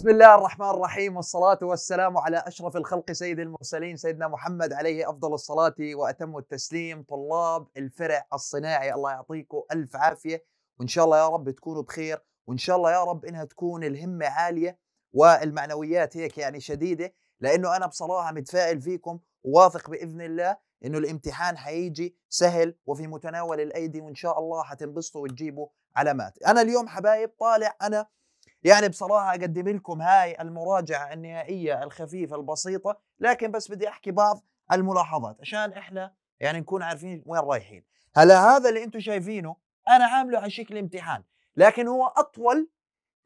بسم الله الرحمن الرحيم والصلاة والسلام على أشرف الخلق سيد المرسلين سيدنا محمد عليه أفضل الصلاة وأتم التسليم طلاب الفرع الصناعي الله يعطيكم ألف عافية وإن شاء الله يا رب تكونوا بخير وإن شاء الله يا رب إنها تكون الهمة عالية والمعنويات هيك يعني شديدة لأنه أنا بصراحة متفائل فيكم وواثق بإذن الله إنه الامتحان حيجي سهل وفي متناول الأيدي وإن شاء الله حتنبسطوا وتجيبوا علامات أنا اليوم حبايب طالع أنا يعني بصراحة أقدم لكم هاي المراجعة النهائية الخفيفة البسيطة لكن بس بدي أحكي بعض الملاحظات عشان إحنا يعني نكون عارفين وين رايحين هلا هذا اللي أنتم شايفينه أنا عامله على شكل امتحان لكن هو أطول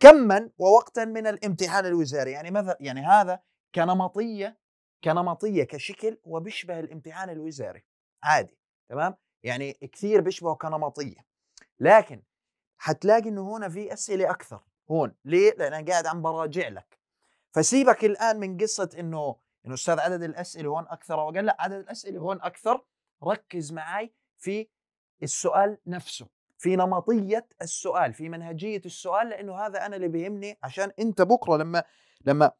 كما ووقتا من الامتحان الوزاري يعني مثلا يعني هذا كنمطية كنمطية كشكل وبيشبه الامتحان الوزاري عادي تمام يعني كثير بيشبهه كنمطية لكن حتلاقي انه هنا في اسئله اكثر هون ليه لان انا قاعد عم براجع لك فسيبك الان من قصه انه انه استاذ عدد الاسئله هون اكثر او لا عدد الاسئله هون اكثر ركز معي في السؤال نفسه في نمطيه السؤال في منهجيه السؤال لانه هذا انا اللي بيهمني عشان انت بكره لما لما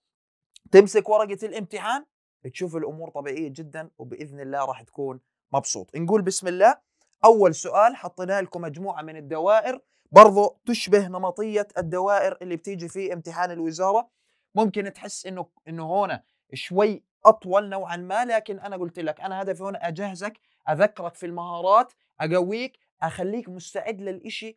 تمسك ورقه الامتحان تشوف الامور طبيعيه جدا وباذن الله راح تكون مبسوط نقول بسم الله اول سؤال حطينا لكم مجموعه من الدوائر برضه تشبه نمطيه الدوائر اللي بتيجي في امتحان الوزاره ممكن تحس انه انه هون شوي اطول نوعا ما لكن انا قلت لك انا هدفي هنا اجهزك اذكرك في المهارات اقويك اخليك مستعد للإشي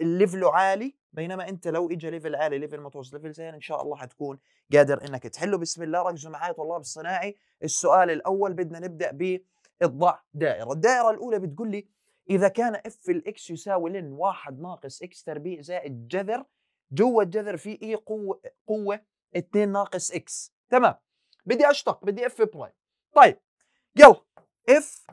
الليفله عالي بينما انت لو اجى ليفل عالي ليفل متوسط ليفل زين ان شاء الله حتكون قادر انك تحله بسم الله ركزوا معي طلاب الصناعي السؤال الاول بدنا نبدا بالضع دائره الدائره الاولى بتقول لي اذا كان اف الاكس يساوي لن واحد ناقص اكس تربيع زائد جذر جوا الجذر في اي قوه قوه 2 ناقص اكس تمام بدي اشتق بدي اف برايم طيب يلا اف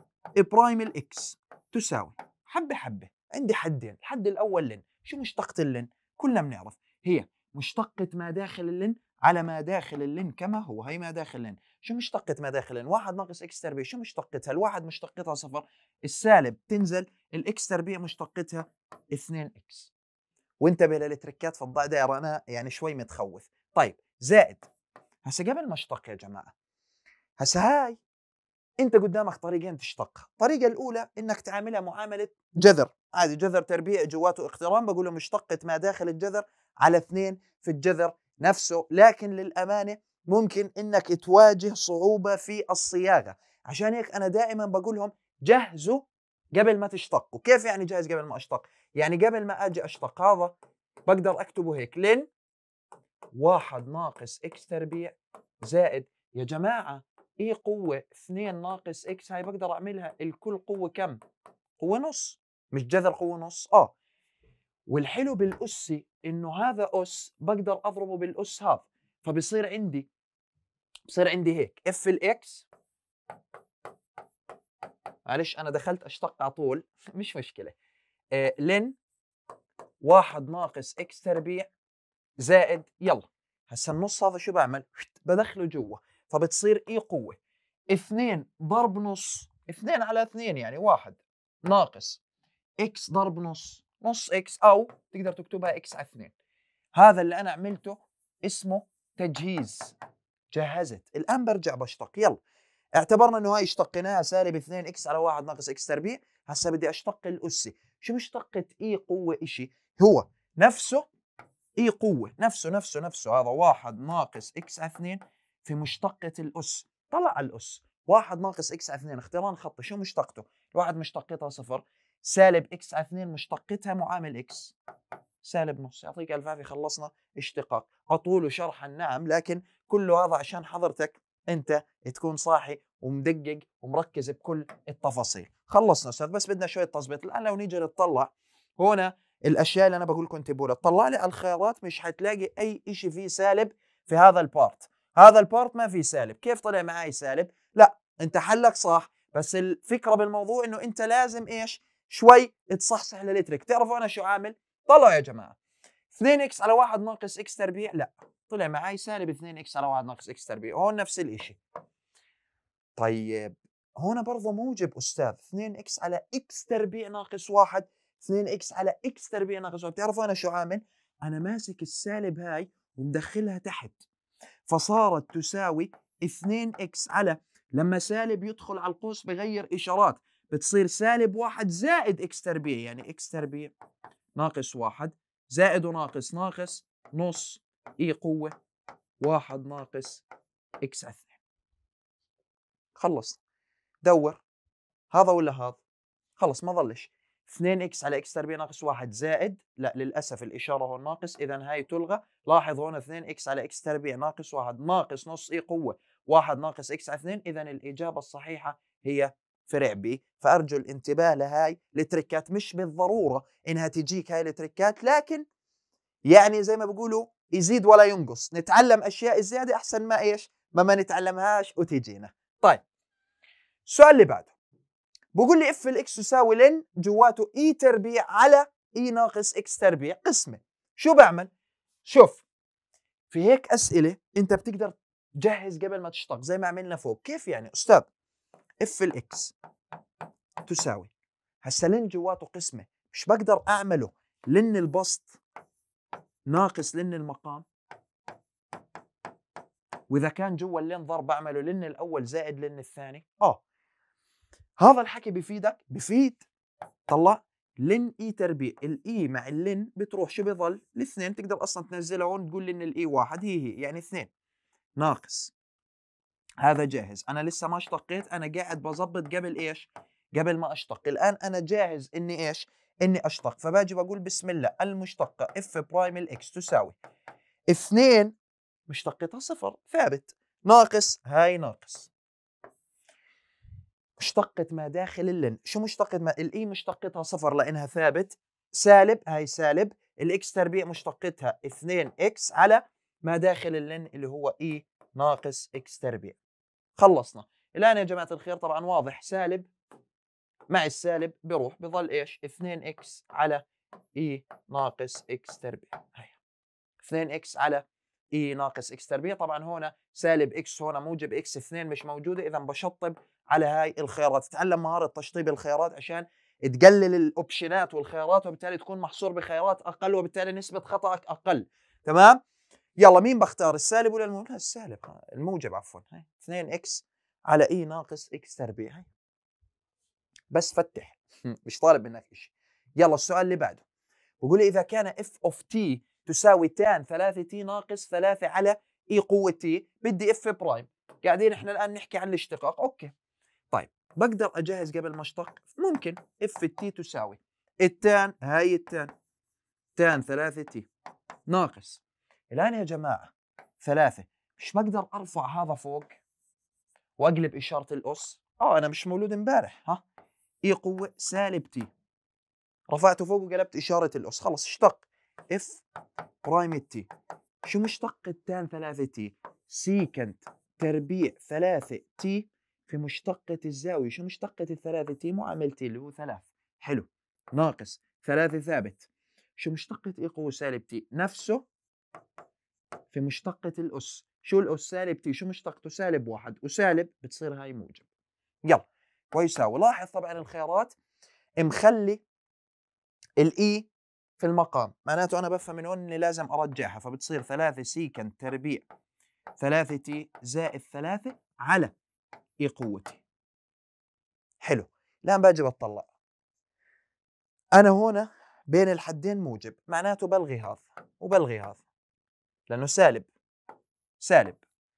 برايم الاكس تساوي حبه حبه عندي حدين الحد الاول لن شو مشتقه اللن كلنا بنعرف هي مشتقه ما داخل اللن على ما داخل اللين كما هو هي ما داخل اللين شو مشتقة ما داخل اللين واحد ناقص اكس تربيع شو مشتقتها الواحد مشتقتها صفر السالب تنزل الاكس تربيع مشتقتها 2 اكس وانتبه للتركات في الدائرة انا يعني شوي متخوف طيب زائد هسا قبل ما اشتق يا جماعة هسا هاي انت قدامك طريقين تشتقها الطريقة الاولى انك تعاملها معاملة جذر عادي جذر تربيع جواته اقتران بقول له مشتقة ما داخل الجذر على اثنين في الجذر نفسه لكن للأمانة ممكن إنك تواجه صعوبة في الصياغة عشان هيك أنا دائما بقولهم جهزوا قبل ما تشتق وكيف يعني جاهز قبل ما أشتق يعني قبل ما أجي أشتق هذا بقدر أكتبه هيك لن واحد ناقص إكس تربيع زائد يا جماعة اي قوة 2 ناقص اكس هاي بقدر اعملها الكل قوة كم؟ قوة نص مش جذر قوة نص اه والحلو بالاسي انه هذا اس بقدر اضربه بالاس هذا فبصير عندي بصير عندي هيك اف الاكس معلش انا دخلت اشتق على طول مش مشكله آه لن واحد ناقص اكس تربيع زائد يلا هسا النص هذا شو بعمل؟ بدخله جوا فبتصير اي e قوه اثنين ضرب نص اثنين على اثنين يعني واحد ناقص اكس ضرب نص نص اكس او تقدر تكتبها اكس على 2 هذا اللي انا عملته اسمه تجهيز جهزت الان برجع بشتق يلا اعتبرنا انه هاي اشتقيناها سالب 2 اكس على 1 ناقص اكس تربيع هسه بدي اشتق الاسي شو مشتقة اي e قوه شيء هو نفسه اي e قوه نفسه نفسه نفسه هذا 1 ناقص اكس على 2 في مشتقه الاس طلع على الاس 1 ناقص اكس على 2 اختران خطي شو مشتقته الواحد مشتقتها صفر سالب اكس على 2 مشتقتها معامل اكس سالب نص يعطيك الفافي خلصنا اشتقاق اطول شرحا نعم لكن كل هذا عشان حضرتك انت تكون صاحي ومدقق ومركز بكل التفاصيل خلصنا استاذ بس بدنا شويه تظبيط الان لو نيجي نتطلع هنا الاشياء اللي انا بقول لكم تبولا طلع لي الخيارات مش حتلاقي اي شيء فيه سالب في هذا البارت هذا البارت ما فيه سالب كيف طلع معي سالب لا انت حلك صح بس الفكره بالموضوع انه انت لازم ايش شوي تصحصح الالكتريك تعرفوا انا شو عامل طلعوا يا جماعه 2 اكس على 1 ناقص اكس تربيع لا طلع معي سالب 2 اكس على 1 ناقص اكس تربيع هون نفس الشيء طيب هون برضه موجب استاذ 2 اكس على اكس تربيع ناقص 1 2 اكس على اكس تربيع ناقص 1 بتعرفوا انا شو عامل انا ماسك السالب هاي ومدخلها تحت فصارت تساوي 2 اكس على لما سالب يدخل على القوس بغير اشارات بتصير سالب واحد زائد اكس تربيع يعني اكس تربيع ناقص واحد زائد وناقص ناقص نص اي e قوة واحد ناقص اكس على اثنين خلصنا دور هذا ولا هذا خلص ما ظلش 2 اكس على اكس تربيع ناقص واحد زائد لا للاسف الاشاره هون ناقص اذا هاي تلغى لاحظ هون 2 اكس على اكس تربيع ناقص واحد ناقص نص اي e قوه واحد ناقص اكس على 2 اذا الاجابه الصحيحه هي فرع بي فأرجو الانتباه لهاي التركات مش بالضرورة إنها تجيك هاي التركات لكن يعني زي ما بقولوا يزيد ولا ينقص نتعلم أشياء الزيادة أحسن ما إيش ما ما نتعلمهاش وتجينا طيب السؤال اللي بعده بقول لي اف الاكس يساوي لن جواته اي تربيع على اي ناقص اكس تربيع قسمه شو بعمل شوف في هيك اسئله انت بتقدر تجهز قبل ما تشطب زي ما عملنا فوق كيف يعني استاذ اف الاكس تساوي هسه لين جواته قسمه مش بقدر اعمله لن البسط ناقص لن المقام واذا كان جوا اللين ضرب اعمله لن الاول زائد لن الثاني اه هذا الحكي بفيدك بفيد طلع لن اي e تربيع الاي e مع اللن بتروح شو بيظل الاثنين تقدر اصلا تنزلها هون تقول لن الاي e واحد هي هي يعني اثنين ناقص هذا جاهز انا لسه ما اشتقيت انا قاعد بظبط قبل ايش قبل ما اشتق الان انا جاهز اني ايش اني اشتق فباجي بقول بسم الله المشتقه اف برايم الاكس تساوي 2 مشتقتها صفر ثابت ناقص هاي ناقص مشتقة ما داخل اللن شو مشتقة ما الاي e مشتقتها صفر لانها ثابت سالب هاي سالب الاكس تربيع مشتقتها 2 اكس على ما داخل اللن اللي هو اي e ناقص اكس تربيع خلصنا الان يا جماعه الخير طبعا واضح سالب مع السالب بيروح بظل ايش 2 اكس على اي e ناقص اكس تربيع هي 2 اكس على اي e ناقص اكس تربيع طبعا هنا سالب اكس هنا موجب اكس 2 مش موجوده اذا بشطب على هاي الخيارات تتعلم مهاره تشطيب الخيارات عشان تقلل الاوبشنات والخيارات وبالتالي تكون محصور بخيارات اقل وبالتالي نسبه خطاك اقل تمام يلا مين بختار السالب ولا الموجب؟ السالب الموجب عفوا 2 اكس على اي ناقص اكس تربيع بس فتح مش طالب منك شيء يلا السؤال اللي بعده بقول لي اذا كان اف اوف تي تساوي تان 3 تي ناقص 3 على اي e قوه تي بدي اف برايم قاعدين احنا الان نحكي عن الاشتقاق اوكي طيب بقدر اجهز قبل ما اشتق ممكن اف تي تساوي التان هاي التان تان 3 تي ناقص الآن يا جماعة ثلاثة مش بقدر أرفع هذا فوق وأقلب إشارة الأس أه أنا مش مولود امبارح ها إي قوة سالب تي رفعته فوق وقلبت إشارة الأس خلص اشتق اف برايم تي شو مشتق التان ثلاثة تي سيكنت تربيع ثلاثة تي في مشتقة الزاوية شو مشتقة الثلاثة تي معامل تي اللي هو ثلاث حلو ناقص ثلاثة ثابت شو مشتقة إي قوة سالب تي نفسه في مشتقة الأس شو الأس سالب تي شو مشتقته سالب واحد وسالب بتصير هاي موجب يلا ويساوي لاحظ طبعا الخيارات مخلي الإي e في المقام معناته أنا بفهم من هون إني لازم أرجعها فبتصير 3 سيكنت تربيع 3 تي زائد 3 على إي e قوتي حلو الآن باجي بطلع أنا هنا بين الحدين موجب معناته بلغي هذا وبلغي هذا لانه سالب سالب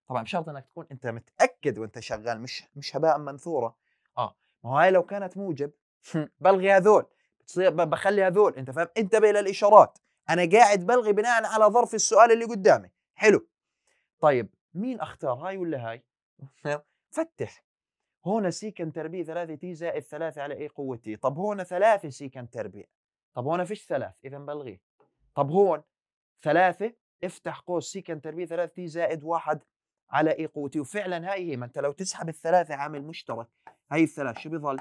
طبعا بشرط انك تكون انت متاكد وانت شغال مش مش هباء منثوره اه ما هو هاي لو كانت موجب بلغي هذول بتصير بخلي هذول انت فاهم انتبه الى الاشارات انا قاعد بلغي بناء على ظرف السؤال اللي قدامي حلو طيب مين اختار هاي ولا هاي فتح هنا سيكن تربيع 3 تي زائد 3 على اي قوه تي طب هنا 3 سيكن تربيع طب هنا فيش ثلاث اذا بلغيه طب هون ثلاثة افتح قوس سيكن تربيع 3 تي زائد واحد على اي قوتي وفعلا هاي هي ما انت لو تسحب الثلاثه عامل مشترك هاي الثلاث شو بضل؟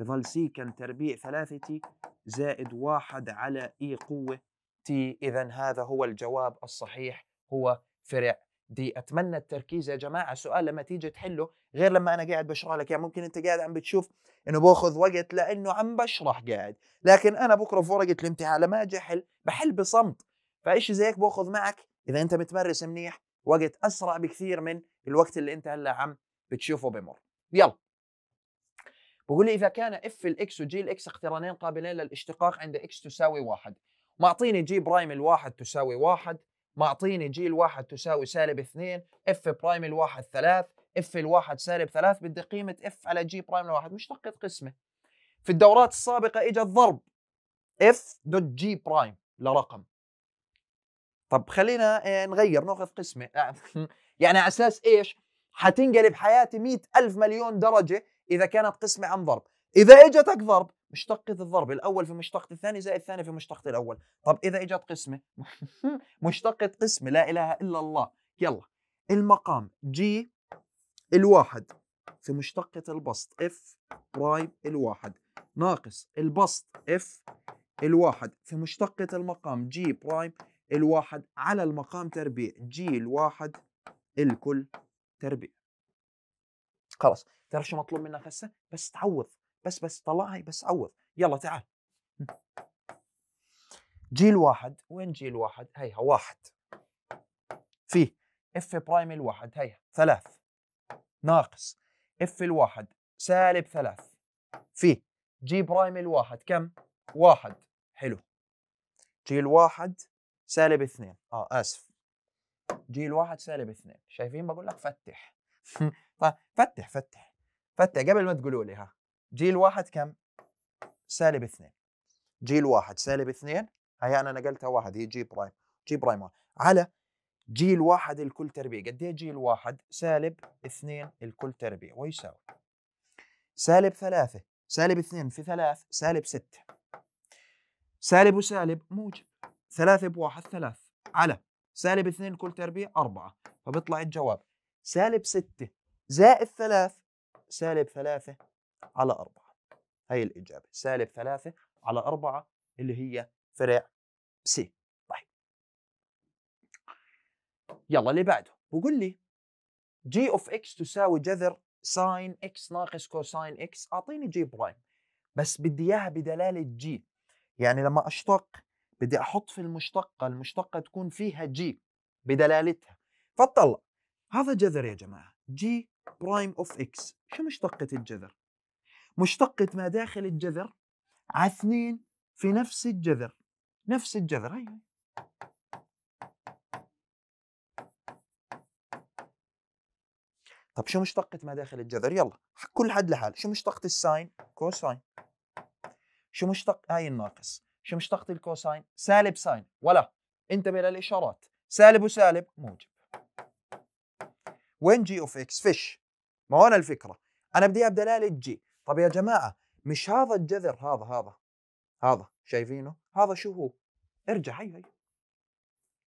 بضل سيكن تربيع 3 تي زائد واحد على اي قوه تي اذا هذا هو الجواب الصحيح هو فرع دي اتمنى التركيز يا جماعه السؤال لما تيجي تحله غير لما انا قاعد بشرح لك يعني ممكن انت قاعد عم بتشوف انه باخذ وقت لانه عم بشرح قاعد لكن انا بكره في ورقه الامتحان لما اجي احل بحل بصمت فايش زيك باخذ معك اذا انت متمرس منيح وقت اسرع بكثير من الوقت اللي انت هلا عم بتشوفه بمر يلا بقول لي اذا كان اف الاكس وجي الاكس اقترانين قابلين للاشتقاق عند اكس تساوي واحد معطيني جي برايم الواحد تساوي واحد معطيني جي الواحد تساوي سالب اثنين اف برايم الواحد ثلاث اف الواحد سالب ثلاث بدي قيمة اف على جي برايم الواحد مشتقة قسمة في الدورات السابقة اجت ضرب اف دوت جي برايم لرقم طب خلينا آه، نغير ناخذ قسمه آه، يعني على اساس ايش حتنقلب حياتي مئة ألف مليون درجة إذا كانت قسمة عن ضرب إذا إجتك ضرب مشتقة الضرب الأول في مشتقة الثاني زائد الثاني في مشتقة الأول طب إذا إجت قسمة مشتقة قسمة لا إله إلا الله يلا المقام جي الواحد في مشتقة البسط اف برايم الواحد ناقص البسط اف الواحد في مشتقة المقام جي برايم الواحد على المقام تربيع جيل واحد الكل تربيع خلاص ترى شو مطلوب منك هسه بس تعوض بس بس طلع هاي بس عوض يلا تعال جيل واحد وين جيل واحد هيها واحد فيه اف برايم الواحد هيها ثلاث ناقص اف الواحد سالب ثلاث فيه جي برايم الواحد كم واحد حلو جيل واحد سالب 2 اه اسف جيل واحد سالب 2 شايفين بقول لك فتح طيب فتح فتح فتح قبل ما تقولوا لي ها جيل واحد كم؟ سالب 2 جيل واحد سالب 2 هي انا نقلتها واحد هي جي برايم جي برايم واحد. على جيل واحد الكل تربيع قد ايه جيل واحد سالب 2 الكل تربيع ويساوي سالب 3 سالب 2 في 3 سالب 6 سالب وسالب موجب 3 بواحد 3 على سالب 2 كل تربيع 4 فبيطلع الجواب سالب 6 زائد 3 سالب 3 على 4 هي الإجابة سالب 3 على 4 اللي هي فرع سي طيب يلا اللي بعده وقول لي جي اوف اكس تساوي جذر ساين اكس ناقص كوساين اكس اعطيني جي برايم بس بدي اياها بدلاله جي يعني لما اشتق بدي احط في المشتقه المشتقه تكون فيها جي بدلالتها فطلع هذا جذر يا جماعه جي برايم اوف اكس شو مشتقه الجذر مشتقه ما داخل الجذر على اثنين في نفس الجذر نفس الجذر هي أيوة. طب شو مشتقة ما داخل الجذر؟ يلا كل حد لحال، شو مشتقة الساين؟ كوساين. شو مشتق هاي الناقص. شو مشتقة الكوساين؟ سالب ساين ولا انتبه للإشارات سالب وسالب موجب وين جي اوف اكس؟ فيش ما هون الفكرة أنا بدي بدلالة جي طب يا جماعة مش هذا الجذر هذا هذا هذا شايفينه؟ هذا شو هو؟ ارجع هي هي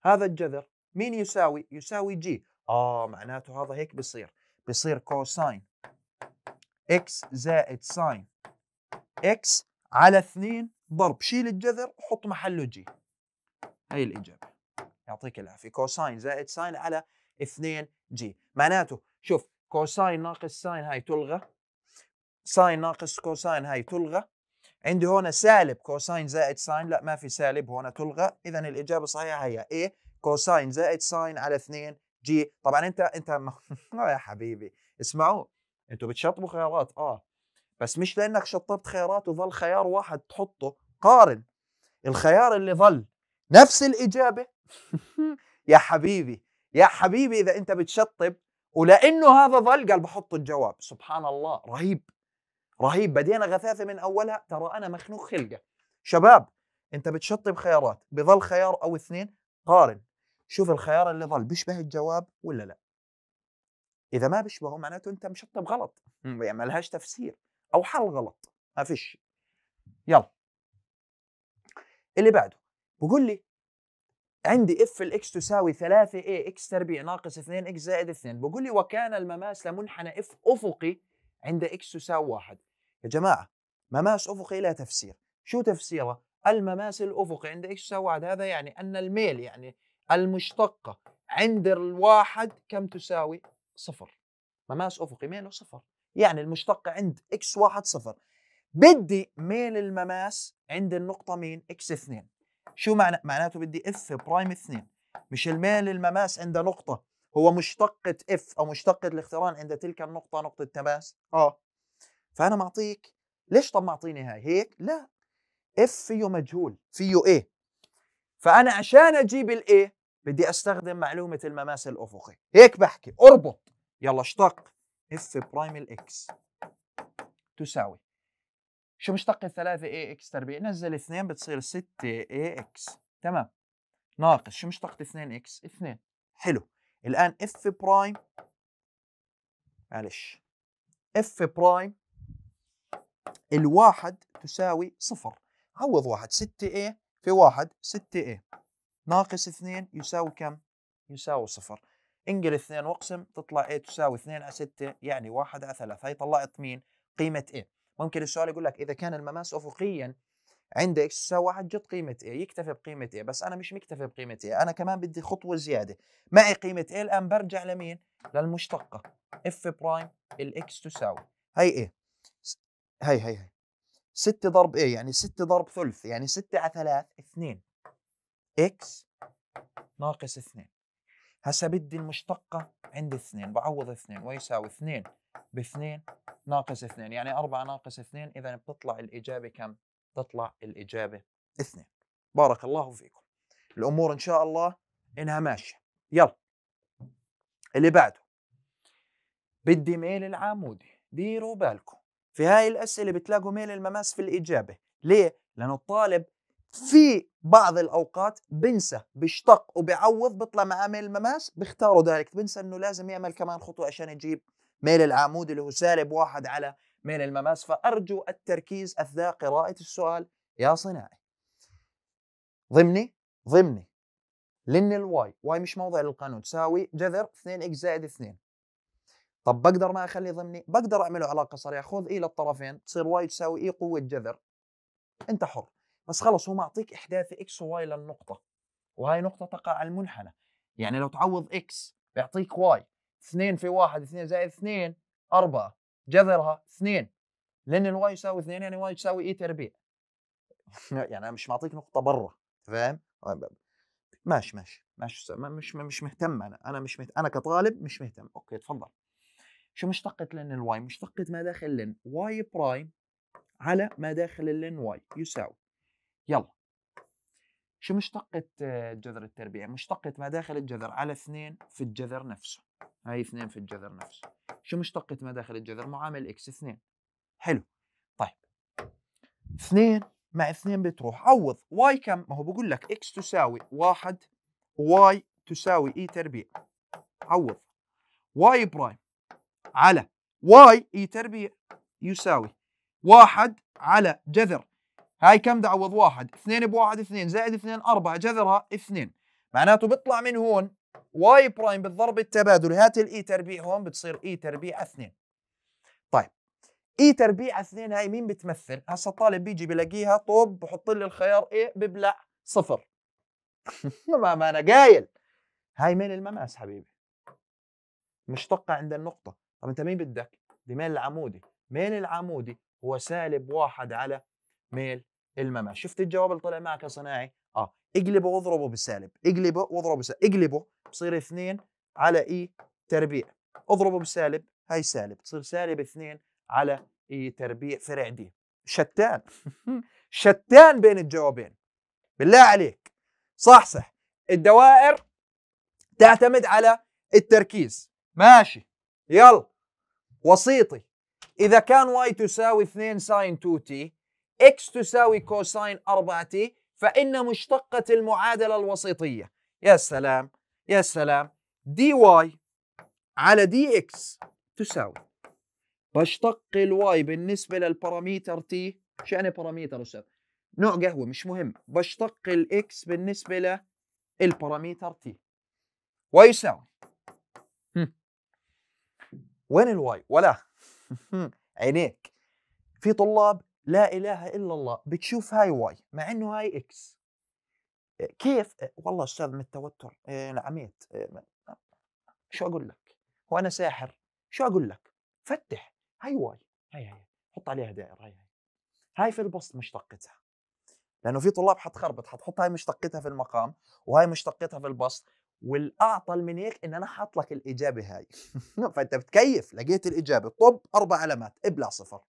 هذا الجذر مين يساوي؟ يساوي جي اه معناته هذا هيك بصير بصير كوساين اكس زائد ساين اكس على 2 ضرب شيل الجذر وحط محله جي هي الإجابة يعطيك العافية كوساين زائد ساين على 2 جي معناته شوف كوساين ناقص ساين هاي تلغى ساين ناقص كوساين هاي تلغى عندي هون سالب كوساين زائد ساين لا ما في سالب هون تلغى اذا الاجابه الصحيحه هي A كوساين زائد ساين على 2 جي طبعا انت انت ما آه يا حبيبي اسمعوا انتوا بتشطبوا خيارات اه بس مش لانك شطبت خيارات وظل خيار واحد تحطه قارن الخيار اللي ظل نفس الاجابه يا حبيبي يا حبيبي اذا انت بتشطب ولانه هذا ظل قال بحط الجواب سبحان الله رهيب رهيب بدينا غثاثه من اولها ترى انا مخنوق خلقه شباب انت بتشطب خيارات بظل خيار او اثنين قارن شوف الخيار اللي ظل بيشبه الجواب ولا لا اذا ما بيشبهه معناته انت مشطب غلط ما يعني لهاش تفسير او حل غلط ما فيش يلا اللي بعده بقول لي عندي اف الاكس تساوي 3 اي اكس تربيع ناقص 2 اكس زائد 2 بقول لي وكان المماس لمنحنى اف افقي عند اكس تساوي 1 يا جماعه مماس افقي لا تفسير شو تفسيره المماس الافقي عند اكس تساوي 1 هذا يعني ان الميل يعني المشتقه عند الواحد كم تساوي صفر مماس افقي ميله صفر يعني المشتقة عند اكس واحد صفر بدي ميل المماس عند النقطة مين؟ اكس اثنين شو معنى؟ معناته بدي اف برايم اثنين مش الميل المماس عند نقطة هو مشتقة اف او مشتقة الاختران عند تلك النقطة نقطة تماس اه فأنا معطيك ليش طب معطيني هاي هيك؟ لا اف فيه مجهول فيه ايه فأنا عشان أجيب الايه بدي أستخدم معلومة المماس الأفقي هيك بحكي اربط يلا اشتق اف برايم الاكس تساوي شو مشتق الثلاثة اي اكس تربيع نزل اثنين بتصير ستة اي اكس تمام ناقص شو مشتقة اثنين اكس اثنين حلو الآن اف برايم معلش اف برايم الواحد تساوي صفر عوض واحد ستة اي في واحد ستة اي ناقص اثنين يساوي كم؟ يساوي صفر انقل 2 واقسم تطلع A تساوي 2 على 6 يعني 1 على 3 هي طلعت مين؟ قيمة A ممكن السؤال يقول لك إذا كان المماس أفقيا عند اكس تساوي 1 جد قيمة A يكتفي بقيمة A بس أنا مش مكتفي بقيمة A أنا كمان بدي خطوة زيادة معي قيمة A الآن برجع لمين؟ للمشتقة F برايم الإكس تساوي هي A هي هي هي 6 ضرب A يعني 6 ضرب ثلث يعني 6 على 3 2 اكس ناقص 2 هسا بدي المشتقة عند اثنين بعوض اثنين ويساوي اثنين باثنين ناقص اثنين يعني أربعة ناقص اثنين إذا بتطلع الإجابة كم؟ تطلع الإجابة اثنين بارك الله فيكم الأمور إن شاء الله إنها ماشية يلا اللي بعده بدي ميل العمودي ديروا بالكم في هاي الأسئلة بتلاقوا ميل المماس في الإجابة ليه؟ لأنه الطالب في بعض الاوقات بنسى بيشتق وبيعوض بيطلع معاه ميل المماس بيختاره دايركت بنسى انه لازم يعمل كمان خطوه عشان يجيب ميل العمود اللي هو سالب واحد على ميل المماس فارجو التركيز اثناء قراءه السؤال يا صناعي ضمني ضمني لان الواي واي مش موضع للقانون تساوي جذر 2 اكس زائد 2 طب بقدر ما اخلي ضمني بقدر اعمله علاقه صريحه خذ اي e للطرفين تصير واي تساوي اي e قوه جذر انت حر بس خلص هو معطيك احداث اكس وواي للنقطه وهي نقطه تقع على المنحنى يعني لو تعوض اكس بيعطيك واي 2 في 1 2 زائد 2 4 جذرها 2 لان الواي يساوي 2 يعني واي يساوي اي e تربيع يعني انا مش معطيك نقطه برا فاهم طيب، ماشي ماشي ماشي مش مش مهتم انا انا مش مهتم. انا كطالب مش مهتم اوكي تفضل شو مشتقة لن الواي مشتقة ما داخل لن واي برايم على ما داخل اللن واي يساوي يلا شو مشتقة آه، جذر التربيع؟ مشتقة ما داخل الجذر على اثنين في الجذر نفسه هاي اثنين في الجذر نفسه شو مشتقة ما داخل الجذر؟ معامل اكس اثنين حلو طيب اثنين مع اثنين بتروح عوض واي كم؟ ما هو بقول لك اكس تساوي واحد واي تساوي اي تربيع عوض واي برايم على واي اي تربيع يساوي واحد على جذر هاي كم بدي اعوض واحد اثنين بواحد اثنين زائد اثنين أربعة جذرها اثنين معناته بيطلع من هون واي برايم بالضرب التبادلي هات الاي e تربيع هون بتصير اي e تربيع اثنين طيب اي e تربيع اثنين هاي مين بتمثل هسا الطالب بيجي بلاقيها طوب بحط لي الخيار ايه ببلع صفر ما ما انا قايل هاي ميل المماس حبيبي مشتقة عند النقطة طب انت مين بدك؟ بميل العمودي ميل العمودي هو سالب واحد على ميل الممع شفت الجواب اللي طلع معك يا صناعي اه اقلبه واضربه بالسالب اقلبه واضربه بالسالب اقلبه بصير 2 على اي تربيع اضربه بالسالب هاي سالب تصير سالب 2 على اي تربيع فرع دي شتان شتان بين الجوابين بالله عليك صح صح الدوائر تعتمد على التركيز ماشي يلا وسيطي إذا كان y تساوي 2 ساين 2 t x تساوي كوساين 4 t فإن مشتقة المعادلة الوسيطية يا سلام يا سلام دي واي على دي اكس تساوي بشتق الواي بالنسبة للباراميتر تي يعني باراميتر أستاذ نوع قهوة مش مهم بشتق الاكس بالنسبة للباراميتر تي ويساوي وين الواي ولا عينيك في طلاب لا اله الا الله بتشوف هاي واي مع انه هاي اكس آه، كيف آه، والله استاذ من التوتر انعميت آه، شو اقول لك وانا ساحر شو اقول لك فتح هاي واي هاي هاي حط عليها دائره هاي هاي هاي في البسط مشتقتها لانه في طلاب حتخربط حتحط هاي مشتقتها في المقام وهاي مشتقتها في البسط والاعطل من هيك ان انا حاط لك الاجابه هاي فانت بتكيف لقيت الاجابه طب اربع علامات ابلع صفر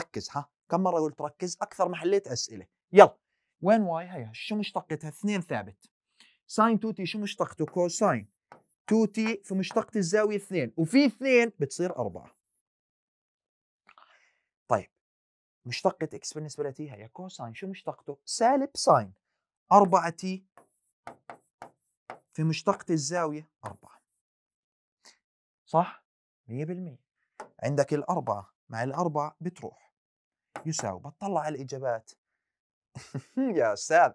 ركز ها كم مره قلت ركز اكثر ما حليت اسئله يلا وين واي هيا شو مشتقتها اثنين ثابت ساين 2 تي شو مشتقته كوساين 2 تي في مشتقة الزاوية اثنين وفي اثنين بتصير أربعة طيب مشتقة اكس بالنسبة لتي هي كوساين شو مشتقته؟ سالب ساين 4 تي في مشتقة الزاوية أربعة صح؟ 100% عندك الأربعة مع الأربعة بتروح يساوي بطلع على الاجابات يا استاذ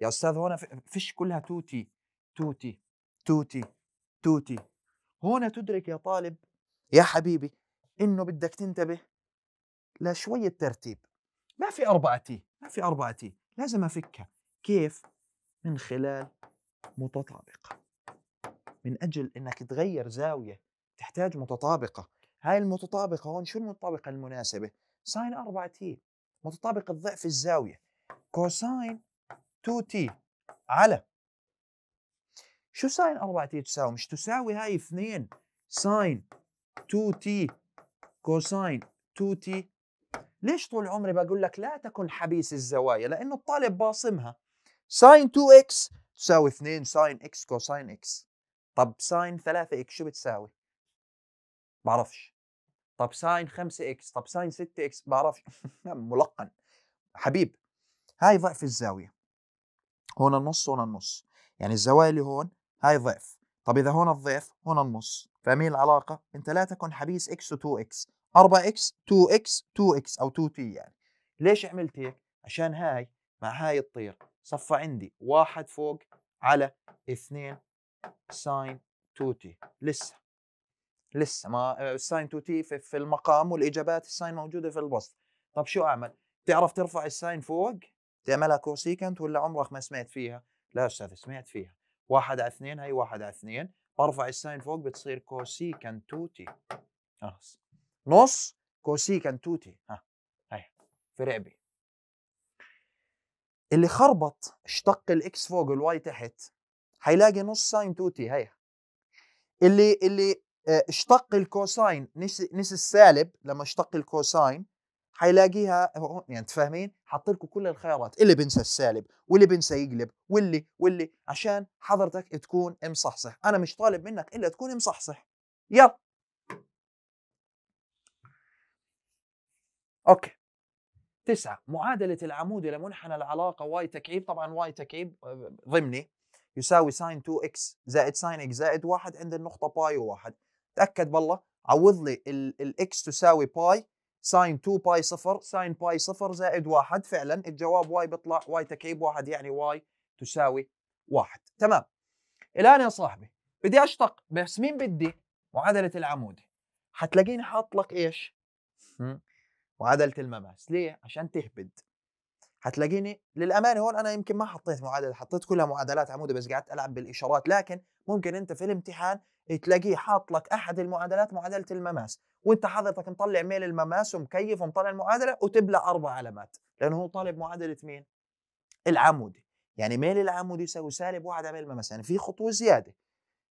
يا استاذ هون فيش كلها توتي توتي توتي توتي هون تدرك يا طالب يا حبيبي انه بدك تنتبه لشويه ترتيب ما في أربعة تي ما في أربعة تي لازم أفكها كيف؟ من خلال متطابقة من أجل أنك تغير زاوية تحتاج متطابقة هاي المتطابقة هون شو المتطابقة المناسبة؟ ساين 4 تي متطابق الضعف الزاوية كوساين 2 تي على شو ساين 4 تي تساوي؟ مش تساوي هاي 2 ساين 2 تي كوساين 2 تي ليش طول عمري بقول لك لا تكن حبيس الزوايا؟ لأنه الطالب باصمها ساين 2 اكس تساوي 2 ساين اكس كوساين اكس طب ساين 3 اكس شو بتساوي؟ بعرفش طب ساين 5 اكس طب ساين 6 اكس بعرف ملقن حبيب هاي ضعف الزاويه هون النص هون النص يعني الزوايا اللي هون هاي ضعف طب اذا هون الضعف هون النص فاهمين العلاقه انت لا تكن حبيس اكس و2 اكس 4 اكس 2 اكس 2 اكس او 2 تي يعني ليش عملت هيك عشان هاي مع هاي تطير صفى عندي واحد فوق على اثنين ساين 2 تي لسه لسه ما آه، الساين تو تي في, المقام والاجابات الساين موجوده في الوسط طب شو اعمل؟ تعرف ترفع الساين فوق تعملها كوسيكنت ولا عمرك ما سمعت فيها؟ لا استاذ سمعت فيها واحد على اثنين هي واحد على اثنين برفع الساين فوق بتصير كوسيكنت 2 تي خلاص نص كوسيكنت 2 تي ها هي في رقبي اللي خربط اشتق الاكس فوق والواي تحت حيلاقي نص ساين 2 تي هي اللي اللي آه، اشتق الكوساين نس السالب لما اشتق الكوساين حيلاقيها يعني تفهمين حط لكم كل الخيارات اللي بنسى السالب واللي بنسى يقلب واللي واللي عشان حضرتك تكون مصحصح انا مش طالب منك الا تكون مصحصح يلا اوكي تسعة معادلة العمود إلى منحنى العلاقة واي تكعيب طبعا واي تكعيب آه، ضمني يساوي ساين 2 اكس زائد ساين اكس زائد واحد عند النقطة باي واحد تاكد بالله عوض لي الاكس تساوي باي ساين 2 باي صفر ساين باي صفر زائد واحد فعلا الجواب واي بيطلع واي تكعيب واحد يعني واي تساوي واحد تمام الان يا صاحبي بدي اشتق بس مين بدي معادله العمودي حتلاقيني حاط لك ايش معادله المماس ليه عشان تهبد حتلاقيني للامانه هون انا يمكن ما حطيت معادله حطيت كلها معادلات عموده بس قعدت العب بالاشارات لكن ممكن انت في الامتحان تلاقيه حاط لك احد المعادلات معادله المماس وانت حضرتك مطلع ميل المماس ومكيف ومطلع المعادله وتبلع اربع علامات لانه هو طالب معادله مين؟ العمودي يعني ميل العمودي يساوي سالب واحد على ميل المماس يعني في خطوه زياده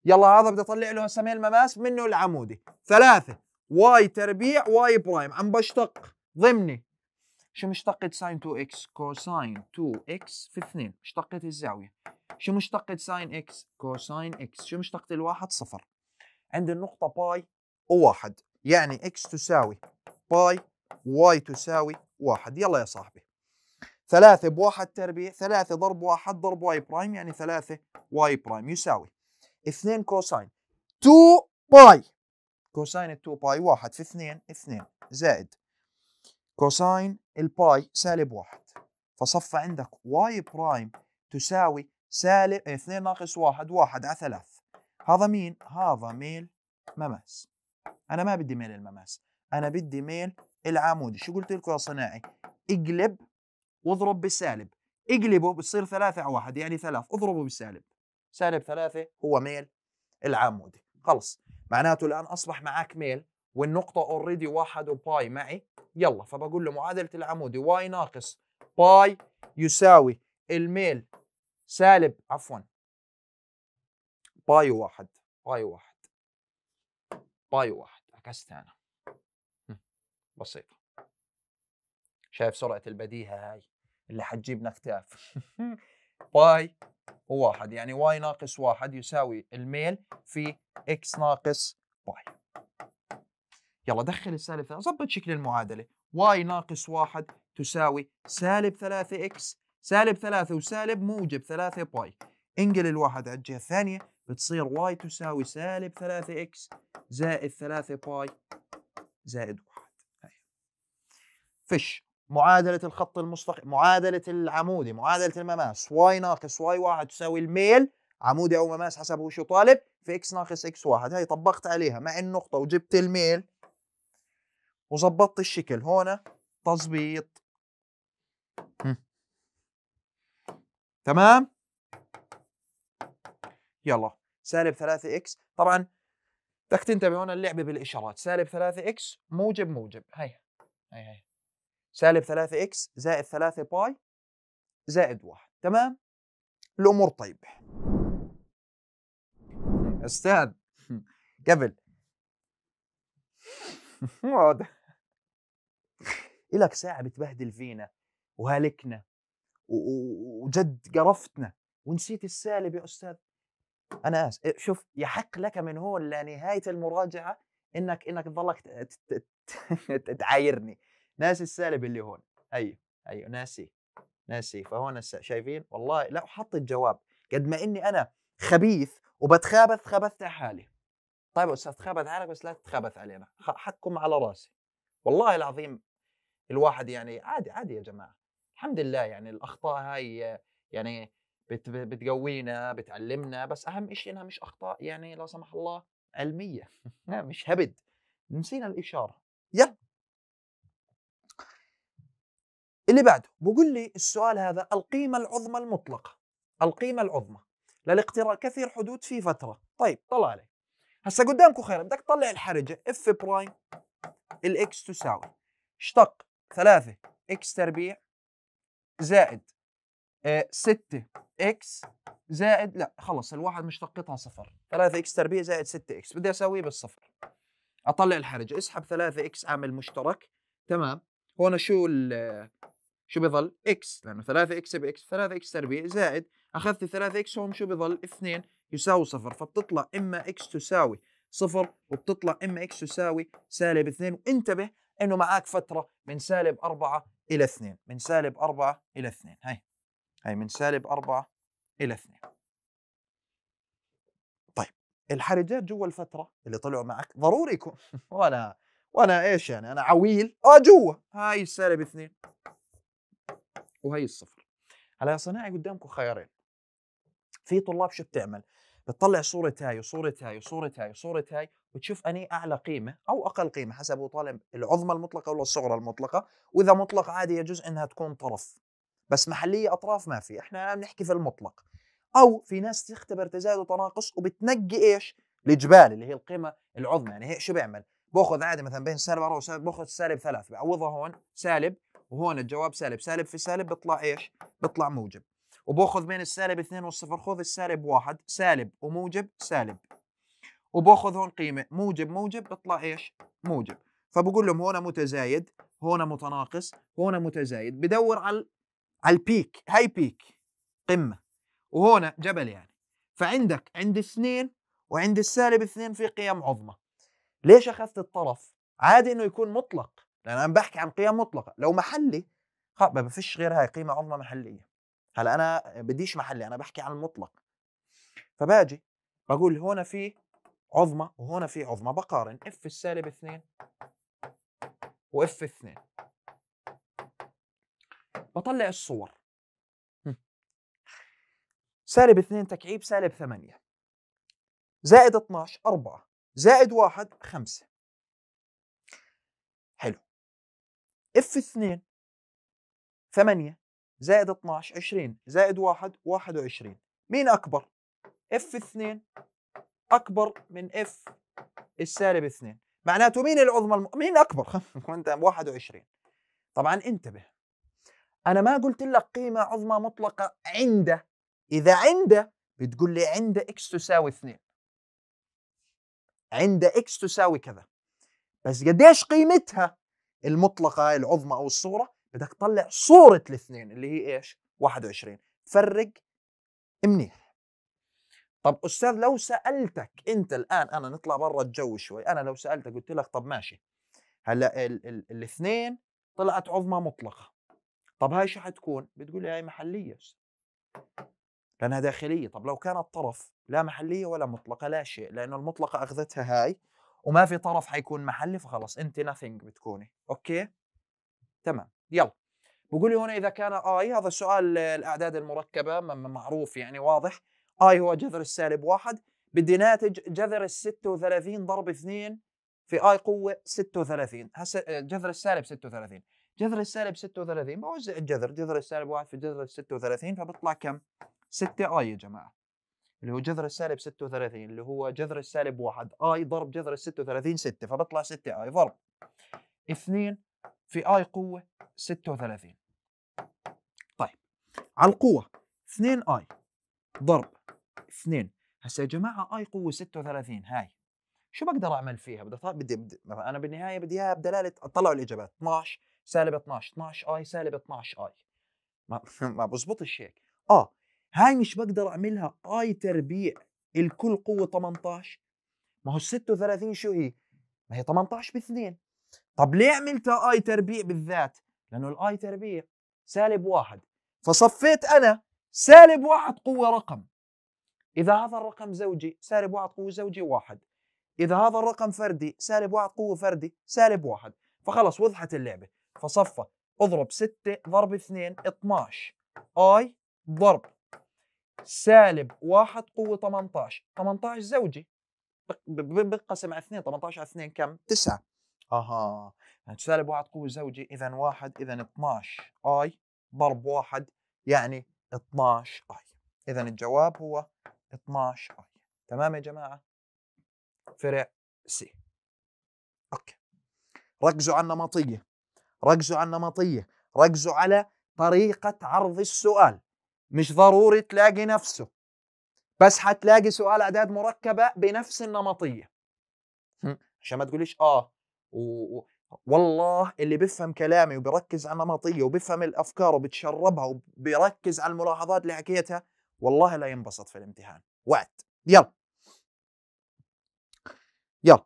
يلا هذا بدي اطلع له هسه ميل المماس منه العمودي ثلاثه واي تربيع واي برايم عم بشتق ضمني شو مشتقة ساين 2x كوساين 2x في 2 مشتقة الزاوية شو مشتقة ساين x كوساين x شو مشتقة الواحد صفر عند النقطة باي وواحد يعني x تساوي باي y تساوي واحد يلا يا صاحبي ثلاثة بواحد تربيع ثلاثة ضرب واحد ضرب واي برايم يعني ثلاثة واي برايم يساوي 2 كوساين 2 باي كوساين 2 باي واحد في 2 2 زائد كوساين الباي سالب واحد فصفى عندك واي برايم تساوي سالب إيه، اثنين ناقص واحد واحد على ثلاث هذا مين؟ هذا ميل مماس أنا ما بدي ميل المماس أنا بدي ميل العمود شو قلت لكم يا صناعي؟ اقلب واضرب بالسالب اقلبه بتصير ثلاثة على واحد يعني ثلاث اضربه بالسالب سالب ثلاثة هو ميل العمود خلص معناته الآن أصبح معك ميل والنقطة اوريدي واحد وباي معي يلا فبقول له معادلة العمودي واي ناقص باي يساوي الميل سالب عفوا باي واحد باي واحد باي واحد عكست أنا بسيطة شايف سرعة البديهة هاي اللي حتجيبنا اختلاف باي وواحد يعني واي ناقص واحد يساوي الميل في اكس ناقص باي يلا دخل السالب ثلاثة ظبط شكل المعادلة y ناقص واحد تساوي سالب 3x سالب 3 وسالب موجب 3 باي انقل الواحد على الجهة الثانية بتصير y تساوي سالب 3x زائد 3 باي زائد واحد هاي. طيب. فش معادلة الخط المستقيم معادلة العمودي معادلة المماس y ناقص y واحد تساوي الميل عمودي أو مماس حسب هو شو طالب في x ناقص x واحد هاي طبقت عليها مع النقطة وجبت الميل وظبطت الشكل هون تظبيط تمام يلا سالب 3 اكس طبعا بدك تنتبه هون اللعبه بالاشارات سالب 3 اكس موجب موجب هي هي هي سالب 3 اكس زائد 3 باي زائد 1 تمام الامور طيبه استاذ قبل إلك إيه ساعة بتبهدل فينا وهالكنا وجد قرفتنا ونسيت السالب يا أستاذ أنا آسف إيه، شوف يحق لك من هون لنهاية المراجعة إنك إنك تظلك تعايرني ناسي السالب اللي هون أيوه أيوه ناسي ناسي فهون شايفين والله لا وحط الجواب قد ما إني أنا خبيث وبتخابث خبثت على حالي طيب استاذ تخابث عليك بس لا تتخابث علينا حقكم على راسي والله العظيم الواحد يعني عادي عادي يا جماعه الحمد لله يعني الاخطاء هاي يعني بتقوينا بتعلمنا بس اهم شيء انها مش اخطاء يعني لا سمح الله علميه مش هبد نسينا الاشاره يلا اللي بعده بقول لي السؤال هذا القيمه العظمى المطلقه القيمه العظمى للاقتراض كثير حدود في فتره طيب طلع علي هسه قدامكم خير بدك تطلع الحرجه اف برايم الاكس تساوي اشتق 3 اكس تربيع زائد 6 آه، اكس زائد لا خلص الواحد مشتقتها صفر 3 اكس تربيع زائد 6 اكس بدي اساويه بالصفر اطلع الحرج اسحب 3 اكس عامل مشترك تمام هون شو شو بظل اكس لانه 3 اكس باكس 3 اكس تربيع زائد اخذت 3 اكس هون شو بظل 2 يساوي صفر فبتطلع اما اكس تساوي صفر وبتطلع اما اكس تساوي سالب 2 وانتبه انه معك فتره من سالب 4 الى 2 من سالب 4 الى 2 هي هي من سالب 4 الى 2 طيب الحرجات جوا الفتره اللي طلعوا معك ضروري يكون وانا وانا ايش يعني انا عويل اه جوا هاي السالب 2 وهي الصفر هلا يا صناعي قدامكم خيارين في طلاب شو بتعمل بتطلع صورة هاي وصورة هاي وصورة هاي وصورة هاي وتشوف اني اعلى قيمه او اقل قيمه حسب طالب العظمى المطلقه ولا الصغرى المطلقه واذا مطلق عادي يجوز انها تكون طرف بس محليه اطراف ما في احنا بنحكي في المطلق او في ناس تختبر تزايد وتناقص وبتنقي ايش الجبال اللي هي القيمه العظمى يعني هيك شو بيعمل باخذ عادي مثلا بين سالب 4 وسالب باخذ سالب 3 بعوضها هون سالب وهون الجواب سالب سالب في سالب بيطلع ايش بيطلع موجب وباخذ بين السالب 2 والصفر خذ السالب 1 سالب وموجب سالب وباخذ هون قيمه موجب موجب بيطلع ايش؟ موجب فبقول لهم هون متزايد هون متناقص هون متزايد بدور على على البيك هاي بيك قمه وهون جبل يعني فعندك عند اثنين وعند السالب اثنين في قيم عظمى ليش اخذت الطرف؟ عادي انه يكون مطلق لان انا بحكي عن قيم مطلقه لو محلي ما فيش غير هاي قيمه عظمى محليه هلا انا بديش محلي انا بحكي عن المطلق فباجي بقول هون في عظمى وهنا في عظمى بقارن اف السالب 2 واف 2 بطلع الصور سالب 2 تكعيب سالب 8 زائد 12 4 زائد 1 5 حلو اف 2 8 زائد 12 20 زائد 1 21 مين اكبر اف 2 اكبر من اف السالب 2 معناته مين العظمى الم... مين اكبر انت 21 طبعا انتبه انا ما قلت لك قيمه عظمى مطلقه عنده اذا عنده بتقول لي عنده اكس تساوي 2 عند اكس تساوي كذا بس قديش قيمتها المطلقه العظمى او الصوره بدك تطلع صوره الاثنين اللي هي ايش 21 فرق منيح طب استاذ لو سالتك انت الان انا نطلع برا الجو شوي انا لو سالتك قلت لك طب ماشي هلا ال ال الاثنين طلعت عظمى مطلقه طب هاي شو حتكون بتقول لي هاي محليه لانها داخليه طب لو كان الطرف لا محليه ولا مطلقه لا شيء لانه المطلقه اخذتها هاي وما في طرف حيكون محلي فخلص انت nothing بتكوني اوكي تمام يلا بقول لي هنا اذا كان آه، اي هذا سؤال آه، الاعداد المركبه معروف يعني واضح اي هو جذر السالب واحد بدي ناتج جذر ال 36 ضرب 2 في اي قوه 36 هسه آه، جذر السالب 36 جذر السالب 36 بوزع الجذر جذر السالب واحد في جذر ال 36 فبطلع كم 6 اي يا جماعه اللي هو جذر السالب 36 اللي هو جذر السالب واحد اي ضرب جذر ال 36 6 فبطلع 6 اي ضرب 2 في اي قوه 36 طيب على القوه 2 اي ضرب اثنين هسه يا جماعه اي قوه 36 هاي شو بقدر اعمل فيها؟ بدي بدي, بدي انا بالنهايه بدي اياها بدلاله طلعوا الاجابات 12 سالب 12 12 اي سالب 12 اي ما ما بزبطش هيك اه هاي مش بقدر اعملها اي تربيع الكل قوه 18 ما هو ال 36 شو هي؟ ما هي 18 باثنين طب ليه عملتها اي تربيع بالذات؟ لانه الاي تربيع سالب واحد فصفيت انا سالب واحد قوه رقم إذا هذا الرقم زوجي سالب واحد قوة زوجي واحد إذا هذا الرقم فردي سالب واحد قوة فردي يعني سالب واحد فخلص وضحت اللعبة فصفى اضرب 6 ضرب 2 12 اي ضرب سالب 1 قوة 18 18 زوجي بقسم على 2 18 على 2 كم؟ 9 اها سالب 1 قوة زوجي اذا 1 اذا 12 اي ضرب 1 يعني 12 اي اذا الجواب هو 12 اي تمام يا جماعه فرع سي اوكي ركزوا على النمطيه ركزوا على النمطيه ركزوا على طريقه عرض السؤال مش ضروري تلاقي نفسه بس حتلاقي سؤال اعداد مركبه بنفس النمطيه عشان ما تقوليش اه و... والله اللي بيفهم كلامي وبركز على النمطيه وبفهم الافكار وبتشربها وبركز على الملاحظات اللي حكيتها والله لا ينبسط في الامتحان وعد يلا يلا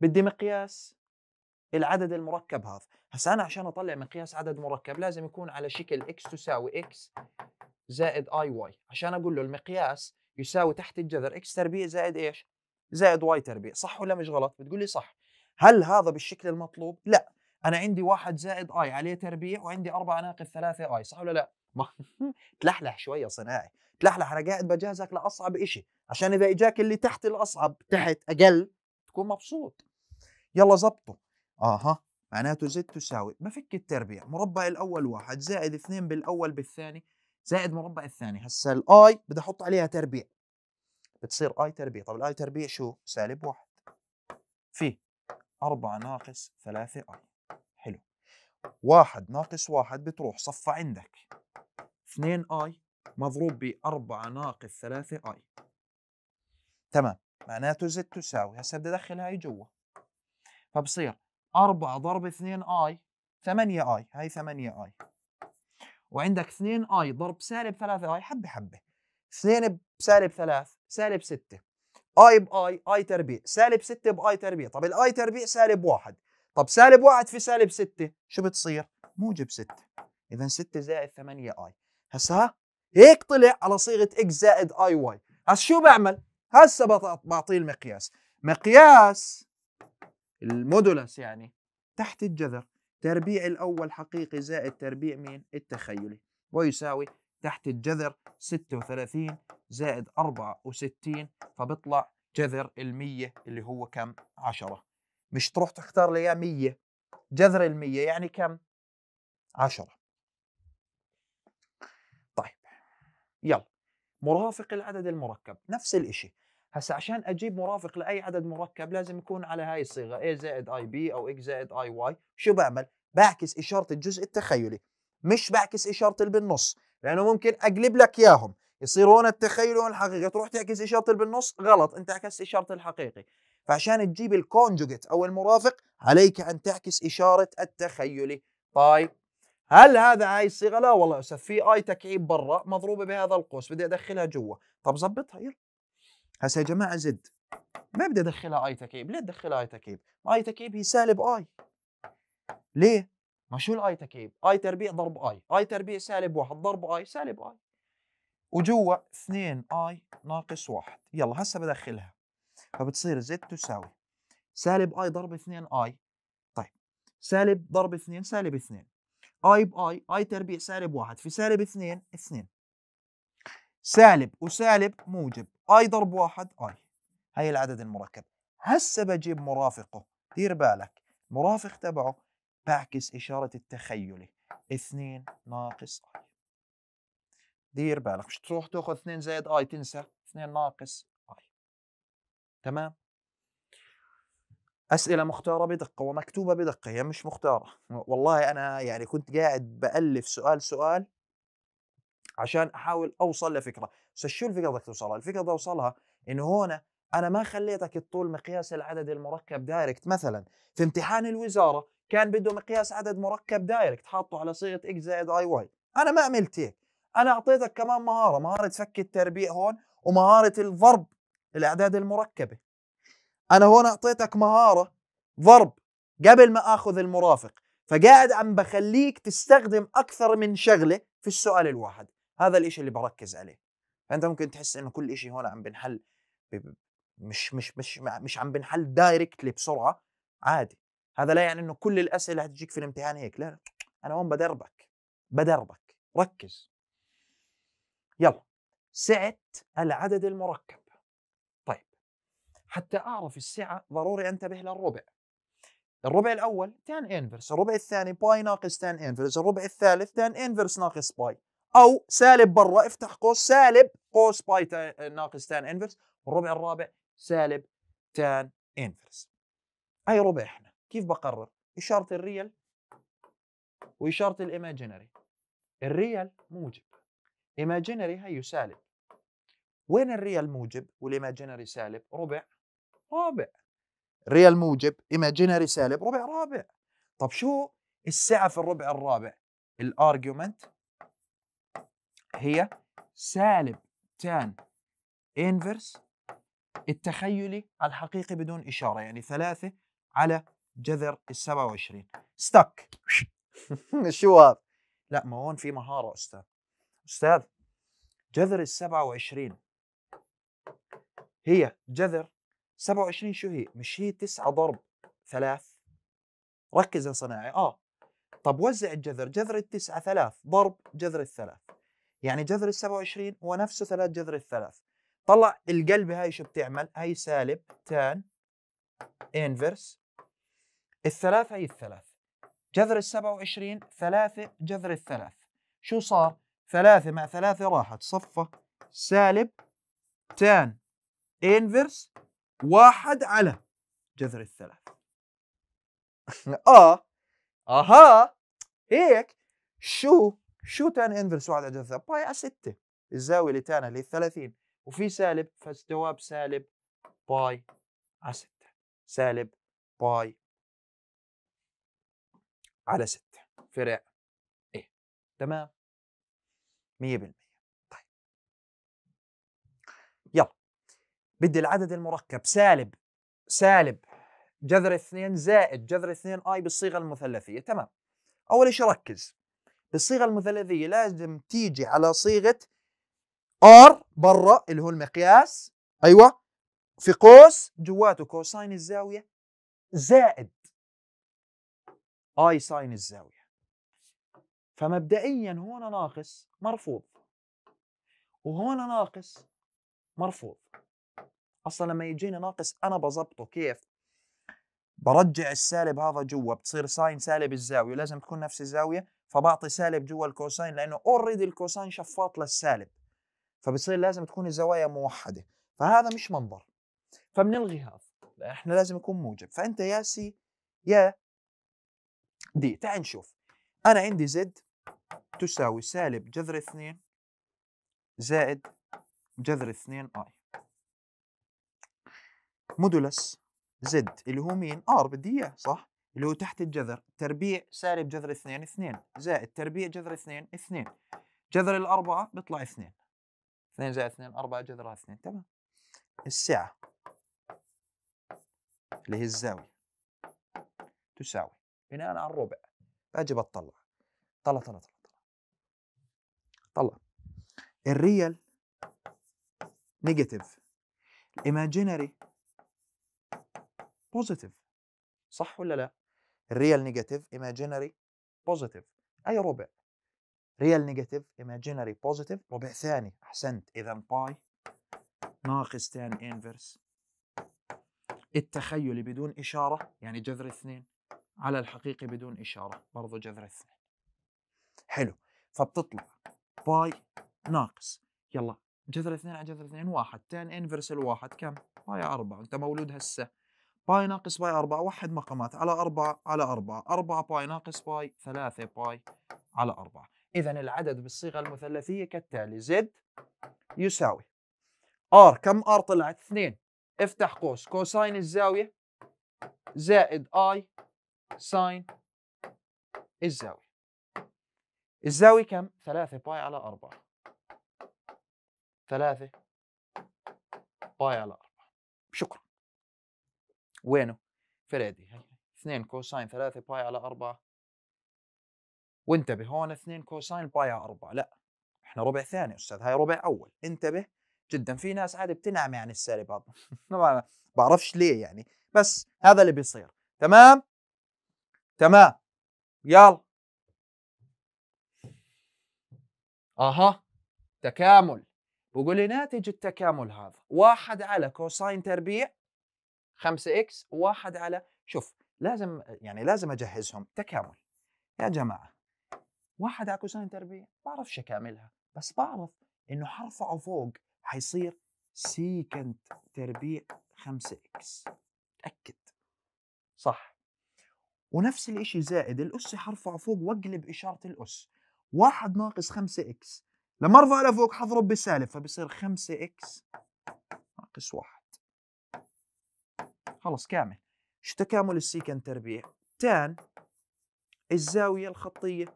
بدي مقياس العدد المركب هذا هسا انا عشان اطلع مقياس عدد مركب لازم يكون على شكل x تساوي x زائد اي واي عشان اقول له المقياس يساوي تحت الجذر x تربيع زائد ايش زائد y تربيع صح ولا مش غلط بتقول لي صح هل هذا بالشكل المطلوب لا انا عندي واحد زائد اي عليه تربيع وعندي اربعة ناقص ثلاثة اي صح ولا لا تلحلح شويه صناعي تلحلح انا قاعد بجهزك لاصعب إشي عشان اذا اجاك اللي تحت الاصعب تحت اقل تكون مبسوط يلا زبطوا اها معناته زد تساوي ما فيك التربيع مربع الاول واحد زائد اثنين بالاول بالثاني زائد مربع الثاني هسا الاي بدي احط عليها تربيع بتصير اي تربيع طب الاي تربيع شو سالب واحد في أربعة ناقص ثلاثة اي حلو واحد ناقص واحد بتروح صفى عندك 2 اي مضروب ب 4 ناقص 3 اي تمام معناته زد تساوي هسه بدي ادخل هاي جوا فبصير 4 ضرب 2 اي 8 اي هاي 8 اي وعندك 2 اي ضرب سالب 3 اي حبه حبه 2 بسالب 3 سالب 6 اي باي اي تربيع سالب 6 باي تربيع طب الاي تربيع سالب 1 طب سالب 1 في سالب 6 شو بتصير؟ موجب 6 اذا 6 زائد 8 اي هسه ها هيك طلع على صيغه اكس زائد اي واي هس شو بعمل هسه بعطيه المقياس مقياس المودولس يعني تحت الجذر تربيع الاول حقيقي زائد تربيع مين التخيلي ويساوي تحت الجذر 36 زائد 64 فبطلع جذر ال 100 اللي هو كم 10 مش تروح تختار لي 100 جذر ال 100 يعني كم 10 يلا مرافق العدد المركب نفس الشيء هسا عشان اجيب مرافق لاي عدد مركب لازم يكون على هاي الصيغه a زائد اي بي او x زائد اي واي شو بعمل بعكس اشاره الجزء التخيلي مش بعكس اشاره اللي بالنص لانه ممكن اقلب لك اياهم يصير هون التخيل وهون الحقيقي تروح تعكس اشاره اللي بالنص غلط انت عكست اشاره الحقيقي فعشان تجيب الكونجوجيت او المرافق عليك ان تعكس اشاره التخيلي طيب هل هذا هاي الصيغه؟ لا والله يا في اي تكعيب برا مضروبه بهذا القوس بدي ادخلها جوا، طب زبطها يلا. هسه يا جماعه زد ما بدي ادخلها اي تكعيب، ليه تدخلها اي تكعيب؟ اي تكعيب هي سالب اي. ليه؟ ما شو الاي تكعيب؟ اي تربيع ضرب اي، اي تربيع سالب واحد ضرب اي سالب اي. وجوا 2 اي ناقص واحد، يلا هسه بدخلها. فبتصير زد تساوي سالب اي ضرب 2 اي. طيب سالب ضرب 2 سالب 2. اي باي اي تربيع سالب واحد في سالب اثنين اثنين سالب وسالب موجب اي ضرب واحد اي هي العدد المركب هسه بجيب مرافقه دير بالك المرافق تبعه بعكس إشارة التخيلي اثنين ناقص اي دير بالك مش تروح تاخذ اثنين زائد اي تنسى اثنين ناقص اي تمام اسئله مختاره بدقه ومكتوبه بدقه هي مش مختاره والله انا يعني كنت قاعد بالف سؤال سؤال عشان احاول اوصل لفكره بس شو الفكره بدك توصلها الفكره توصلها انه هون انا ما خليتك تطول مقياس العدد المركب دايركت مثلا في امتحان الوزاره كان بده مقياس عدد مركب دايركت حاطه على صيغه اكس زائد اي واي انا ما عملت هيك انا اعطيتك كمان مهاره مهاره فك التربيع هون ومهاره الضرب الاعداد المركبه انا هون اعطيتك مهاره ضرب قبل ما اخذ المرافق فقاعد عم بخليك تستخدم اكثر من شغله في السؤال الواحد هذا الإشي اللي بركز عليه فانت ممكن تحس انه كل إشي هون عم بنحل مش مش مش مش عم بنحل دايركتلي بسرعه عادي هذا لا يعني انه كل الاسئله حتجيك في الامتحان هيك لا, لا. انا هون بدربك بدربك ركز يلا سعه العدد المركب حتى أعرف السعة ضروري أنتبه للربع الربع الأول تان إنفرس الربع الثاني باي ناقص تان إنفرس الربع الثالث تان إنفرس ناقص باي أو سالب برا افتح قوس سالب قوس باي آه، ناقص تان إنفرس والربع الرابع سالب تان إنفرس أي ربع إحنا كيف بقرر إشارة الريال وإشارة الإيماجينري الريال موجب إيماجينري هي سالب وين الريال موجب والإيماجينري سالب ربع رابع ريال موجب ايماجينري سالب ربع رابع طب شو السعة في الربع الرابع الارجيومنت هي سالب تان انفرس التخيلي الحقيقي بدون إشارة يعني ثلاثة على جذر ال 27 ستك شو هذا؟ لا ما هون في مهارة أستاذ أستاذ جذر ال 27 هي جذر 27 شو هي؟ مش هي 9 ضرب 3؟ ركز يا صناعي اه طب وزع الجذر جذر التسعة ثلاث ضرب جذر الثلاث يعني جذر ال 27 هو نفسه ثلاث جذر الثلاث طلع القلب هاي شو بتعمل؟ هاي سالب تان انفرس الثلاث هي الثلاث جذر ال 27 ثلاثة جذر الثلاث شو صار؟ ثلاثة مع ثلاثة راحت صفة سالب تان انفرس واحد على جذر الثلاث اه اها آه. هيك شو شو تان انفرس واحد على جذر باي على 6 الزاوية اللي تانها اللي 30 وفي سالب فالجواب سالب باي على 6 سالب باي على 6 فرع ايه تمام 100% بدي العدد المركب سالب سالب جذر 2 زائد جذر 2 اي بالصيغه المثلثيه تمام اول شيء ركز بالصيغه المثلثيه لازم تيجي على صيغه ار برا اللي هو المقياس ايوه في قوس جواته كوساين الزاويه زائد اي ساين الزاويه فمبدئيا هون ناقص مرفوض وهون ناقص مرفوض اصلا لما يجيني ناقص انا بظبطه كيف برجع السالب هذا جوا بتصير ساين سالب الزاويه لازم تكون نفس الزاويه فبعطي سالب جوا الكوساين لانه اوريدي الكوساين شفاط للسالب فبصير لازم تكون الزوايا موحده فهذا مش منظر فبنلغي هذا احنا لازم يكون موجب فانت يا سي يا دي تعال نشوف انا عندي زد تساوي سالب جذر 2 زائد جذر 2 اي مودولس زد اللي هو مين؟ ار بدي اياه صح؟ اللي هو تحت الجذر تربيع سالب جذر اثنين اثنين زائد تربيع جذر اثنين اثنين جذر الأربعة بيطلع اثنين اثنين زائد اثنين أربعة جذرها اثنين تمام السعة اللي هي الزاوية تساوي بناء على الربع أجي بطلع طلع طلع طلع طلع طلع الريال نيجاتيف الايماجينري بوزيتيف صح ولا لا الريال نيجاتيف ايماجينري بوزيتيف اي ربع ريال نيجاتيف ايماجينري بوزيتيف ربع ثاني احسنت اذا باي ناقص تان انفرس التخيلي بدون اشاره يعني جذر اثنين على الحقيقي بدون اشاره برضه جذر اثنين حلو فبتطلع باي ناقص يلا جذر اثنين على جذر اثنين واحد تان انفرس الواحد كم؟ باي أربعة أنت مولود هسه باي ناقص باي 4 وحد مقامات على 4 على 4 4 باي ناقص باي 3 باي على 4 إذا العدد بالصيغة المثلثية كالتالي زد يساوي ار كم ار طلعت 2 افتح قوس كوساين الزاوية زائد اي ساين الزاوية الزاوية كم؟ 3 باي على 4 3 باي على 4 شكرا وينه؟ فريدي 2 كوساين 3 باي على 4 وانتبه هون 2 كوساين باي على 4 لا احنا ربع ثاني استاذ هاي ربع اول انتبه جدا في ناس عادي بتنعمي عن السالب هذا ما بعرفش ليه يعني بس هذا اللي بيصير تمام تمام يلا اها تكامل بقول لي ناتج التكامل هذا واحد على كوساين تربيع 5 اكس واحد على شوف لازم يعني لازم اجهزهم تكامل يا جماعه واحد على كوساين تربيع بعرفش اكاملها بس بعرف انه حرفعه فوق حيصير سيكنت تربيع 5 اكس تاكد صح ونفس الشيء زائد الأس حرفعه فوق واقلب إشارة الأس واحد ناقص 5 إكس لما أرفع لفوق حضرب بسالب فبصير 5 إكس ناقص واحد خلص كامل شو تكامل السيكنت تربيع تان الزاوية الخطية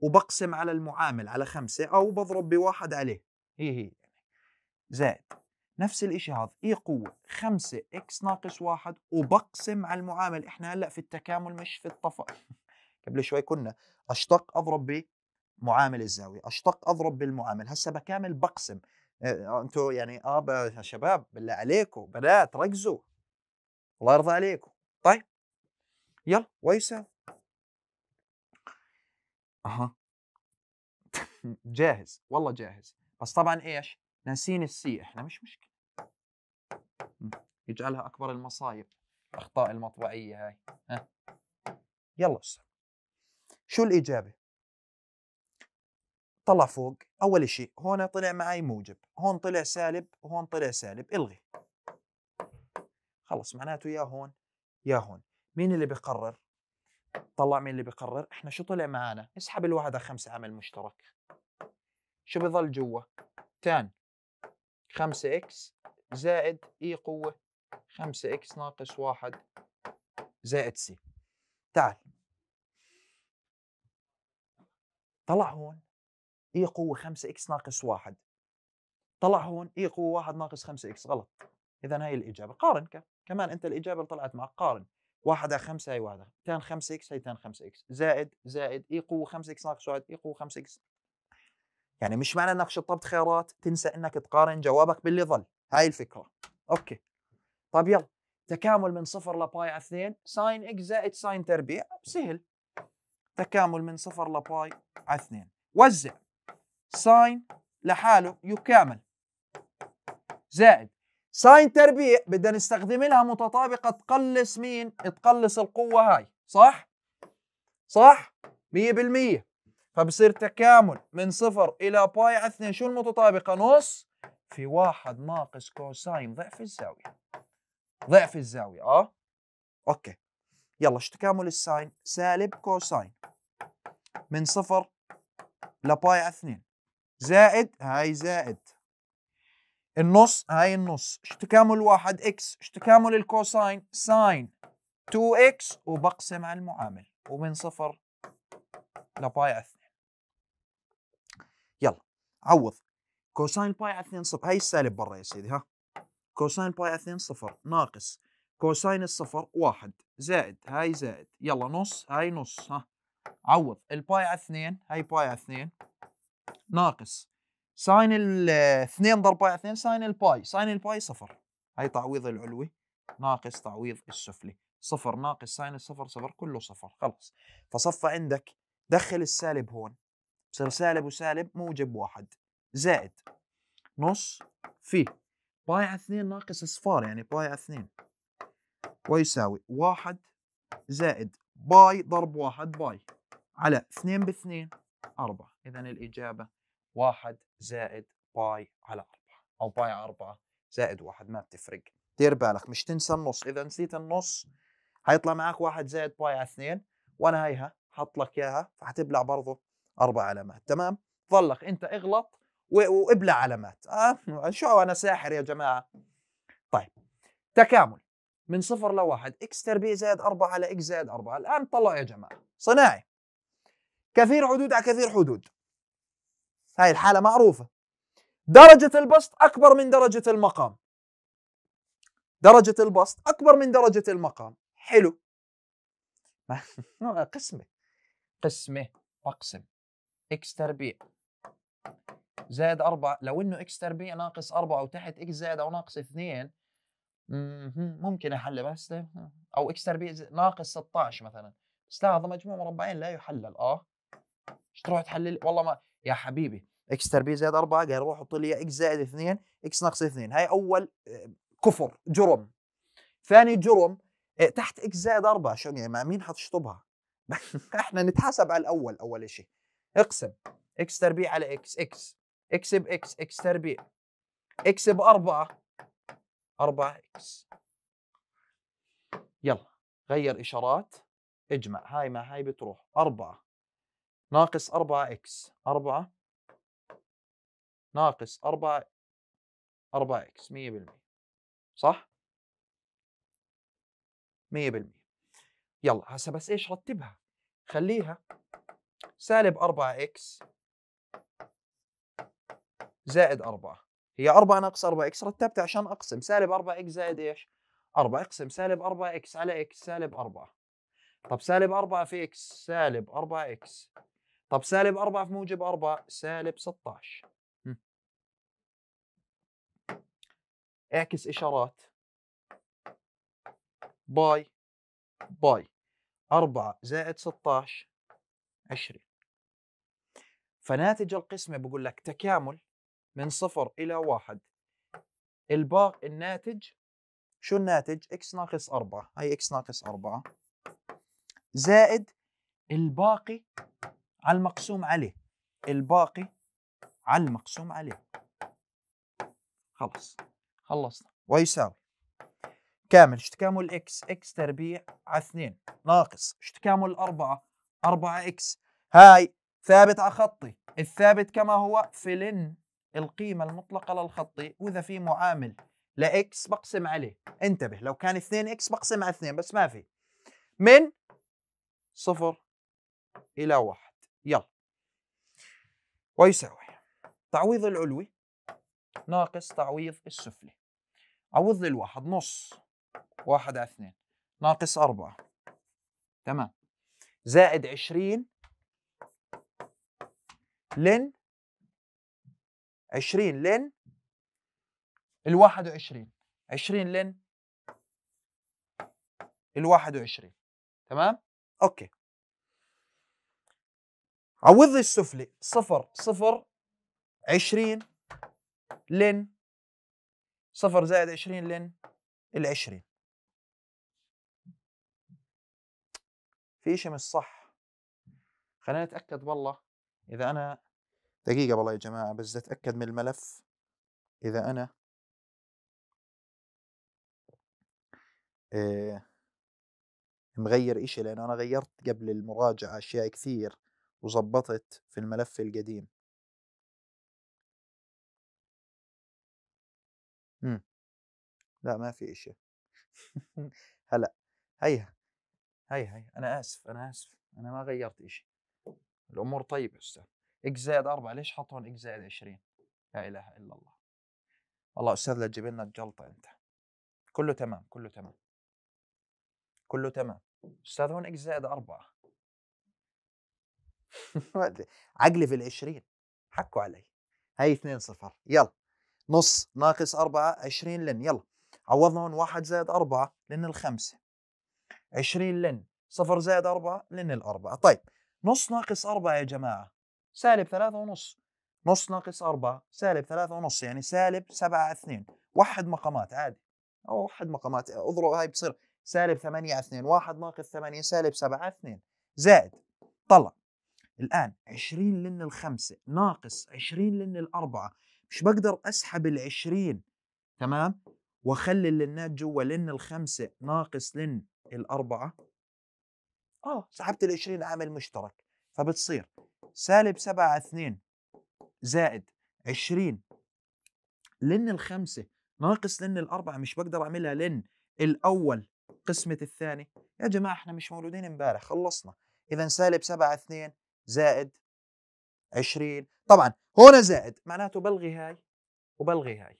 وبقسم على المعامل على خمسة أو بضرب بواحد عليه هي هي يعني. زائد نفس الإشي هذا إي قوة خمسة إكس ناقص واحد وبقسم على المعامل إحنا هلأ في التكامل مش في الطفأ قبل شوي كنا أشتق أضرب بمعامل الزاوية أشتق أضرب بالمعامل هسا بكامل بقسم آه، آه، أنتوا يعني آه شباب بالله عليكم بنات ركزوا الله يرضى عليكم طيب يلا ويسا اها جاهز والله جاهز بس طبعا ايش ناسين السي احنا مش مشكله يجعلها اكبر المصايب الاخطاء المطبعيه هاي ها يلا استاذ شو الاجابه طلع فوق اول شيء هون طلع معي موجب هون طلع سالب وهون طلع سالب الغي خلص معناته يا هون يا هون مين اللي بيقرر طلع مين اللي بيقرر احنا شو طلع معانا اسحب الواحد على خمسة عمل مشترك شو بيظل جوا تان خمسة اكس زائد اي قوة خمسة اكس ناقص واحد زائد سي تعال طلع هون اي قوة خمسة اكس ناقص واحد طلع هون اي قوة واحد ناقص خمسة اكس غلط اذا هي الاجابه قارن كمان انت الاجابه اللي طلعت معك قارن واحد على 5 هي واحد تان 5 اكس هي تان 5 اكس زائد زائد اي قوه 5 اكس ناقص واحد اي قوه 5 اكس يعني مش معنى انك شطبت خيارات تنسى انك تقارن جوابك باللي ظل هاي الفكره اوكي طيب يلا تكامل من صفر لباي على 2 ساين اكس زائد ساين تربيع سهل تكامل من صفر لباي على 2 وزع ساين لحاله يكامل زائد ساين تربيع بدنا نستخدم لها متطابقه تقلص مين؟ تقلص القوه هاي صح؟ صح؟ 100% فبصير تكامل من صفر الى باي على اثنين شو المتطابقه؟ نص في واحد ناقص كوساين ضعف الزاويه ضعف الزاويه اه اوكي يلا شو تكامل الساين؟ سالب كوساين من صفر لباي على اثنين زائد هاي زائد النص هاي النص تكامل واحد اكس تكامل الكوساين ساين 2 اكس وبقسم على المعامل ومن صفر لباي على 2 يلا عوض كوساين باي على 2 صفر هاي السالب برا يا سيدي ها كوساين باي على 2 صفر ناقص كوساين الصفر واحد زائد هاي زائد يلا نص هاي نص ها عوض الباي على 2 هاي باي على 2 ناقص ساين ال 2 ضرب باي 2 ساين الباي ساين الباي صفر هاي تعويض العلوي ناقص تعويض السفلي صفر ناقص ساين الصفر صفر كله صفر خلص فصفى عندك دخل السالب هون بصير سالب وسالب موجب واحد زائد نص في باي على 2 ناقص اصفار يعني باي على 2 ويساوي واحد زائد باي ضرب واحد باي على 2 باثنين أربعة إذا الإجابة 1 زائد باي على 4 او باي على 4 زائد 1 ما بتفرق دير بالك مش تنسى النص اذا نسيت النص حيطلع معك 1 زائد باي على 2 وانا هيها حط لك اياها فحتبلع برضه اربع علامات تمام ظلك انت اغلط وابلع علامات أه؟ شو انا ساحر يا جماعه طيب تكامل من صفر لواحد اكس تربيع زائد أربعة على اكس زائد أربعة الآن طلع يا جماعة صناعي كثير حدود على كثير حدود هاي الحالة معروفة درجة البسط أكبر من درجة المقام درجة البسط أكبر من درجة المقام حلو قسمة قسمة أقسم اكس تربيع زائد أربعة لو انه اكس تربيع ناقص أربعة او تحت اكس زائد او ناقص اثنين ممكن احل بس او اكس تربيع ناقص 16 مثلا بس هذا مجموع مربعين لا يحلل اه ايش تروح تحلل والله ما يا حبيبي اكس تربيع زائد 4 قال روح حط لي اكس زائد 2 اكس ناقص 2 هاي اول آه، كفر جرم ثاني جرم آه، تحت اكس زائد 4 شو يعني مع مين حتشطبها احنا نتحاسب على الاول اول شيء اقسم اكس تربيع على اكس اكس اكس باكس اكس تربيع اكس باربعه 4 اكس يلا غير اشارات اجمع هاي مع هاي بتروح 4 ناقص 4 اكس 4 ناقص 4 4 اكس 100% صح؟ 100% يلا هسه بس ايش رتبها؟ خليها سالب 4 اكس زائد 4 هي 4 ناقص 4 اكس رتبتها عشان اقسم سالب 4 اكس زائد ايش؟ 4 اقسم سالب 4 اكس على اكس سالب 4 طب سالب 4 في اكس سالب 4 اكس طب سالب 4 في موجب 4 سالب 16 اعكس اشارات باي باي 4 زائد 16 20 فناتج القسمة بقول لك تكامل من صفر إلى واحد الباق الناتج شو الناتج؟ x ناقص 4 هي x ناقص 4 زائد الباقي على المقسوم عليه الباقي على المقسوم عليه خلص خلصنا ويساوي كامل اشتكامل اكس اكس تربيع على 2 ناقص اشتكامل 4 4 اكس هاي ثابت على خطي الثابت كما هو فلن القيمة المطلقة للخطي وإذا في معامل لإكس بقسم عليه انتبه لو كان 2 إكس بقسم على 2 بس ما في من صفر إلى واحد يلا ويساوي تعويض العلوي ناقص تعويض السفلي عوض لي الواحد نص واحد على اثنين ناقص أربعة تمام زائد عشرين لن عشرين لن الواحد وعشرين عشرين لن الواحد وعشرين تمام؟ أوكي عوض السفلي صفر صفر عشرين لن صفر زائد عشرين لن العشرين في شيء مش صح خلينا نتأكد والله إذا أنا دقيقة والله يا جماعة بس أتأكد من الملف إذا أنا إيه مغير إشي لأنه أنا غيرت قبل المراجعة أشياء كثير وظبطت في الملف القديم مم. لا ما في اشي هلا هيا هيا هيا انا اسف انا اسف انا ما غيرت اشي الامور طيبه استاذ اكس زائد 4 ليش هون اكس زائد 20 لا اله الا الله والله استاذ لا تجيب لنا الجلطه انت كله تمام كله تمام كله تمام استاذ هون اكس زائد 4 عقلي في العشرين حكوا علي هاي اثنين صفر يلا نص ناقص أربعة عشرين لن يلا عوضنا هون واحد زائد أربعة لن الخمسة عشرين لن صفر زائد أربعة لن الأربعة طيب نص ناقص أربعة يا جماعة سالب ثلاثة ونص نص ناقص أربعة سالب ثلاثة ونص يعني سالب سبعة اثنين واحد مقامات عادي أو واحد مقامات أضرب هاي بصير سالب ثمانية اثنين واحد ناقص ثمانية سالب سبعة اثنين زائد طلع الآن 20 لن الخمسة ناقص 20 لن الأربعة مش بقدر أسحب ال 20 تمام وأخلي اللنات جوا لن الخمسة ناقص لن الأربعة آه سحبت ال 20 عامل مشترك فبتصير سالب 7 2 زائد 20 لن الخمسة ناقص لن الأربعة مش بقدر أعملها لن الأول قسمة الثاني يا جماعة احنا مش مولودين امبارح خلصنا إذا سالب 7 2 زائد 20 طبعا هون زائد معناته بلغي هاي وبلغي هاي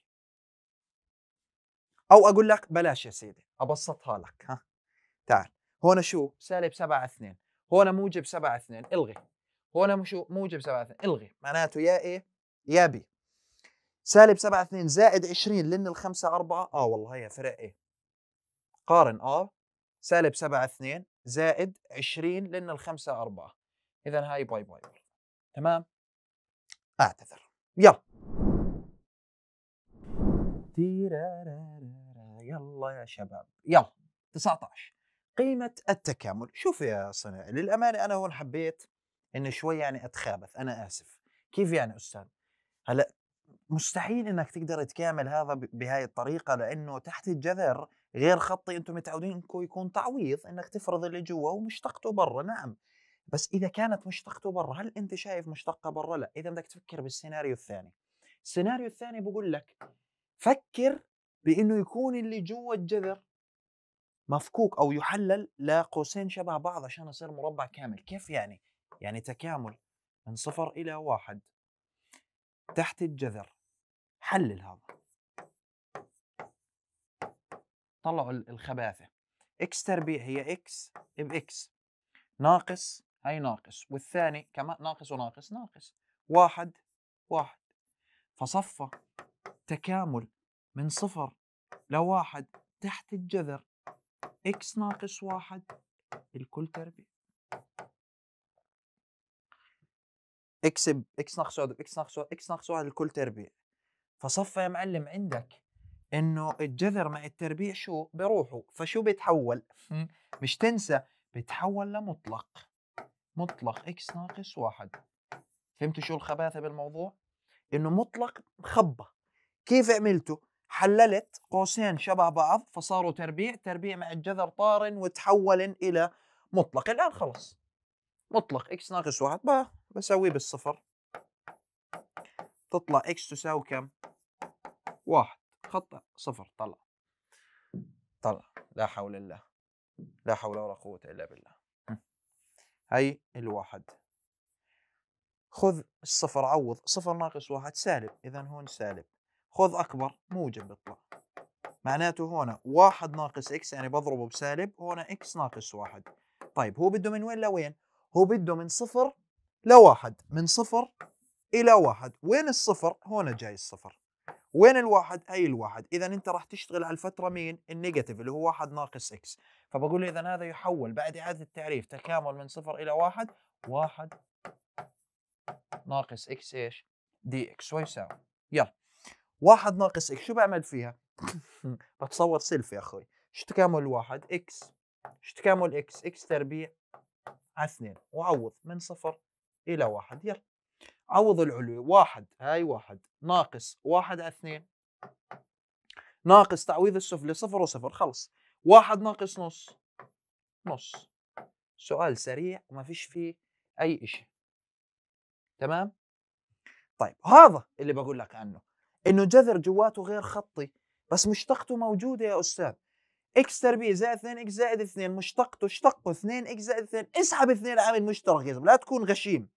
او اقول لك بلاش يا سيدي ابسطها لك ها تعال هون شو سالب 7 2 هون موجب 7 2 الغي هون شو موجب 7 2 الغي معناته يا ايه يا بي سالب 7 2 زائد 20 لان الخمسة 4 اه والله هي فرق ايه قارن اه سالب 7 2 زائد 20 لان الخمسة 4 اذا هاي باي باي تمام اعتذر يلا يلا يا شباب يلا 19 قيمة التكامل شوف يا صنع للأمانة أنا هون حبيت إني شوي يعني أتخابث أنا آسف كيف يعني أستاذ هلا مستحيل إنك تقدر تكامل هذا بهاي الطريقة لأنه تحت الجذر غير خطي أنتم متعودين إنكم يكون تعويض إنك تفرض اللي جوا ومش برا نعم بس اذا كانت مشتقته برا هل انت شايف مشتقه برا لا اذا بدك تفكر بالسيناريو الثاني السيناريو الثاني بقول لك فكر بانه يكون اللي جوا الجذر مفكوك او يحلل لا قوسين شبه بعض عشان يصير مربع كامل كيف يعني يعني تكامل من صفر الى واحد تحت الجذر حلل هذا طلعوا الخباثه اكس تربيع هي اكس باكس ناقص هاي ناقص والثاني كمان ناقص وناقص ناقص واحد واحد فصفى تكامل من صفر لواحد تحت الجذر x ناقص واحد الكل تربيع اكسب x ناقص واحد x ناقص واحد x ناقص واحد الكل تربيع فصفى يا معلم عندك انه الجذر مع التربيع شو بروحوا فشو بيتحول مش تنسى بيتحول لمطلق مطلق اكس ناقص واحد فهمتوا شو الخباثه بالموضوع انه مطلق مخبى كيف عملته حللت قوسين شبه بعض فصاروا تربيع تربيع مع الجذر طار وتحول الى مطلق الان خلص مطلق اكس ناقص واحد بسويه بالصفر تطلع اكس تساوي كم واحد خط صفر طلع طلع لا حول الله لا حول ولا قوة إلا بالله أي الواحد خذ الصفر عوض صفر ناقص واحد سالب إذا هون سالب خذ أكبر موجب بيطلع معناته هنا واحد ناقص إكس يعني بضربه بسالب هنا إكس ناقص واحد طيب هو بده من وين لوين؟ هو بده من صفر لواحد من صفر إلى واحد وين الصفر؟ هنا جاي الصفر وين الواحد؟ اي الواحد، اذا انت راح تشتغل على الفتره مين؟ النيجاتيف اللي هو واحد ناقص اكس، فبقول له اذا هذا يحول بعد اعاده التعريف تكامل من صفر الى واحد، واحد ناقص اكس ايش؟ دي اكس ويساوي، يلا واحد ناقص اكس شو بعمل فيها؟ بتصور سلف يا اخوي، شو تكامل الواحد؟ اكس، شو تكامل اكس؟ اكس تربيع على اثنين، وعوض من صفر الى واحد، يلا عوض العلوي واحد هاي واحد ناقص واحد على اثنين ناقص تعويض السفلي صفر وصفر خلص واحد ناقص نص نص سؤال سريع وما فيش فيه اي شيء تمام طيب هذا اللي بقول لك عنه انه جذر جواته غير خطي بس مشتقته موجوده يا استاذ اكس تربيع زائد 2 اكس زائد 2 مشتقته اشتقه 2 اكس زائد 2 اسحب 2 عامل مشترك يا زلمه لا تكون غشيم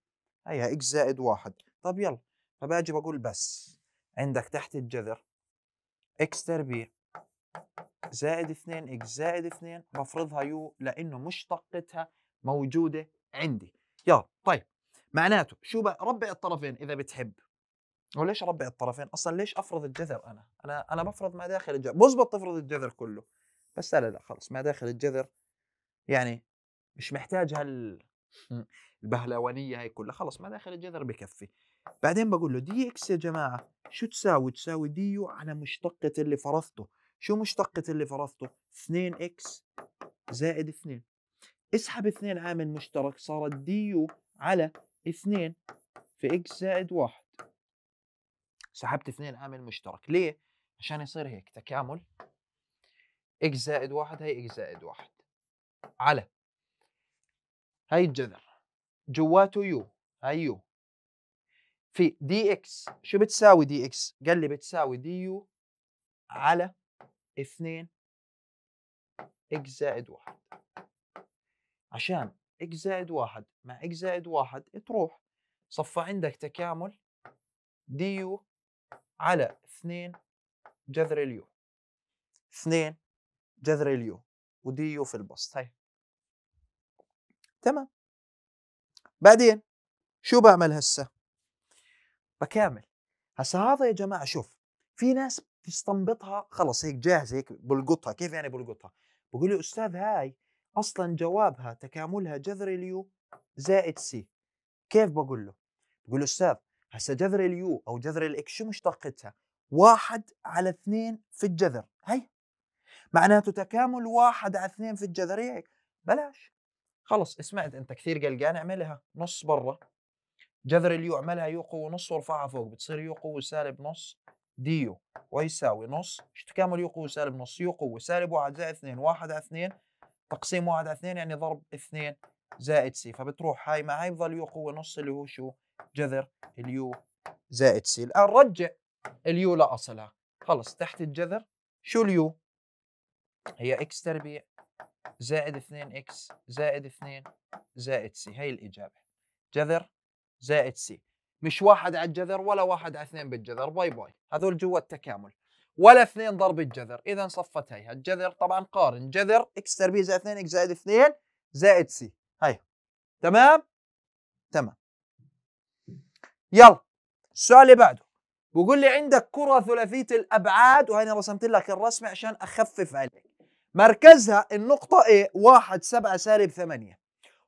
هيها اكس زائد واحد طب يلا فباجي بقول بس عندك تحت الجذر اكس تربيع زائد 2 اكس زائد 2 بفرضها يو لانه مشتقتها موجوده عندي يلا طيب معناته شو بقى ربع الطرفين اذا بتحب وليش ربع الطرفين اصلا ليش افرض الجذر انا انا انا بفرض ما داخل الجذر بزبط تفرض الجذر كله بس لا لا خلص ما داخل الجذر يعني مش محتاج هال البهلوانيه هاي كلها خلص ما داخل الجذر بكفي بعدين بقول له دي اكس يا جماعه شو تساوي تساوي دي يو على مشتقه اللي فرضته شو مشتقه اللي فرضته 2 اكس زائد 2 اسحب 2 عامل مشترك صارت دي يو على 2 في اكس زائد 1 سحبت 2 عامل مشترك ليه عشان يصير هيك تكامل اكس زائد 1 هي اكس زائد 1 على هاي الجذر جواته يو هاي يو في دي اكس شو بتساوي دي اكس؟ قال لي بتساوي دي يو على 2 اكس زائد 1 عشان اكس زائد 1 مع اكس زائد 1 تروح صفى عندك تكامل دي يو على 2 جذر اليو 2 جذر اليو ودي يو في البسط هاي تمام بعدين شو بعمل هسه بكامل هسه هذا يا جماعه شوف في ناس بتستنبطها خلص هيك جاهزه هيك بلقطها كيف يعني بلقطها بقول له استاذ هاي اصلا جوابها تكاملها جذر اليو زائد سي كيف بقول له بقول له استاذ هسه جذر اليو او جذر الاكس شو مشتقتها واحد على اثنين في الجذر هي معناته تكامل واحد على اثنين في الجذر هيك بلاش خلص اسمعت انت كثير قلقان اعملها نص برا جذر اليو اعملها يو قوه نص وارفعها فوق بتصير يو قوه سالب نص دي يو ويساوي نص تكامل يو قوه سالب نص يو قوه سالب واحد زائد اثنين واحد على اثنين تقسيم واحد على اثنين يعني ضرب اثنين زائد سي فبتروح هاي مع هاي بظل يو قوه نص اللي هو شو جذر اليو زائد سي الان رجع اليو لاصلها خلص تحت الجذر شو اليو هي اكس تربيع زائد 2x زائد 2 زائد سي هي الإجابة جذر زائد سي مش واحد على الجذر ولا واحد على اثنين بالجذر باي باي هذول جوا التكامل ولا اثنين ضرب الجذر اذا صفت هي الجذر طبعا قارن جذر اكس تربيع زائد 2 اكس زائد 2 زائد سي هي تمام تمام يلا السؤال اللي بعده بقول لي عندك كره ثلاثيه الابعاد وهنا رسمت لك الرسمه عشان اخفف عليك مركزها النقطة A 1 7 سالب 8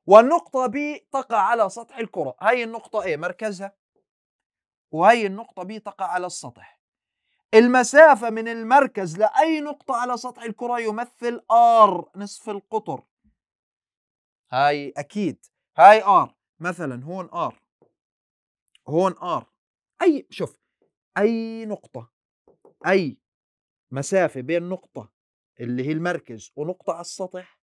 والنقطة B تقع على سطح الكرة هاي النقطة A إيه؟ مركزها وهي النقطة B تقع على السطح المسافة من المركز لأي نقطة على سطح الكرة يمثل R نصف القطر هاي أكيد هاي R مثلا هون R هون R أي شوف أي نقطة أي مسافة بين نقطة اللي هي المركز ونقطه على السطح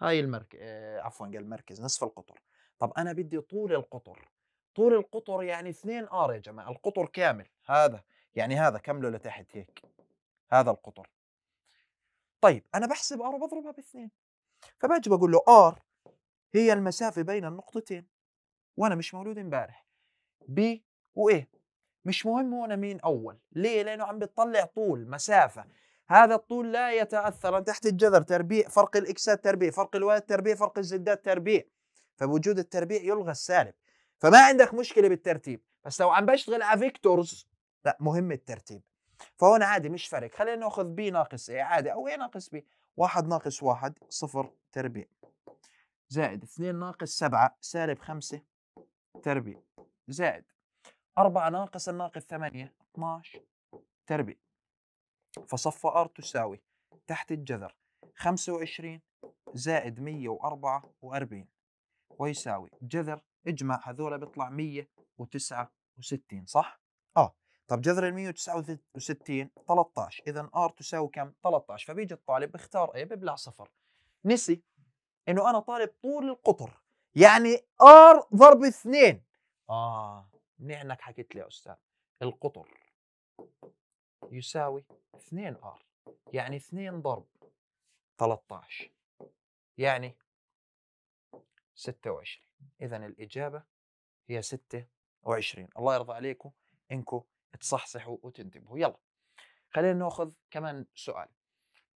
هاي المركز آه عفوا قال المركز نصف القطر طب انا بدي طول القطر طول القطر يعني اثنين ار يا جماعه القطر كامل هذا يعني هذا كمله لتحت هيك هذا القطر طيب انا بحسب ار وبضربها باثنين فباجي بقول له ار هي المسافه بين النقطتين وانا مش مولود امبارح بي وايه مش مهم هون مين اول ليه لانه عم بتطلع طول مسافه هذا الطول لا يتاثر تحت الجذر تربيع فرق الاكسات تربيع فرق الوالد تربيع فرق الزدات تربيع فبوجود التربيع يلغى السالب فما عندك مشكله بالترتيب بس لو عم بشتغل على فيكتورز لا مهم الترتيب فهون عادي مش فرق خلينا ناخذ بي ناقص اي عادي او اي ناقص بي واحد ناقص واحد صفر تربيع زائد اثنين ناقص سبعة سالب خمسة تربيع زائد أربعة ناقص الناقص ثمانية 12 تربيع فصفة R تساوي تحت الجذر 25 زائد 144 ويساوي جذر اجمع هذول بيطلع 169 صح؟ اه طب جذر ال 169 13 اذا R تساوي كم؟ 13 فبيجي الطالب بيختار A ببلع صفر نسي انه انا طالب طول القطر يعني R ضرب اثنين اه منيح انك حكيت لي يا استاذ القطر يساوي 2 ار يعني 2 ضرب 13 يعني 26 اذا الاجابه هي 26 الله يرضى عليكم انكم تصحصحوا وتنتبهوا يلا خلينا ناخذ كمان سؤال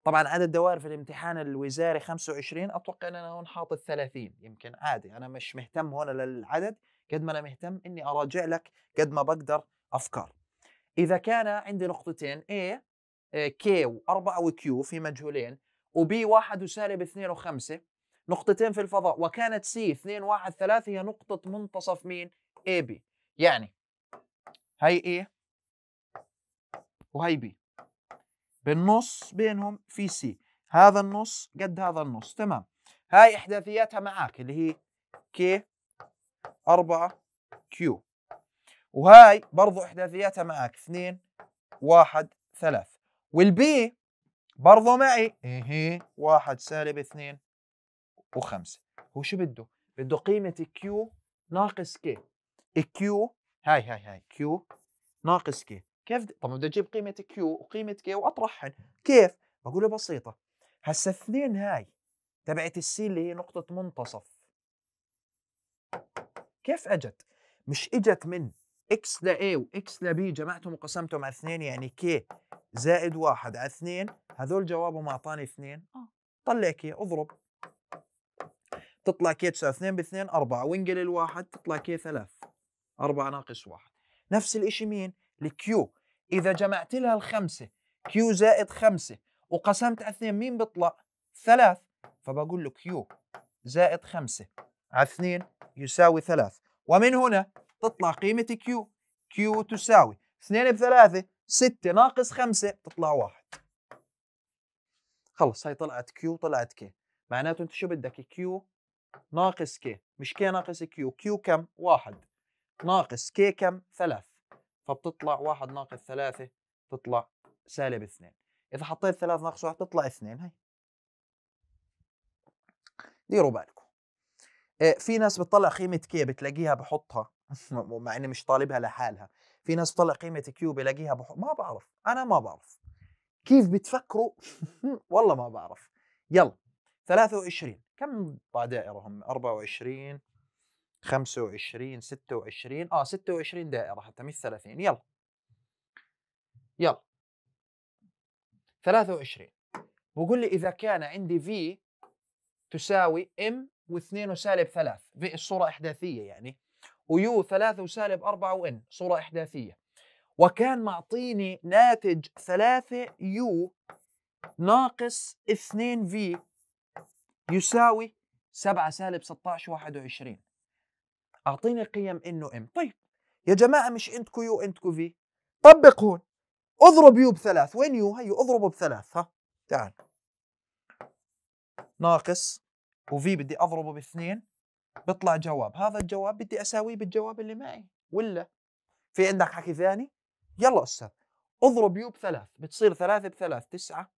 طبعا عدد دوائر في الامتحان الوزاري 25 اتوقع ان انا هون حاطط 30 يمكن عادي انا مش مهتم هون للعدد قد ما انا مهتم اني اراجع لك قد ما بقدر افكار اذا كان عندي نقطتين A آه، K و4 وQ في مجهولين B 1 سالب 2 و5 نقطتين في الفضاء وكانت C 2 1 3 هي نقطة منتصف مين؟ AB يعني هي A وهي B بالنص بينهم في C هذا النص قد هذا النص تمام هاي إحداثياتها معاك اللي هي K 4 Q وهاي برضو إحداثياتها معك اثنين واحد ثلاث والبي برضو معي إيه واحد سالب اثنين وخمسة هو شو بده؟ بده قيمة كيو ناقص كي كيو هاي هاي هاي كيو ناقص كي كيف طب بدي اجيب قيمه كيو وقيمه كي واطرحهم كيف بقول له بسيطه هسا اثنين هاي تبعت السي اللي هي نقطه منتصف كيف اجت مش اجت من اكس لاي إيه واكس لبي جمعتهم وقسمتهم على اثنين يعني كي زائد واحد على اثنين هذول جوابهم اعطاني اثنين آه. طلع كي اضرب تطلع كي تساوي اثنين باثنين اربعة وانقل الواحد تطلع كي ثلاث اربعة ناقص واحد نفس الاشي مين؟ الكيو اذا جمعت لها الخمسة كيو زائد خمسة وقسمت على اثنين مين بيطلع؟ ثلاث فبقول له كيو زائد خمسة على اثنين يساوي ثلاث ومن هنا تطلع قيمة Q Q تساوي 2 بثلاثة 6 ناقص 5 تطلع 1 خلص هاي طلعت Q طلعت K معناته أنت شو بدك Q ناقص K مش K ناقص Q Q كم؟ 1 ناقص K كم؟ 3 فبتطلع 1 ناقص 3 تطلع سالب 2 إذا حطيت 3 ناقص 1 تطلع 2 هاي ديروا بالكم إيه، في ناس بتطلع قيمة كي بتلاقيها بحطها مع اني مش طالبها لحالها في ناس طلع قيمه كيو بلاقيها بح... ما بعرف انا ما بعرف كيف بتفكروا والله ما بعرف يلا 23 كم دائره هم 24 25 26 اه 26 دائره حتى مش 30 يلا يلا 23 بقول لي اذا كان عندي في تساوي ام واثنين وسالب ثلاث في الصوره احداثيه يعني ويو 3 وسالب 4 وإن صورة إحداثية وكان معطيني ناتج 3 يو ناقص 2 في يساوي 7 سالب 16 21 أعطيني قيم ان وام طيب يا جماعة مش عندكم يو عندكم في طبق هون اضرب يو بثلاث وين يو هيو اضربه بثلاث ها تعال ناقص وفي بدي اضربه باثنين بيطلع جواب هذا الجواب بدي اساويه بالجواب اللي معي ولا في عندك حكي ثاني يلا استاذ اضرب يو بثلاث بتصير ثلاثة بثلاث تسعة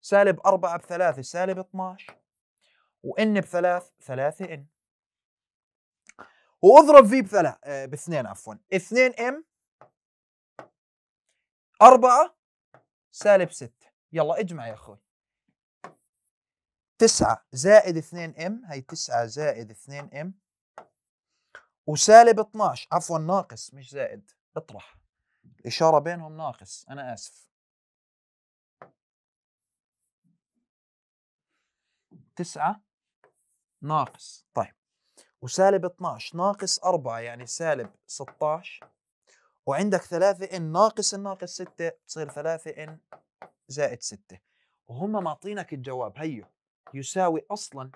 سالب أربعة بثلاثة سالب 12 وإن بثلاث ثلاثة إن واضرب في بثلاث آه، باثنين عفوا اثنين إم أربعة سالب ستة يلا اجمع يا أخوي 9 زائد 2 ام هي 9 زائد 2 ام وسالب 12 عفوا ناقص مش زائد اطرح الاشاره بينهم ناقص انا اسف تسعة ناقص طيب وسالب 12 ناقص 4 يعني سالب 16 وعندك 3 ان ناقص الناقص 6 تصير 3 ان زائد 6 وهم معطينك الجواب هيو يساوي أصلا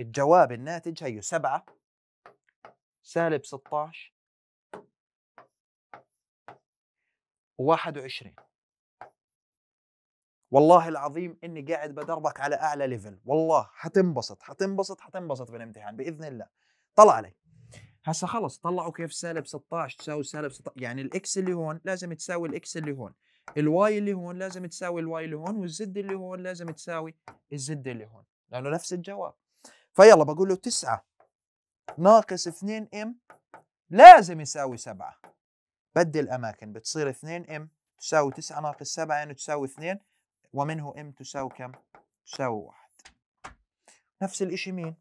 الجواب الناتج هيو 7 سالب 16 و21 والله العظيم اني قاعد بدربك على اعلى ليفل والله حتنبسط حتنبسط حتنبسط بالامتحان باذن الله طلع علي هسه خلص طلعوا كيف سالب 16 تساوي سالب 16 يعني الاكس اللي هون لازم تساوي الاكس اللي هون الواي اللي هون لازم تساوي الواي اللي هون والزد اللي هون لازم تساوي الزد اللي هون لانه نفس الجواب فيلا بقول له 9 ناقص 2 ام لازم يساوي 7 بدل اماكن بتصير 2 ام تساوي 9 ناقص 7 يعني تساوي 2 ومنه ام تساوي كم؟ تساوي 1 نفس الشيء مين؟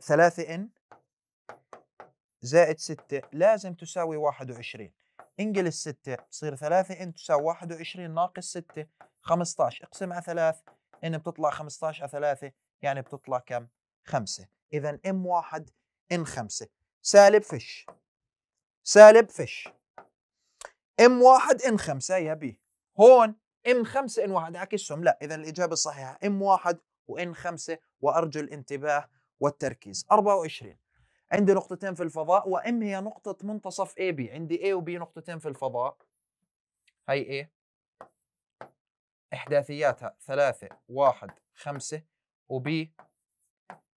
3 آه، ان زائد 6 لازم تساوي 21 انقل ال 6 تصير 3 ان تساوي 21 ناقص 6 15 اقسم على 3 ان بتطلع 15 على 3 يعني بتطلع كم 5 اذا ام 1 ان 5 سالب فش سالب فش ام 1 ان 5 يا بي هون ام 5 ان 1 عكسهم لا اذا الاجابه الصحيحه ام 1 وان 5 وارجو الانتباه والتركيز 24 عندي نقطتين في الفضاء وام هي نقطه منتصف اي بي عندي اي وبي نقطتين في الفضاء هي ايه إحداثياتها ثلاثة واحد خمسة وبي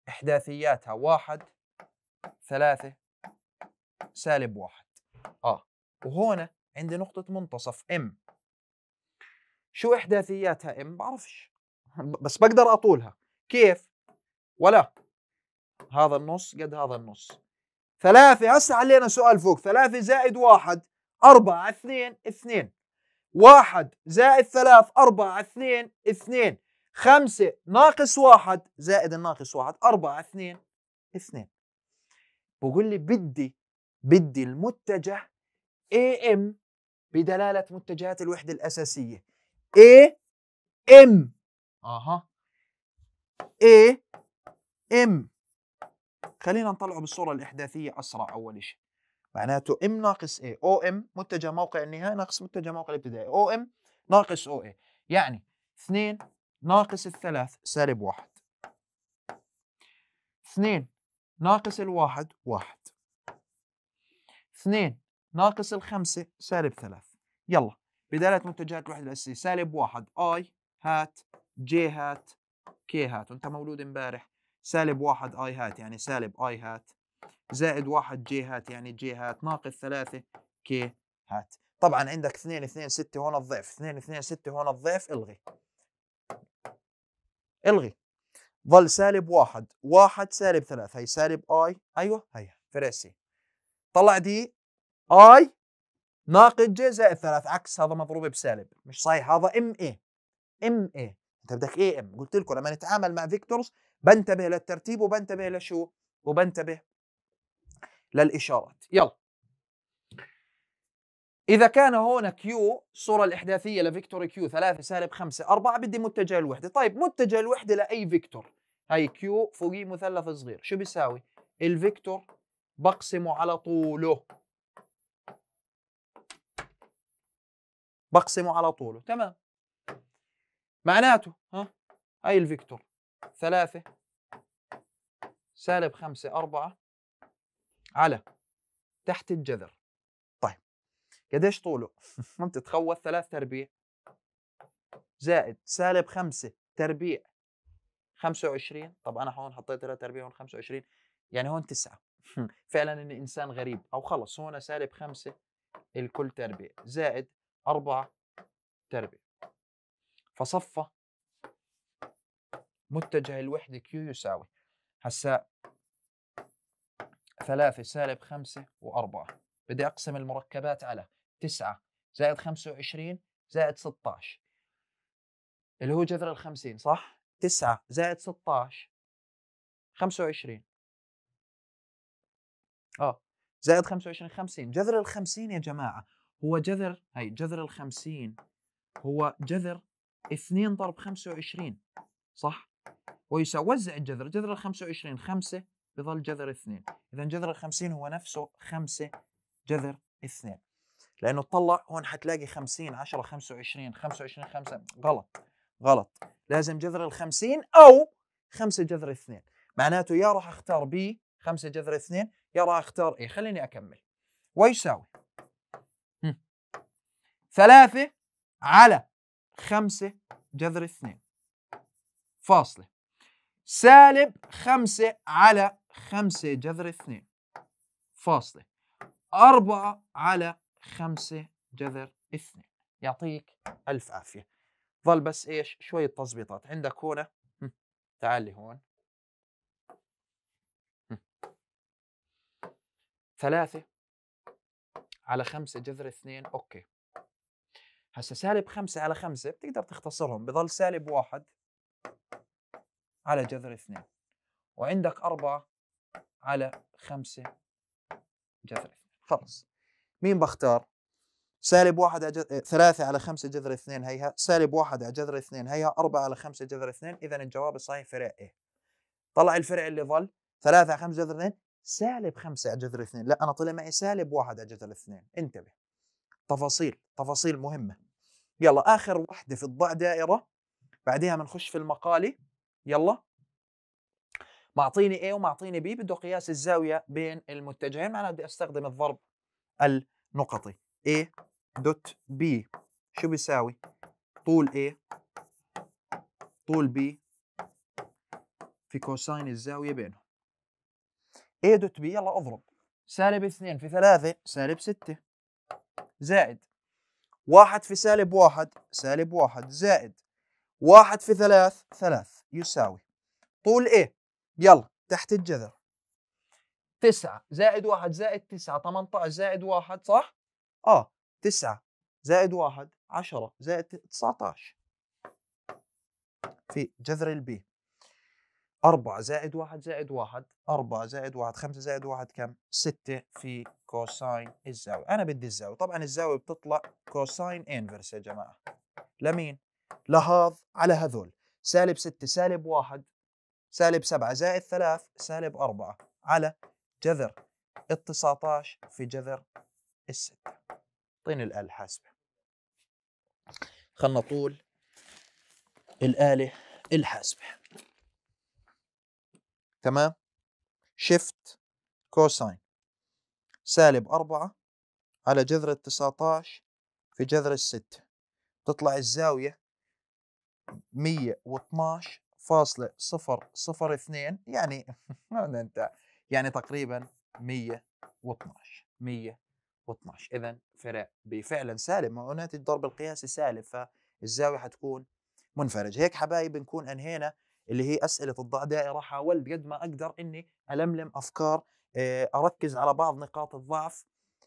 إحداثياتها واحد ثلاثة سالب واحد آه وهنا عندي نقطة منتصف ام شو إحداثياتها ام بعرفش بس بقدر أطولها كيف ولا هذا النص قد هذا النص ثلاثة هسه علينا سؤال فوق ثلاثة زائد واحد أربعة اثنين اثنين واحد زائد ثلاث أربعة اثنين اثنين خمسة ناقص واحد زائد الناقص واحد أربعة اثنين اثنين بقول لي بدي بدي المتجه AM بدلالة متجهات الوحدة الأساسية A M أها A M خلينا نطلعه بالصورة الإحداثية أسرع أول شيء معناته ام ناقص اي او ام متجه موقع النهايه ناقص متجه موقع الابتدائي او ام ناقص او اي يعني 2 ناقص الثلاث سالب واحد 2 ناقص الواحد واحد 2 ناقص الخمسة سالب ثلاث يلا بدالة منتجات الوحدة الأساسية سالب واحد اي هات جي هات كي هات وانت مولود امبارح سالب واحد اي هات يعني سالب اي هات زائد واحد جي هات يعني جي هات ناقص ثلاثة كي هات طبعا عندك 2 2 6 هون الضعف 2 2 6 هون الضعف الغي الغي ظل سالب واحد واحد سالب ثلاثة هي سالب اي ايوه هي فرع سي طلع دي اي ناقص جي زائد ثلاث عكس هذا مضروب بسالب مش صحيح هذا ام اي ام اي انت بدك اي ام قلت لكم لما نتعامل مع فيكتورز بنتبه للترتيب وبنتبه لشو وبنتبه للإشارات يلا إذا كان هنا كيو الصورة الإحداثية لفيكتور كيو 3 سالب 5 4 بدي متجه الوحدة طيب متجه الوحدة لأي فيكتور هاي كيو فوقيه مثلث صغير شو بيساوي الفيكتور بقسمه على طوله بقسمه على طوله تمام معناته ها هاي الفيكتور ثلاثة سالب خمسة أربعة على تحت الجذر طيب قديش طوله؟ ما بتتخوف ثلاث تربيع زائد سالب خمسة تربيع 25 طب انا هون حطيت ثلاث تربيع هون 25 يعني هون تسعة فعلا اني انسان غريب او خلص هون سالب خمسة الكل تربيع زائد أربعة تربيع فصفى متجه الوحدة كيو يساوي هسا 3 سالب 5 و4 بدي أقسم المركبات على 9 زائد 25 زائد 16 اللي هو جذر ال 50 صح؟ 9 زائد 16 25 اه زائد 25 50 جذر ال 50 يا جماعة هو جذر هي جذر ال 50 هو جذر 2 ضرب 25 صح؟ ويساوي وزع الجذر جذر ال 25 5 بظل جذر اثنين اذا جذر ال50 هو نفسه 5 جذر اثنين لانه تطلع هون حتلاقي 50 10 25 25 5 غلط غلط لازم جذر ال 50 او 5 جذر 2 معناته يا راح اختار بي 5 جذر 2 يا راح اختار اي خليني اكمل ويساوي 3 على 5 جذر 2 فاصلة سالب 5 على خمسة جذر اثنين فاصلة أربعة على خمسة جذر اثنين يعطيك ألف عافية ظل بس إيش شوية تظبيطات عندك هون تعال لي هون ثلاثة على خمسة جذر اثنين أوكي هسا سالب خمسة على خمسة بتقدر تختصرهم بظل سالب واحد على جذر اثنين وعندك أربعة على 5 جذر 2 خلص مين بختار؟ سالب واحد على جذر ثلاثة على خمسة جذر اثنين هيها سالب واحد على جذر اثنين هيها أربعة على خمسة جذر اثنين إذا الجواب الصحيح فرع إيه طلع الفرع اللي ظل ثلاثة على خمسة جذر اثنين سالب خمسة على جذر اثنين لا أنا طلع معي سالب واحد على جذر اثنين انتبه تفاصيل تفاصيل مهمة يلا آخر وحدة في الضع دائرة بعدها بنخش في المقالي يلا معطيني A إيه ومعطيني B بده قياس الزاوية بين المتجهين معناها بدي استخدم الضرب النقطي A دوت B شو بيساوي طول A طول B في كوساين الزاوية بينهم A دوت B يلا اضرب سالب 2 في 3 سالب 6 زائد واحد في سالب واحد سالب واحد زائد واحد في ثلاث ثلاث يساوي طول A يلا تحت الجذر 9 زائد 1 زائد 9 18 زائد 1 صح؟ اه 9 زائد 1 10 زائد 19 في جذر البي 4 زائد 1 زائد 1 4 زائد 1 5 زائد 1 كم؟ 6 في كوساين الزاوية أنا بدي الزاوية طبعا الزاوية بتطلع كوساين انفرس يا جماعة لمين؟ لهذا على هذول سالب 6 سالب 1 سالب 7 زائد 3 سالب 4 على جذر ال 19 في جذر ال 6 اعطيني الآلة الحاسبة خلنا طول الآلة الحاسبة تمام شفت كوساين سالب 4 على جذر ال 19 في جذر ال 6 تطلع الزاوية 112 0.002 يعني انت يعني تقريبا 112 112 اذا فرق بفعلا سالب مع الضرب القياسي سالب فالزاويه حتكون منفرج هيك حبايب نكون انهينا اللي هي اسئله الضع دائره حاولت قد ما اقدر اني الملم افكار آه، اركز على بعض نقاط الضعف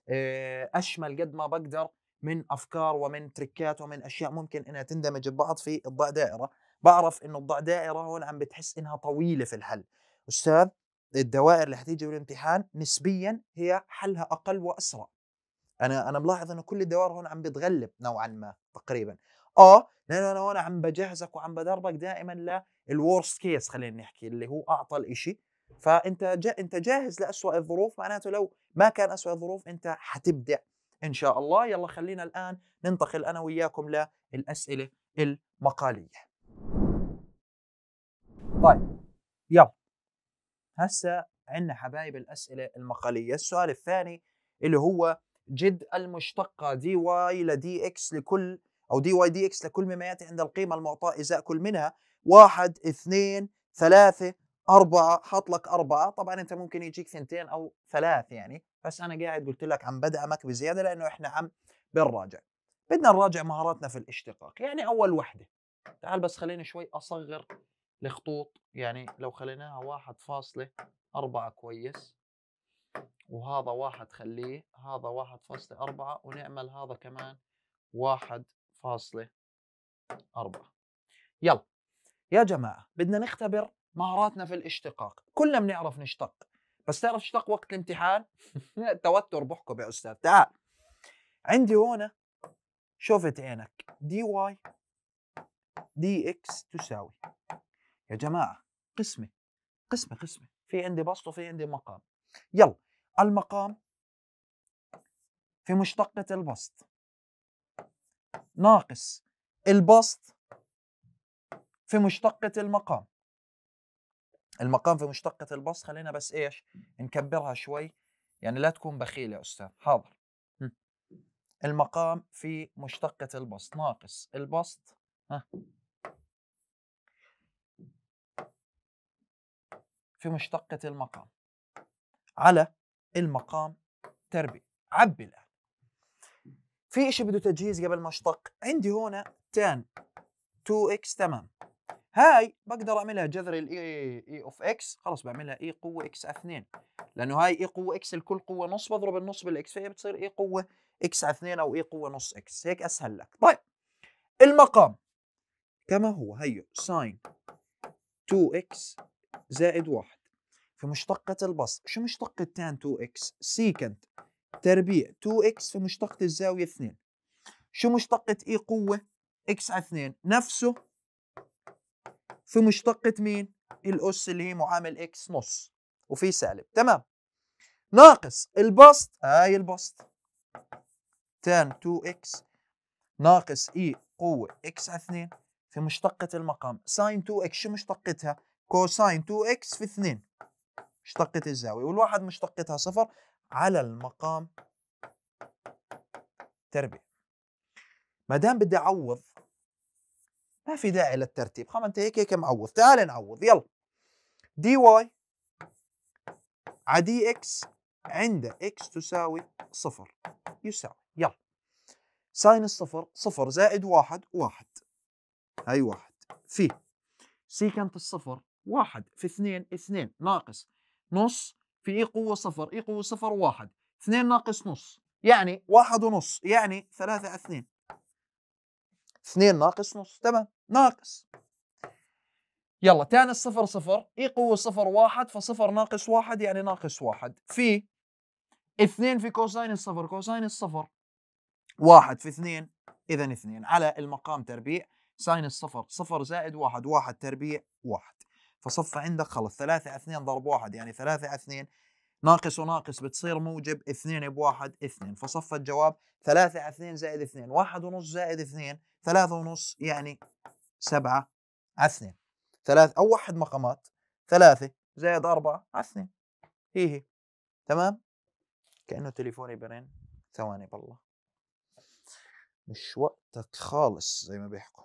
آه، اشمل قد ما بقدر من افكار ومن تركات ومن اشياء ممكن انها تندمج ببعض في الضع دائره بعرف انه الضع دائره هون عم بتحس انها طويله في الحل استاذ الدوائر اللي حتيجي بالامتحان نسبيا هي حلها اقل واسرع انا انا ملاحظ انه كل الدوائر هون عم بتغلب نوعا ما تقريبا اه لانه انا هون عم بجهزك وعم بدربك دائما للورست كيس خلينا نحكي اللي هو اعطى شيء فانت جا انت جاهز لاسوء الظروف معناته لو ما كان اسوء الظروف انت حتبدع ان شاء الله يلا خلينا الان ننتقل انا وياكم للاسئله المقاليه طيب يلا هسه عندنا حبايب الاسئله المقاليه السؤال الثاني اللي هو جد المشتقه دي واي لدي اكس لكل او دي واي دي اكس لكل مما ياتي عند القيمه المعطاء ازاء كل منها واحد اثنين ثلاثه أربعة حاط لك أربعة طبعا أنت ممكن يجيك ثنتين أو ثلاث يعني بس أنا قاعد قلت لك عم بدعمك بزيادة لأنه إحنا عم بنراجع بدنا نراجع مهاراتنا في الاشتقاق يعني أول وحدة تعال بس خليني شوي أصغر الخطوط يعني لو خليناها واحد فاصلة أربعة كويس وهذا واحد خليه هذا واحد فاصلة أربعة ونعمل هذا كمان واحد فاصلة أربعة يلا يا جماعة بدنا نختبر مهاراتنا في الاشتقاق كلنا بنعرف نشتق بس تعرف اشتق وقت الامتحان التوتر بحكم يا أستاذ تعال عندي هون شوفت عينك دي واي دي اكس تساوي يا جماعه قسمه قسمه قسمه في عندي بسط وفي عندي مقام يلا المقام في مشتقة البسط ناقص البسط في مشتقة المقام المقام في مشتقة البسط خلينا بس ايش نكبرها شوي يعني لا تكون بخيل يا استاذ حاضر المقام في مشتقة البسط ناقص البسط ها في مشتقة المقام على المقام تربية عبي الآن في شيء بده تجهيز قبل ما اشتق عندي هنا تان 2x تمام هاي بقدر اعملها جذر الـ اي اوف اكس خلص بعملها اي قوه اكس على 2 لانه هاي اي قوه اكس الكل قوه نص بضرب النص بالاكس فهي بتصير اي قوه اكس على 2 او اي قوه نص اكس هيك اسهل لك طيب المقام كما هو هيو ساين 2 اكس زائد واحد في مشتقة البسط شو مشتقة تان 2x سيكنت تربيع 2x في مشتقة الزاوية 2 شو مشتقة اي قوة x على 2 نفسه في مشتقة مين الأس اللي هي معامل x نص وفي سالب تمام ناقص البسط هاي البسط تان 2x ناقص اي قوة x على 2 في مشتقة المقام ساين 2x شو مشتقتها كوساين 2x في 2 مشتقة الزاوية والواحد مشتقتها صفر على المقام تربيع ما دام بدي اعوض ما في داعي للترتيب خلص انت هيك هيك معوض تعال نعوض يلا دي واي على دي اكس عند اكس تساوي صفر يساوي يلا ساين الصفر صفر زائد واحد واحد هاي واحد في سيكنت الصفر واحد في اثنين اثنين ناقص نص في اي قوه صفر اي قوه صفر واحد اثنين ناقص نص يعني واحد ونص يعني ثلاثة على اثنين اثنين ناقص نص تمام ناقص يلا تاني الصفر صفر اي قوة صفر واحد فصفر ناقص واحد يعني ناقص واحد في اثنين في كوساين الصفر كوساين الصفر واحد في اثنين اذا اثنين على المقام تربيع ساين الصفر صفر زائد واحد واحد تربيع واحد فصف عندك خلص ثلاثة اثنين ضرب واحد يعني ثلاثة اثنين ناقص وناقص بتصير موجب اثنين بواحد اثنين فصف الجواب ثلاثة اثنين زائد اثنين واحد ونص زائد اثنين ثلاثة ونص يعني سبعة اثنين ثلاث او واحد مقامات ثلاثة زائد اربعة اثنين هي هي تمام كأنه تليفوني برن ثواني بالله مش وقتك خالص زي ما بيحكوا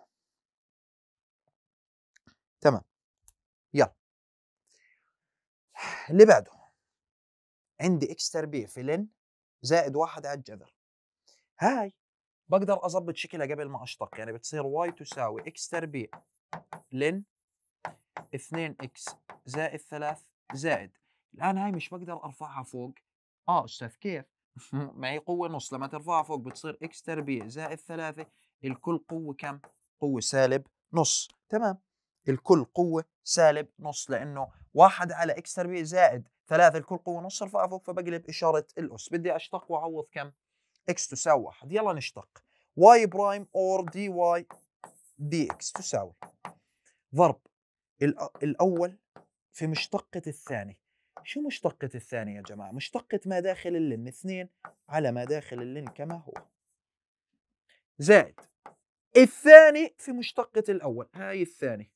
تمام يلا اللي بعده عندي اكس تربيع في لن زائد واحد على الجذر هاي بقدر اظبط شكلها قبل ما اشتق يعني بتصير واي تساوي اكس تربيع لن 2 اكس زائد 3 زائد الان هاي مش بقدر ارفعها فوق اه استاذ كيف معي قوه نص لما ترفعها فوق بتصير اكس تربيع زائد 3 الكل قوه كم قوه سالب نص تمام الكل قوة سالب نص لأنه واحد على إكس تربيع زائد ثلاثة الكل قوة نص ارفعها فوق فبقلب إشارة الأس بدي أشتق وأعوض كم؟ إكس تساوي واحد يلا نشتق واي برايم أور دي واي دي إكس تساوي ضرب الأول في مشتقة الثاني شو مشتقة الثاني يا جماعة؟ مشتقة ما داخل اللن اثنين على ما داخل اللن كما هو زائد الثاني في مشتقة الأول هاي الثاني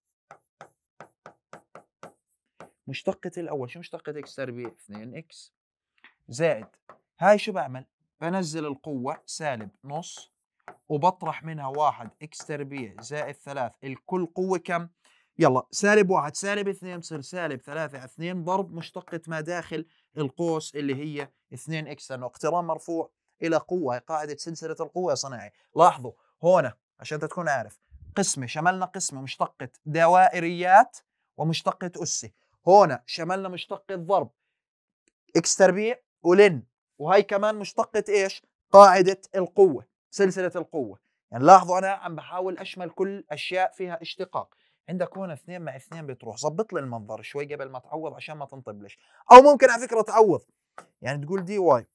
مشتقة الأول شو مشتقة إكس تربيع 2 إكس زائد هاي شو بعمل بنزل القوة سالب نص وبطرح منها واحد إكس تربيع زائد ثلاث الكل قوة كم يلا سالب واحد سالب اثنين بصير سالب ثلاثة على اثنين ضرب مشتقة ما داخل القوس اللي هي 2 اكس لانه اقتران مرفوع الى قوة قاعدة سلسلة القوة يا صناعي لاحظوا هنا عشان تكون عارف قسمة شملنا قسمة مشتقة دوائريات ومشتقة أسي هون شملنا مشتقة ضرب اكس تربيع ولن وهي كمان مشتقة ايش؟ قاعدة القوة سلسلة القوة يعني لاحظوا أنا عم بحاول أشمل كل أشياء فيها اشتقاق عندك هون اثنين مع اثنين بتروح ظبط لي المنظر شوي قبل ما تعوض عشان ما تنطبلش أو ممكن على فكرة تعوض يعني تقول دي واي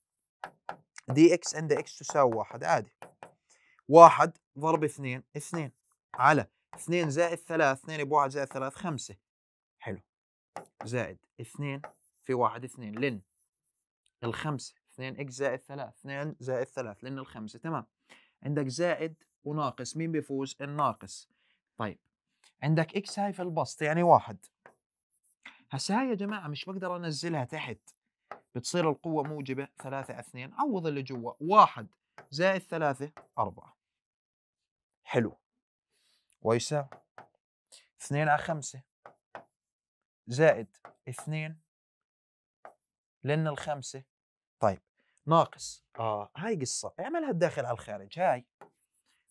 دي اكس عند اكس تساوي واحد عادي واحد ضرب اثنين اثنين على اثنين زائد ثلاث اثنين بواحد زائد ثلاث خمسة زائد اثنين في واحد اثنين لن الخمسة اثنين اكس زائد ثلاث اثنين زائد ثلاث لن الخمسة تمام عندك زائد وناقص مين بيفوز الناقص طيب عندك اكس هاي في البسط يعني واحد هسا هاي يا جماعة مش بقدر انزلها تحت بتصير القوة موجبة ثلاثة اثنين عوض اللي جوا واحد زائد ثلاثة أربعة حلو ويساوي اثنين على خمسة زائد اثنين لأن الخمسة طيب ناقص آه هاي قصة اعملها الداخل على الخارج هاي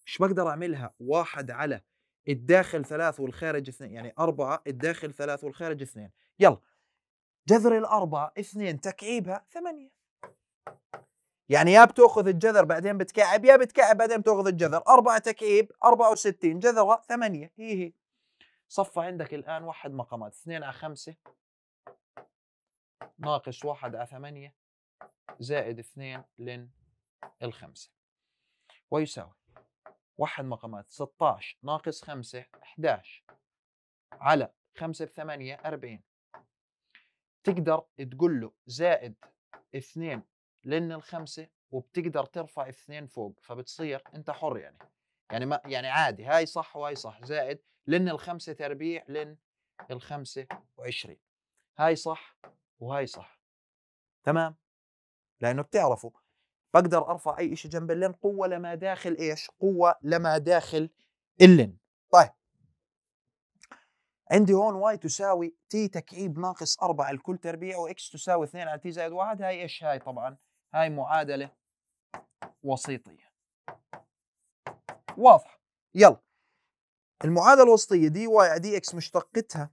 مش بقدر أعملها واحد على الداخل ثلاث والخارج اثنين يعني أربعة الداخل ثلاث والخارج اثنين يلا جذر الأربعة اثنين تكعيبها ثمانية يعني يا بتاخذ الجذر بعدين بتكعب يا بتكعب بعدين بتاخذ الجذر أربعة تكعيب أربعة وستين جذرة ثمانية هي هي صفى عندك الآن واحد مقامات اثنين على آه خمسة ناقص واحد على آه ثمانية زائد اثنين لن الخمسة ويساوي واحد مقامات 16 ناقص خمسة 11 على خمسة بثمانية أربعين تقدر تقول له زائد اثنين لن الخمسة وبتقدر ترفع اثنين فوق فبتصير انت حر يعني يعني ما يعني عادي هاي صح وهاي صح زائد لن الخمسة تربيع لن الخمسة وعشرين هاي صح وهاي صح تمام لأنه بتعرفوا بقدر أرفع أي شيء جنب اللن قوة لما داخل إيش قوة لما داخل اللن طيب عندي هون واي تساوي تي تكعيب ناقص أربعة الكل تربيع واكس تساوي 2 على تي زائد 1 هاي ايش هاي طبعا هاي معادله وسيطيه واضح يلا المعادله الوسطيه دي واي على دي اكس مشتقتها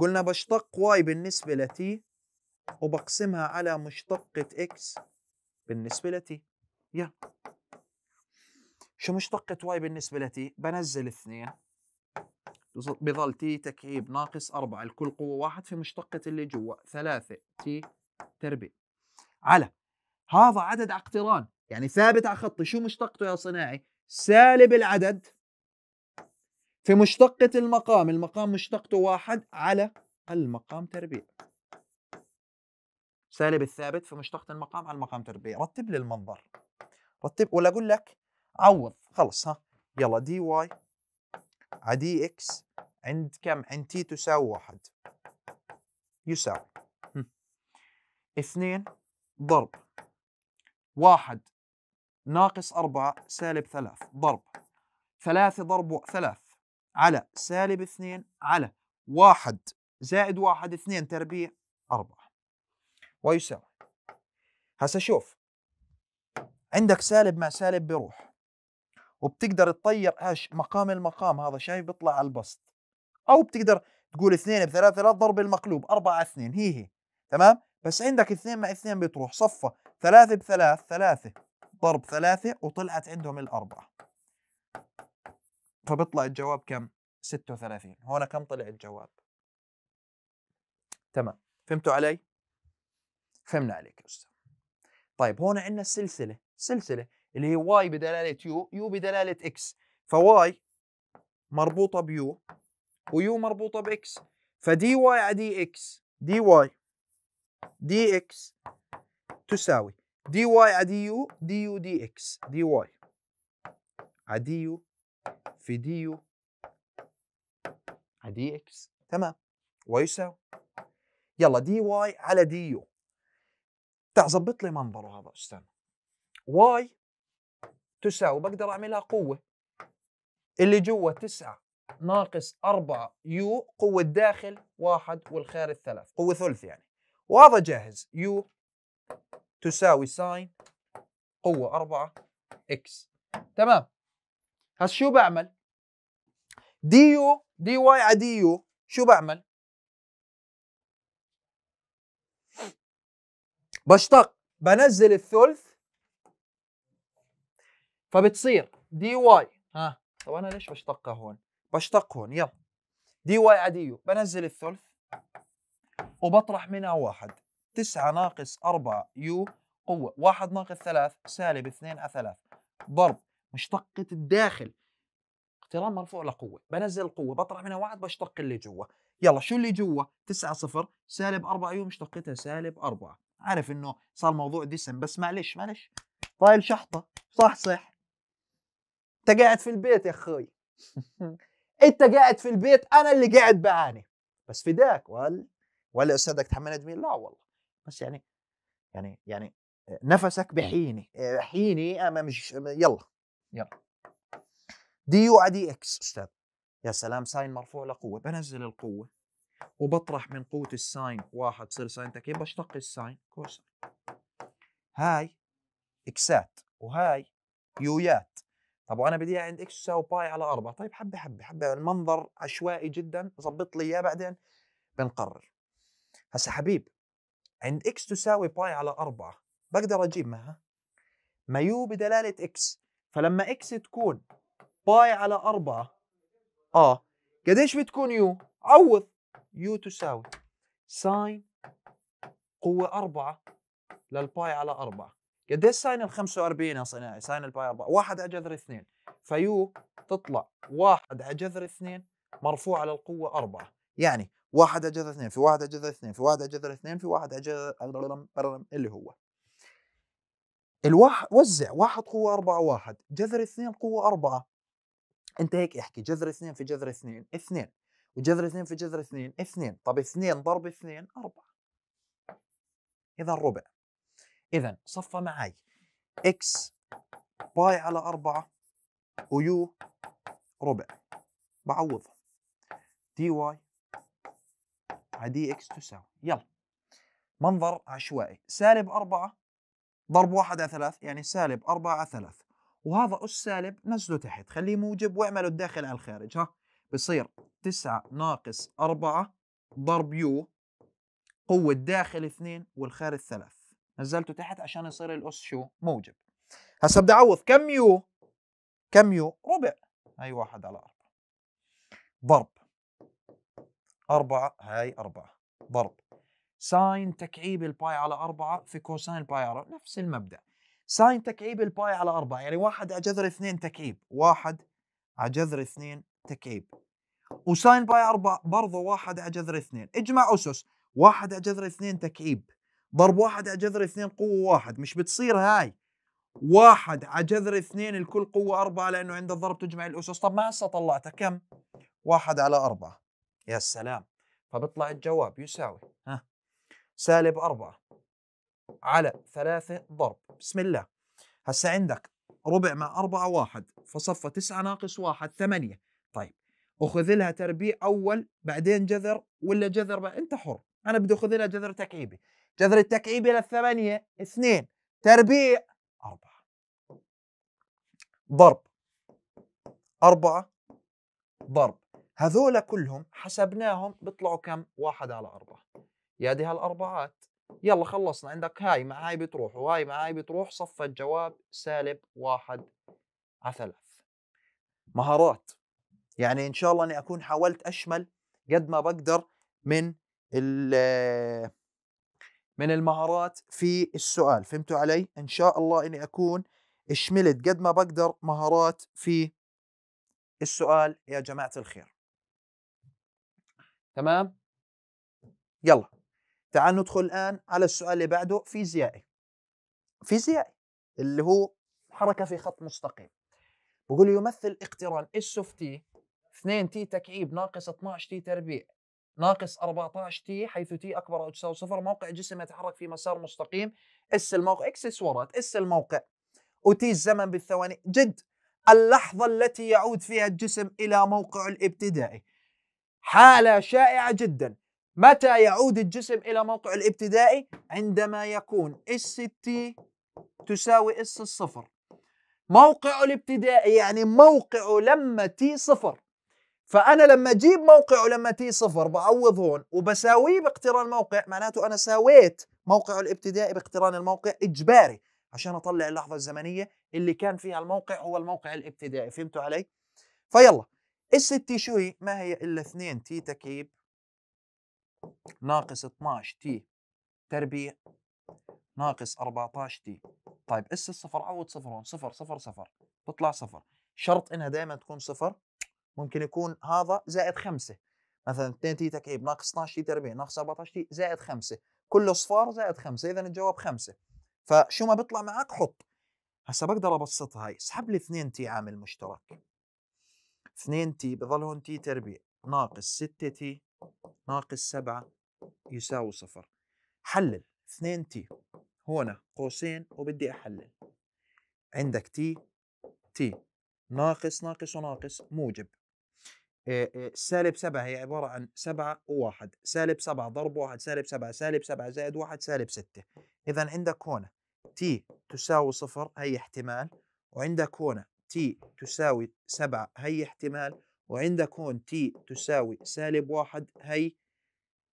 قلنا بشتق واي بالنسبه لتي وبقسمها على مشتقه اكس بالنسبه لتي يا شو مشتقة واي بالنسبة لتي؟ بنزل اثنين بظل تي تكعيب ناقص أربعة الكل قوة واحد في مشتقة اللي جوا ثلاثة تي تربيع على هذا عدد على اقتران يعني ثابت على خطي شو مشتقته يا صناعي؟ سالب العدد في مشتقة المقام المقام مشتقته واحد على المقام تربيع سالب الثابت في مشتقة المقام على المقام تربيع رتب لي المنظر رتب ولا أقول لك عوض خلص ها يلا دي واي على دي اكس عند كم عند تي تساوي واحد يساوي اثنين ضرب واحد ناقص أربعة سالب ثلاث ضرب ثلاثة ضرب ثلاث على سالب 2 على 1 زائد 1 2 تربيع 4 ويساوي هسا شوف عندك سالب مع سالب بيروح وبتقدر تطير ايش مقام المقام هذا شايف بيطلع على البسط او بتقدر تقول 2 ب 3 3 ضرب المقلوب 4 على 2 هي هي تمام بس عندك 2 مع 2 بتروح صفه 3 ب 3 3 ضرب 3 وطلعت عندهم الأربعة فبيطلع الجواب كم 36 هنا كم طلع الجواب تمام فهمتوا علي فهمنا عليك يا استاذ طيب هنا عندنا سلسلة سلسله اللي هي واي بدلاله يو يو بدلاله اكس فواي مربوطه بيو ويو مربوطه باكس فدي واي على دي اكس دي واي دي اكس تساوي دي واي على دي يو دي يو دي اكس دي واي على دي يو في دي يو على دي اكس تمام ويساوي يلا دي واي على دي يو تعال ظبط لي منظره هذا استنى واي تساوي بقدر اعملها قوه اللي جوا 9 ناقص 4 يو قوة داخل واحد والخارج ثلاث قوة ثلث يعني وهذا جاهز يو تساوي ساين قوة 4 اكس تمام هسه شو بعمل؟ دي يو دي واي على دي يو شو بعمل؟ بشتق بنزل الثلث فبتصير دي واي ها طب انا ليش بشتقها هون؟ بشتق هون يلا دي واي على دي يو بنزل الثلث وبطرح منها واحد 9 ناقص 4 يو قوة 1 ناقص 3 سالب 2 على 3 ضرب مشتقة الداخل اقتران مرفوع لقوة بنزل القوة بطلع منها واحد بشتق اللي جوا يلا شو اللي جوا 9 صفر سالب 4 يوم مشتقتها سالب 4 عارف انه صار موضوع دسم بس معلش معلش طايل شحطة صح صح انت قاعد في البيت يا اخوي انت قاعد في البيت انا اللي قاعد بعاني بس فداك ولا ولا استاذك تحمل جميل لا والله بس يعني يعني يعني نفسك إيه. بحيني إيه، حيني اما مش يلا يلا دي يو على دي اكس استاذ يا سلام ساين مرفوع لقوه بنزل القوه وبطرح من قوه الساين واحد تصير ساين كيف بشتق الساين كوساين هاي اكسات وهاي يويات طب وانا بدي عند اكس تساوي باي على 4 طيب حبه حبه حبه المنظر عشوائي جدا ظبط لي اياه بعدين بنقرر هسا حبيب عند اكس تساوي باي على 4 بقدر اجيب معها ما يو بدلاله اكس فلما اكس تكون باي على 4 اه قديش بتكون يو؟ عوض يو تساوي ساين قوة 4 للباي على 4 قديش ساين ال 45 يا صناعي؟ ساين الباي 4 1 على جذر 2 فيو تطلع 1 على جذر 2 مرفوعة للقوة 4 يعني 1 على جذر 2 في 1 على جذر 2 في 1 على جذر 2 في 1 على جذر اللي هو الواحد وزع واحد قوة أربعة واحد جذر اثنين قوة أربعة أنت هيك احكي جذر اثنين في جذر اثنين اثنين وجذر اثنين في جذر اثنين اثنين طب اثنين ضرب اثنين أربعة إذا الربع إذا صفى معي إكس باي على أربعة ويو ربع بعوضها دي واي على دي إكس تساوي يلا منظر عشوائي سالب أربعة ضرب واحد على ثلاث يعني سالب أربعة على ثلاث وهذا أس سالب نزله تحت خليه موجب واعمله الداخل على الخارج ها بصير تسعة ناقص أربعة ضرب يو قوة داخل اثنين والخارج ثلاث نزلته تحت عشان يصير الأس شو موجب هسا بدي أعوض كم يو كم يو ربع هاي واحد على أربعة ضرب أربعة هاي أربعة ضرب ساين تكعيب الباي على أربعة في كوساين الباي على نفس المبدأ ساين تكعيب الباي على أربعة يعني واحد على جذر اثنين تكعيب واحد على جذر اثنين تكعيب وساين باي أربعة برضه واحد على جذر اثنين اجمع أسس واحد على جذر اثنين تكعيب ضرب واحد على جذر اثنين قوة واحد مش بتصير هاي واحد على جذر اثنين الكل قوة أربعة لأنه عند الضرب تجمع الأسس طب ما هسه طلعتها كم؟ واحد على أربعة يا سلام فبيطلع الجواب يساوي ها سالب أربعة على ثلاثة ضرب بسم الله هسا عندك ربع مع أربعة واحد فصفة تسعة ناقص واحد ثمانية طيب أخذ لها تربيع أول بعدين جذر ولا جذر بقى. أنت حر أنا بدي أخذ لها جذر تكعيبي جذر التكعيبي للثمانية اثنين تربيع أربعة ضرب أربعة ضرب هذول كلهم حسبناهم بيطلعوا كم واحد على أربعة يا دي هالاربعات يلا خلصنا عندك هاي مع هاي بتروح وهاي مع هاي بتروح صفى الجواب سالب واحد على ثلاث مهارات يعني ان شاء الله اني اكون حاولت اشمل قد ما بقدر من من المهارات في السؤال فهمتوا علي ان شاء الله اني اكون شملت قد ما بقدر مهارات في السؤال يا جماعه الخير تمام يلا تعال ندخل الآن على السؤال اللي بعده فيزيائي فيزيائي اللي هو حركة في خط مستقيم بقول يمثل اقتران اس اوف تي 2 تي تكعيب ناقص 12 تي تربيع ناقص 14 تي حيث تي اكبر او تساوي صفر موقع جسم يتحرك في مسار مستقيم اس الموقع اكس اس ورات اس الموقع وتي الزمن بالثواني جد اللحظة التي يعود فيها الجسم إلى موقعه الابتدائي حالة شائعة جدا متى يعود الجسم إلى موقع الابتدائي؟ عندما يكون اس تي تساوي اس الصفر موقعه الابتدائي يعني موقعه لما تي صفر فأنا لما أجيب موقعه لما تي صفر بعوض هون وبساويه باقتران الموقع معناته أنا ساويت موقعه الابتدائي باقتران الموقع إجباري عشان أطلع اللحظة الزمنية اللي كان فيها الموقع هو الموقع الابتدائي فهمتوا علي؟ فيلا اس تي شو هي؟ ما هي إلا 2 تي تكيب ناقص 12 تي تربيع ناقص 14 تي طيب اس الصفر عوض صفر هون صفر صفر صفر بطلع صفر شرط انها دائما تكون صفر ممكن يكون هذا زائد خمسة مثلا 2 تي تكعيب ناقص 12 تي تربيع ناقص 14 تي زائد خمسة كله صفار زائد خمسة اذا الجواب خمسة فشو ما بيطلع معك حط هسا بقدر ابسطها هاي اسحب لي 2 تي عامل مشترك 2 تي بضل هون تي تربيع ناقص 6 تي ناقص سبعة يساوي صفر حلل 2 تي هنا قوسين وبدي أحلل عندك تي تي ناقص ناقص وناقص موجب آه، آه، سالب سبعة هي عبارة عن سبعة وواحد سالب سبعة ضرب واحد سالب سبعة سالب سبعة زائد واحد سالب ستة إذا عندك هنا تي تساوي صفر هي احتمال وعندك هنا تي تساوي سبعة هي احتمال وعندك هون تي تساوي سالب واحد هي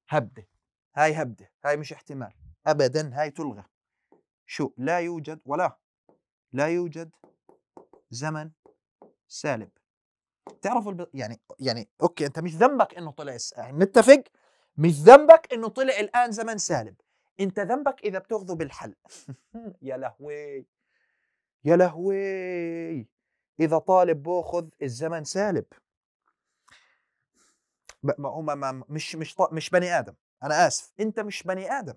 هبدة هاي هبدة هاي مش احتمال أبدا هاي تلغى شو لا يوجد ولا لا يوجد زمن سالب تعرف الب... يعني يعني اوكي انت مش ذنبك انه طلع يعني نتفق مش ذنبك انه طلع الان زمن سالب انت ذنبك اذا بتاخذه بالحل يا لهوي يا لهوي اذا طالب باخذ الزمن سالب ما هو ما مش مش مش بني ادم انا اسف انت مش بني ادم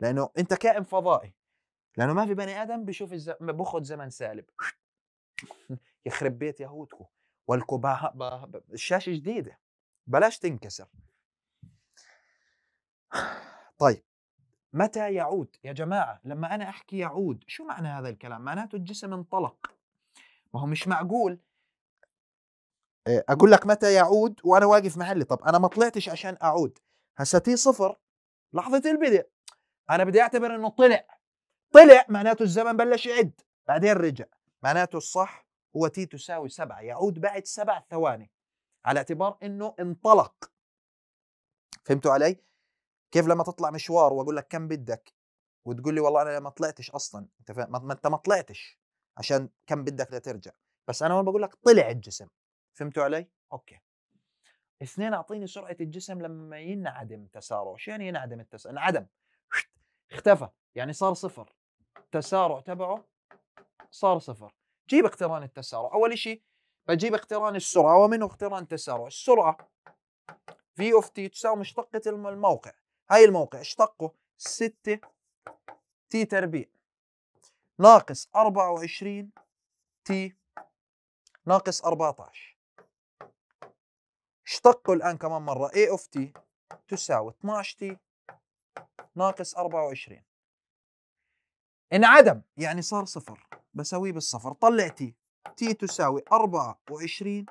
لانه انت كائن فضائي لانه ما في بني ادم بيشوف الز... بياخذ زمن سالب يخرب بيت يهودكم والكوبا الشاشه جديده بلاش تنكسر طيب متى يعود يا جماعة لما أنا أحكي يعود شو معنى هذا الكلام معناته الجسم انطلق ما هو مش معقول آه، اقول لك متى يعود وانا واقف محلي طب انا ما طلعتش عشان اعود هسه تي صفر لحظه البدء انا بدي اعتبر انه طلع طلع معناته الزمن بلش يعد بعدين رجع معناته الصح هو تي تساوي سبعة يعود بعد سبع ثواني على اعتبار انه انطلق فهمتوا علي؟ كيف لما تطلع مشوار واقول لك كم بدك وتقول لي والله انا ما طلعتش اصلا انت ما انت ما طلعتش عشان كم بدك لترجع بس انا هون بقول لك طلع الجسم فهمتوا علي؟ اوكي اثنين اعطيني سرعه الجسم لما ينعدم تسارع شو يعني ينعدم التسارع انعدم اختفى يعني صار صفر التسارع تبعه صار صفر جيب اقتران التسارع اول شيء بجيب اقتران السرعه ومنه اقتران التسارع السرعه في اوف تي تساوي مشتقه الموقع هاي الموقع اشتقه 6 تي تربيع ناقص 24 تي ناقص 14 اشتقوا الآن كمان مرة A اوف t تساوي 12 t ناقص 24 انعدم يعني صار صفر بسويه بالصفر طلع t t تساوي 24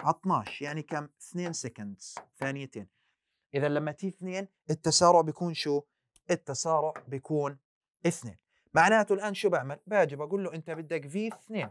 على 12 يعني كم 2 سكندز ثانيتين إذا لما t 2 التسارع بيكون شو التسارع بيكون 2 معناته الآن شو بعمل باجي بقول له أنت بدك v 2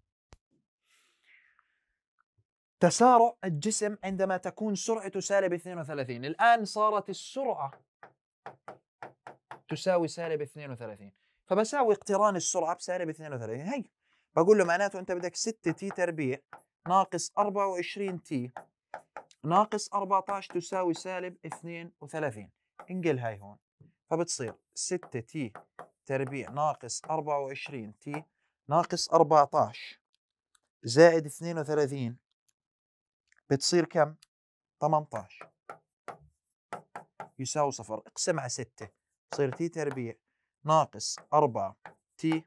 تسارع الجسم عندما تكون سرعته سالب 32 الآن صارت السرعة تساوي سالب 32 فبساوي اقتران السرعة بسالب 32 هي بقول له معناته أنت بدك 6 تي تربيع ناقص 24 تي ناقص 14 تساوي سالب 32 انقل هاي هون فبتصير 6 تي تربيع ناقص 24 تي ناقص 14 زائد 32 بتصير كم 18 يساوي صفر اقسم على 6 تصير تي تربيع ناقص 4 تي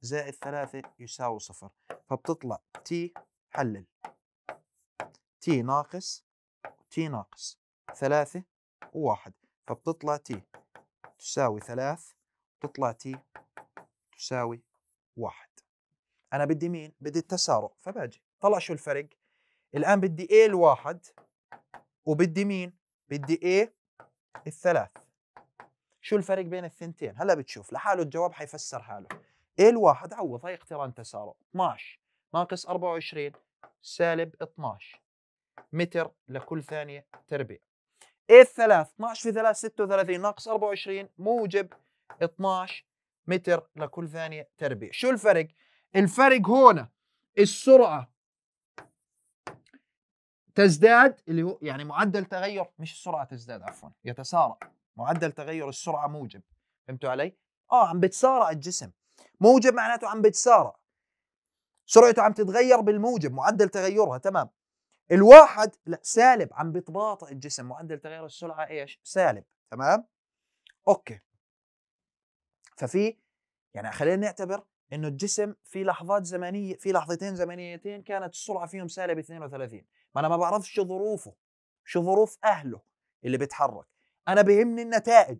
زائد 3 يساوي صفر فبتطلع تي حلل تي ناقص تي ناقص 3 و1 فبتطلع تي تساوي 3 بتطلع تي تساوي 1 أنا بدي مين؟ بدي التسارع فباجي طلع شو الفرق؟ الآن بدي A الواحد وبدي مين؟ بدي A الثلاث شو الفرق بين الثنتين؟ هلا بتشوف لحاله الجواب حيفسر حاله A الواحد عوض هي اقتران تسارع 12 ناقص 24 سالب 12 متر لكل ثانية تربيع A الثلاث 12 في 3 36 ناقص 24 موجب 12 متر لكل ثانية تربيع شو الفرق؟ الفرق هنا السرعة تزداد اللي هو يعني معدل تغير مش السرعه تزداد عفوا يتسارع معدل تغير السرعه موجب فهمتوا علي؟ اه عم بتسارع الجسم موجب معناته عم بتسارع سرعته عم تتغير بالموجب معدل تغيرها تمام الواحد لا سالب عم بتباطئ الجسم معدل تغير السرعه ايش؟ سالب تمام؟ اوكي ففي يعني خلينا نعتبر انه الجسم في لحظات زمنيه في لحظتين زمنيتين كانت السرعه فيهم سالب 32 ما انا ما بعرفش شو ظروفه شو ظروف اهله اللي بيتحرك انا بيهمني النتائج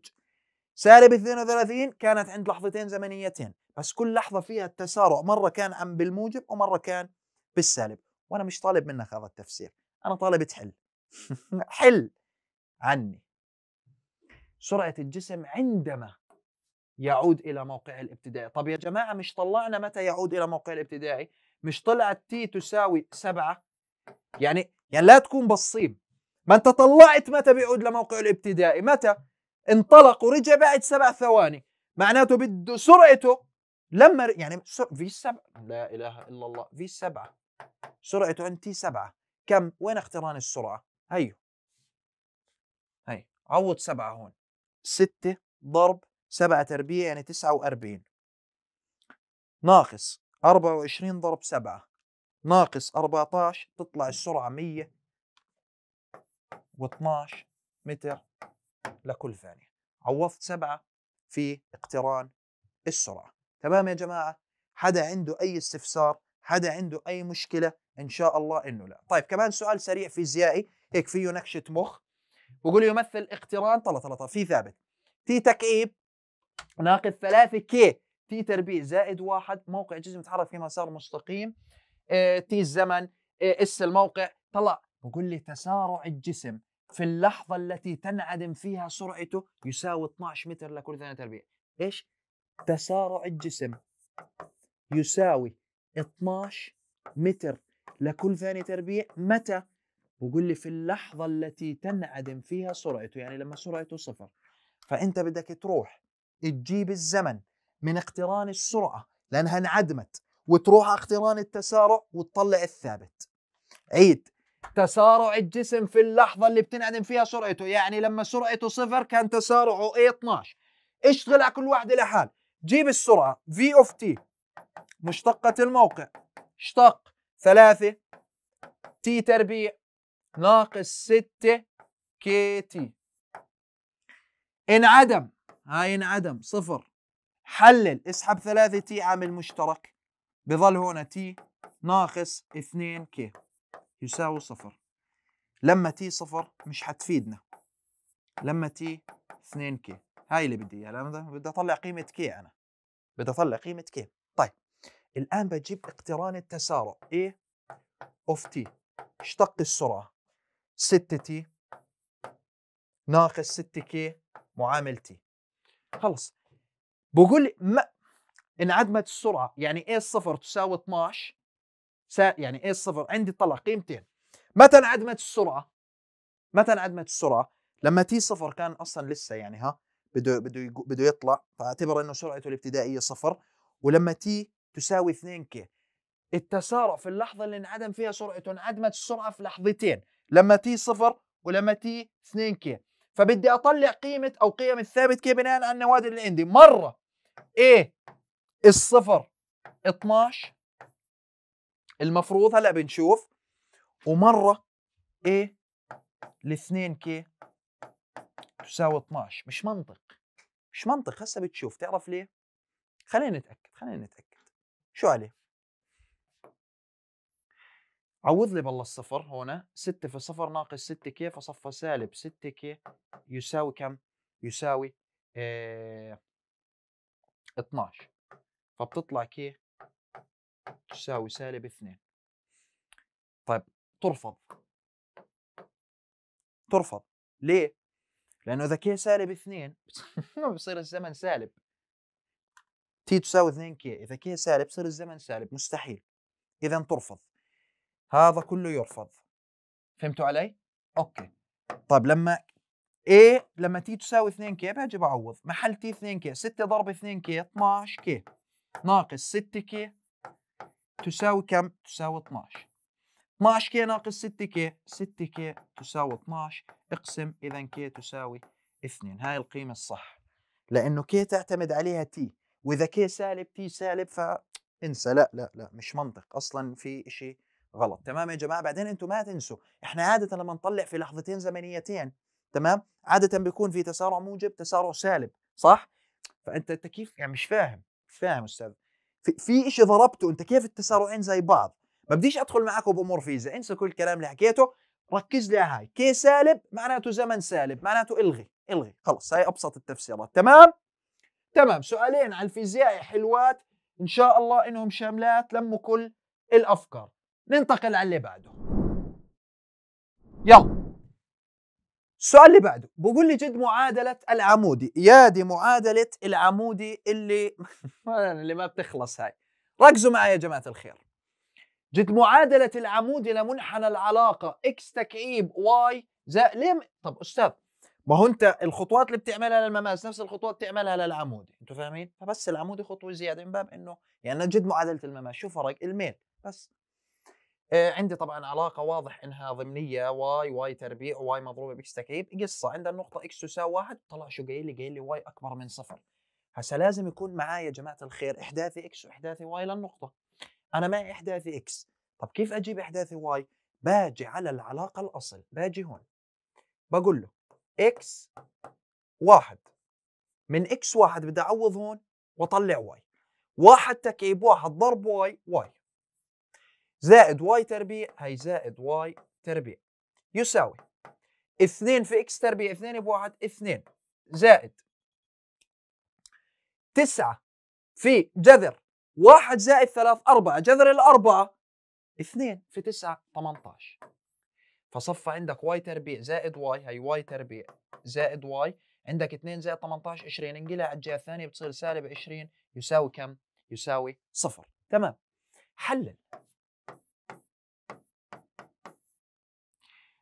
سالب 32 كانت عند لحظتين زمنيتين بس كل لحظه فيها التسارع مره كان عم بالموجب ومره كان بالسالب وانا مش طالب منك هذا التفسير انا طالب تحل حل عني سرعه الجسم عندما يعود الى موقع الابتدائي طب يا جماعه مش طلعنا متى يعود الى موقع الابتدائي مش طلعت تي تساوي 7 يعني يعني لا تكون بصيب ما انت طلعت متى بيعود لموقع الابتدائي متى انطلق ورجع بعد سبع ثواني معناته بده سرعته لما يعني سر... في سبعة لا اله الا الله في سبعة سرعته عند سبعة كم وين اقتران السرعة هي هي عوض سبعة هون ستة ضرب سبعة تربيع يعني تسعة وأربعين ناقص أربعة وعشرين ضرب سبعة ناقص 14 تطلع السرعة 112 متر لكل ثانية عوضت سبعة في اقتران السرعة تمام يا جماعة حدا عنده أي استفسار حدا عنده أي مشكلة إن شاء الله إنه لا طيب كمان سؤال سريع فيزيائي هيك فيه نكشة مخ بقول يمثل اقتران طلع طلع في ثابت تي تكعيب ناقص 3 كي تي تربيع زائد واحد موقع جسم يتحرك في مسار مستقيم تي آه، الزمن آه، اس الموقع طلع بقول لي تسارع الجسم في اللحظة التي تنعدم فيها سرعته يساوي 12 متر لكل ثانية تربيع ايش؟ تسارع الجسم يساوي 12 متر لكل ثانية تربيع متى؟ بقول لي في اللحظة التي تنعدم فيها سرعته يعني لما سرعته صفر فأنت بدك تروح تجيب الزمن من اقتران السرعة لأنها انعدمت وتروح اقتران التسارع وتطلع الثابت عيد تسارع الجسم في اللحظة اللي بتنعدم فيها سرعته يعني لما سرعته صفر كان تسارعه ايه 12 اشتغل على كل واحدة لحال جيب السرعة في اوف تي مشتقة الموقع اشتق ثلاثة تي تربيع ناقص ستة كي تي انعدم هاي انعدم صفر حلل اسحب ثلاثة تي عامل مشترك بظل هنا تي ناقص 2 كي يساوي صفر لما تي صفر مش حتفيدنا لما تي 2 كي هاي اللي بدي اياها بدي اطلع قيمه كي انا بدي اطلع قيمه كي طيب الان بجيب اقتران التسارع اي اوف تي اشتق السرعه 6 تي ناقص 6 كي معامل تي خلص بقول ما انعدمت السرعه يعني a صفر تساوي 12 يعني a صفر عندي طلع قيمتين متى انعدمت السرعه متى انعدمت السرعه لما تي صفر كان اصلا لسه يعني ها بده بده بده يطلع فاعتبر انه سرعته الابتدائيه صفر ولما تي تساوي 2 كي التسارع في اللحظه اللي انعدم فيها سرعته انعدمت السرعه في لحظتين لما تي صفر ولما تي 2 كي فبدي اطلع قيمه او قيم الثابت كي بناء على النوادر اللي عندي مره ايه الصفر 12 المفروض هلا بنشوف ومره ايه 2 كي تساوي 12 مش منطق مش منطق هسه بتشوف تعرف ليه خلينا نتاكد خلينا نتاكد شو عليه عوض لي بالله الصفر هنا 6 في صفر ناقص 6 كي فصفى سالب 6 كي يساوي كم؟ يساوي اه 12 فبتطلع كي تساوي سالب 2 طيب ترفض ترفض ليه؟ لأنه إذا كي سالب 2 بصير الزمن سالب تي تساوي 2 كي إذا كي سالب بصير الزمن سالب مستحيل إذا ترفض هذا كله يرفض فهمتوا علي؟ أوكي طيب لما A لما تي تساوي 2 كي باجي بعوض محل تي 2 كي 6 ضرب 2 كي 12 كي ناقص 6 كي تساوي كم؟ تساوي 12 12 كي ناقص 6 كي 6 كي تساوي 12 اقسم اذا كي تساوي 2 هاي القيمة الصح لأنه كي تعتمد عليها تي وإذا كي سالب تي سالب فانسى لا لا لا مش منطق أصلا في شيء غلط تمام يا جماعة بعدين أنتم ما تنسوا إحنا عادة لما نطلع في لحظتين زمنيتين تمام عادة بيكون في تسارع موجب تسارع سالب صح فأنت كيف يعني مش فاهم فاهم استاذ في, في شيء ضربته انت كيف التسارعين زي بعض ما بديش ادخل معك بامور فيزا انسى كل الكلام اللي حكيته ركز لي هاي كي سالب معناته زمن سالب معناته الغي الغي خلص هاي ابسط التفسيرات تمام تمام سؤالين على الفيزياء حلوات ان شاء الله انهم شاملات لموا كل الافكار ننتقل على اللي بعده يلا السؤال اللي بعده بقول لي جد معادلة العمودي يا دي معادلة العمودي اللي اللي ما بتخلص هاي ركزوا معي يا جماعة الخير جد معادلة العمودي لمنحنى العلاقة اكس تكعيب واي زائد ليه طب استاذ ما هو انت الخطوات اللي بتعملها للمماس نفس الخطوات بتعملها للعمودي انتوا فاهمين فبس العمودي خطوه زياده من باب انه يعني جد معادله المماس شو فرق الميل بس آه، عندي طبعا علاقه واضح انها ضمنيه واي واي تربيع واي مضروبه باكس تكعيب قصه عند النقطه اكس تساوي واحد طلع شو قايل لي قايل لي واي اكبر من صفر هسا لازم يكون معايا يا جماعه الخير احداثي اكس واحداثي واي للنقطه انا معي احداثي اكس طب كيف اجيب احداثي واي باجي على العلاقه الاصل باجي هون بقول له اكس واحد من اكس واحد بدي اعوض هون واطلع واي واحد تكعيب واحد ضرب واي واي زائد واي تربيع هي زائد واي تربيع يساوي 2 في اكس تربيع 2 بواحد 2 زائد 9 في جذر 1 زائد 3 4 جذر الأربعة 2 في 9 18 فصفى عندك واي تربيع زائد واي هي واي تربيع زائد واي عندك 2 زائد 18 20 انقلها على الجهه الثانيه بتصير سالب 20 يساوي كم؟ يساوي صفر تمام حلل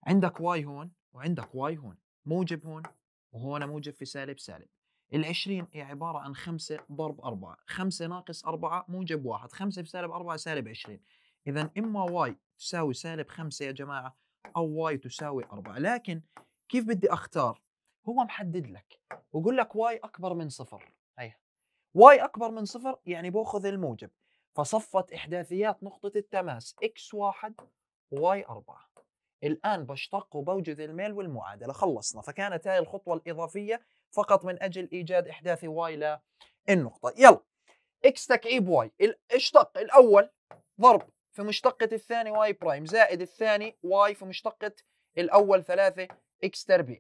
عندك واي هون وعندك واي هون موجب هون وهون موجب في سالب سالب ال20 هي عبارة عن 5 ضرب 4 5 ناقص 4 موجب 1 5 في سالب 4 سالب 20 إذا إما واي تساوي سالب 5 يا جماعة أو واي تساوي 4 لكن كيف بدي أختار هو محدد لك بقول لك واي أكبر من صفر هي. أيوه. واي أكبر من صفر يعني بأخذ الموجب فصفت إحداثيات نقطة التماس اكس 1 واي 4 الآن بشتق وبوجد الميل والمعادلة خلصنا فكانت هاي الخطوة الإضافية فقط من أجل إيجاد إحداث واي للنقطة يلا إكس تكعيب واي اشتق الأول ضرب في مشتقة الثاني واي برايم زائد الثاني واي في مشتقة الأول ثلاثة إكس تربيع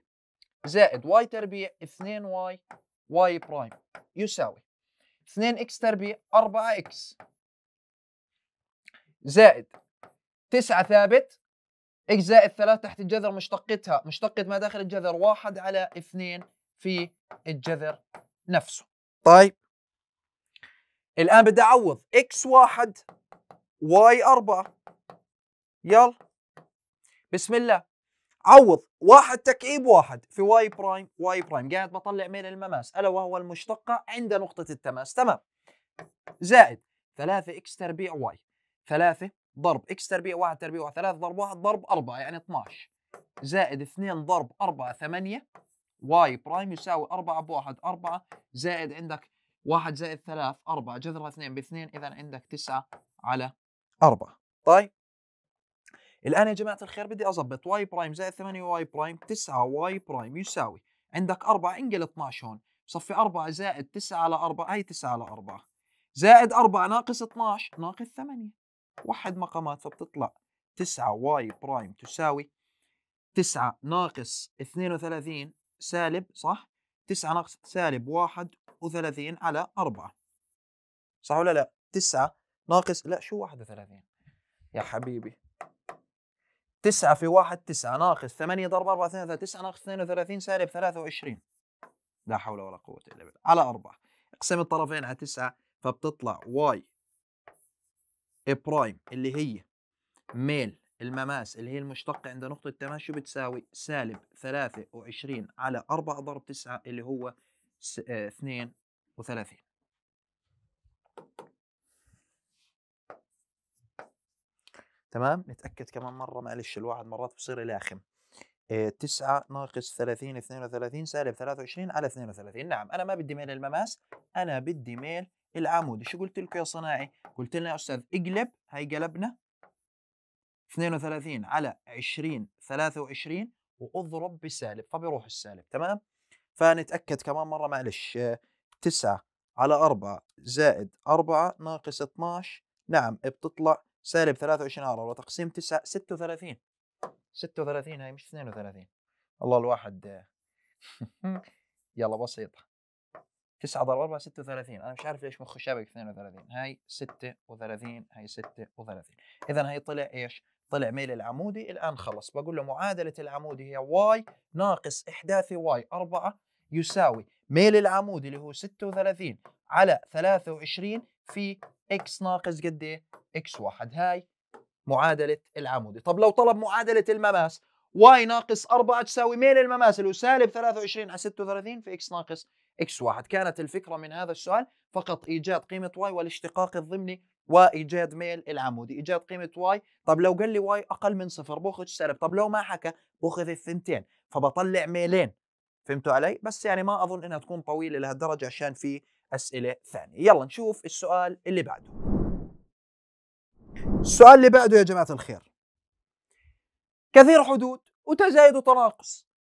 زائد واي تربيع 2 واي واي برايم يساوي 2 إكس تربيع 4 إكس زائد 9 ثابت اكس زائد الثلاث تحت الجذر مشتقتها مشتقة ما داخل الجذر واحد على اثنين في الجذر نفسه طيب الآن بدي أعوض اكس واحد واي أربعة يلا بسم الله عوض واحد تكعيب واحد في واي برايم واي برايم قاعد بطلع من المماس ألا وهو المشتقة عند نقطة التماس تمام زائد 3 اكس تربيع واي 3 ضرب اكس تربيع 1 تربيع 3 ضرب 1 ضرب 4 يعني 12 زائد 2 ضرب 4 8 واي برايم يساوي 4 بواحد 4 زائد عندك 1 زائد 3 4 جذرها 2 ب 2 اذا عندك 9 على 4 طيب الان يا جماعه الخير بدي اظبط واي برايم زائد 8 واي برايم 9 واي برايم يساوي عندك 4 انقل 12 هون بصفي 4 زائد 9 على 4 هي 9 على 4 زائد 4 ناقص 12 ناقص 8 وحد مقامات فبتطلع 9 واي برايم تساوي 9 ناقص 32 سالب صح 9 ناقص سالب 31 على 4 صح ولا لا 9 ناقص لا شو 31 يا حبيبي 9 في 1 9 ناقص 8 ضرب 4 2 3 9 ناقص 32 سالب 23 لا حول ولا قوة إلا بالله على 4 اقسم الطرفين على 9 فبتطلع واي برايم اللي هي ميل المماس اللي هي المشتقة عند نقطة تماشي بتساوي سالب 23 على 4 ضرب 9 اللي هو 32 آه، تمام نتأكد كمان مرة معلش الواحد مرات بصير يلاخم 9 آه، ناقص 30 32 سالب 23 على 32 نعم أنا ما بدي ميل المماس أنا بدي ميل العمود شو قلت لكم يا صناعي قلت لنا يا استاذ اقلب هاي قلبنا 32 على 20 23 واضرب بسالب فبيروح السالب تمام فنتاكد كمان مره معلش 9 على 4 زائد 4 ناقص 12 نعم بتطلع سالب 23 على 4 تقسيم 9 36 36 هاي مش 32 الله الواحد يلا بسيطه 9 ضرب 4 36 انا مش عارف ليش مخ شبك 32 هاي 36 هاي 36 اذا هاي طلع ايش؟ طلع ميل العمودي الان خلص بقول له معادله العمودي هي واي ناقص احداثي واي 4 يساوي ميل العمودي اللي هو 36 على 23 في اكس ناقص قد ايه؟ اكس واحد هاي معادله العمودي، طب لو طلب معادله المماس واي ناقص 4 تساوي ميل المماس اللي هو سالب 23 على 36 في اكس ناقص اكس واحد كانت الفكرة من هذا السؤال فقط إيجاد قيمة واي والاشتقاق الضمني وايجاد ميل العمودي ايجاد قيمه واي طب لو قال لي واي اقل من صفر باخذ سالب طب لو ما حكى باخذ الثنتين فبطلع ميلين فهمتوا علي بس يعني ما اظن انها تكون طويله لهالدرجه عشان في اسئله ثانيه يلا نشوف السؤال اللي بعده السؤال اللي بعده يا جماعه الخير كثير حدود وتزايد وتناقص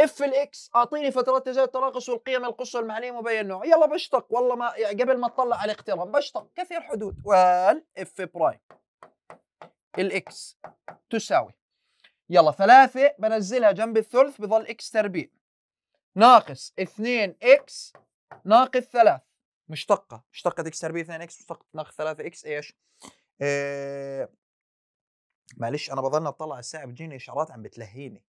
اف الاكس اعطيني فترات تزايد التراقص والقيم القصوى المعنيه مبين نوع يلا بشتق والله ما قبل ما اطلع على الاقتران بشتق كثير حدود اف برايم الاكس تساوي يلا ثلاثة بنزلها جنب الثلث بظل اكس تربيع ناقص 2 اكس ناقص 3 مشتقة مشتقة اكس تربيع 2 اكس مشتقة ناقص 3 اكس ايش؟ إيه معلش انا بظل اطلع على الساعة بتجيني اشارات عم بتلهيني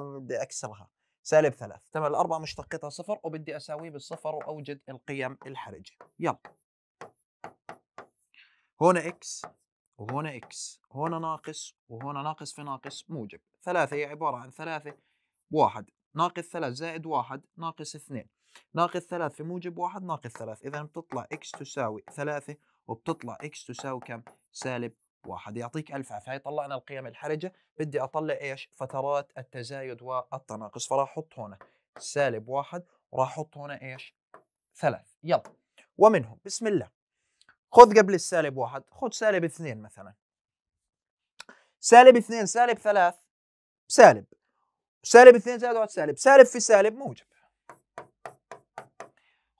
بدي اكسرها سالب ثلاث تمام الأربعة مشتقتها صفر وبدي أساويه بالصفر وأوجد القيم الحرجة يلا هنا إكس وهنا إكس هنا ناقص وهنا ناقص في ناقص موجب ثلاثة هي عبارة عن ثلاثة واحد ناقص ثلاث زائد واحد ناقص اثنين ناقص ثلاث في موجب واحد ناقص ثلاث إذا بتطلع إكس تساوي ثلاثة وبتطلع إكس تساوي كم سالب واحد يعطيك ألف عافية طلعنا القيم الحرجة بدي أطلع إيش فترات التزايد والتناقص فراح أحط هنا سالب واحد وراح أحط هنا إيش ثلاث يلا ومنهم بسم الله خذ قبل السالب واحد خذ سالب اثنين مثلا سالب اثنين سالب ثلاث سالب سالب اثنين زائد واحد سالب سالب في سالب موجب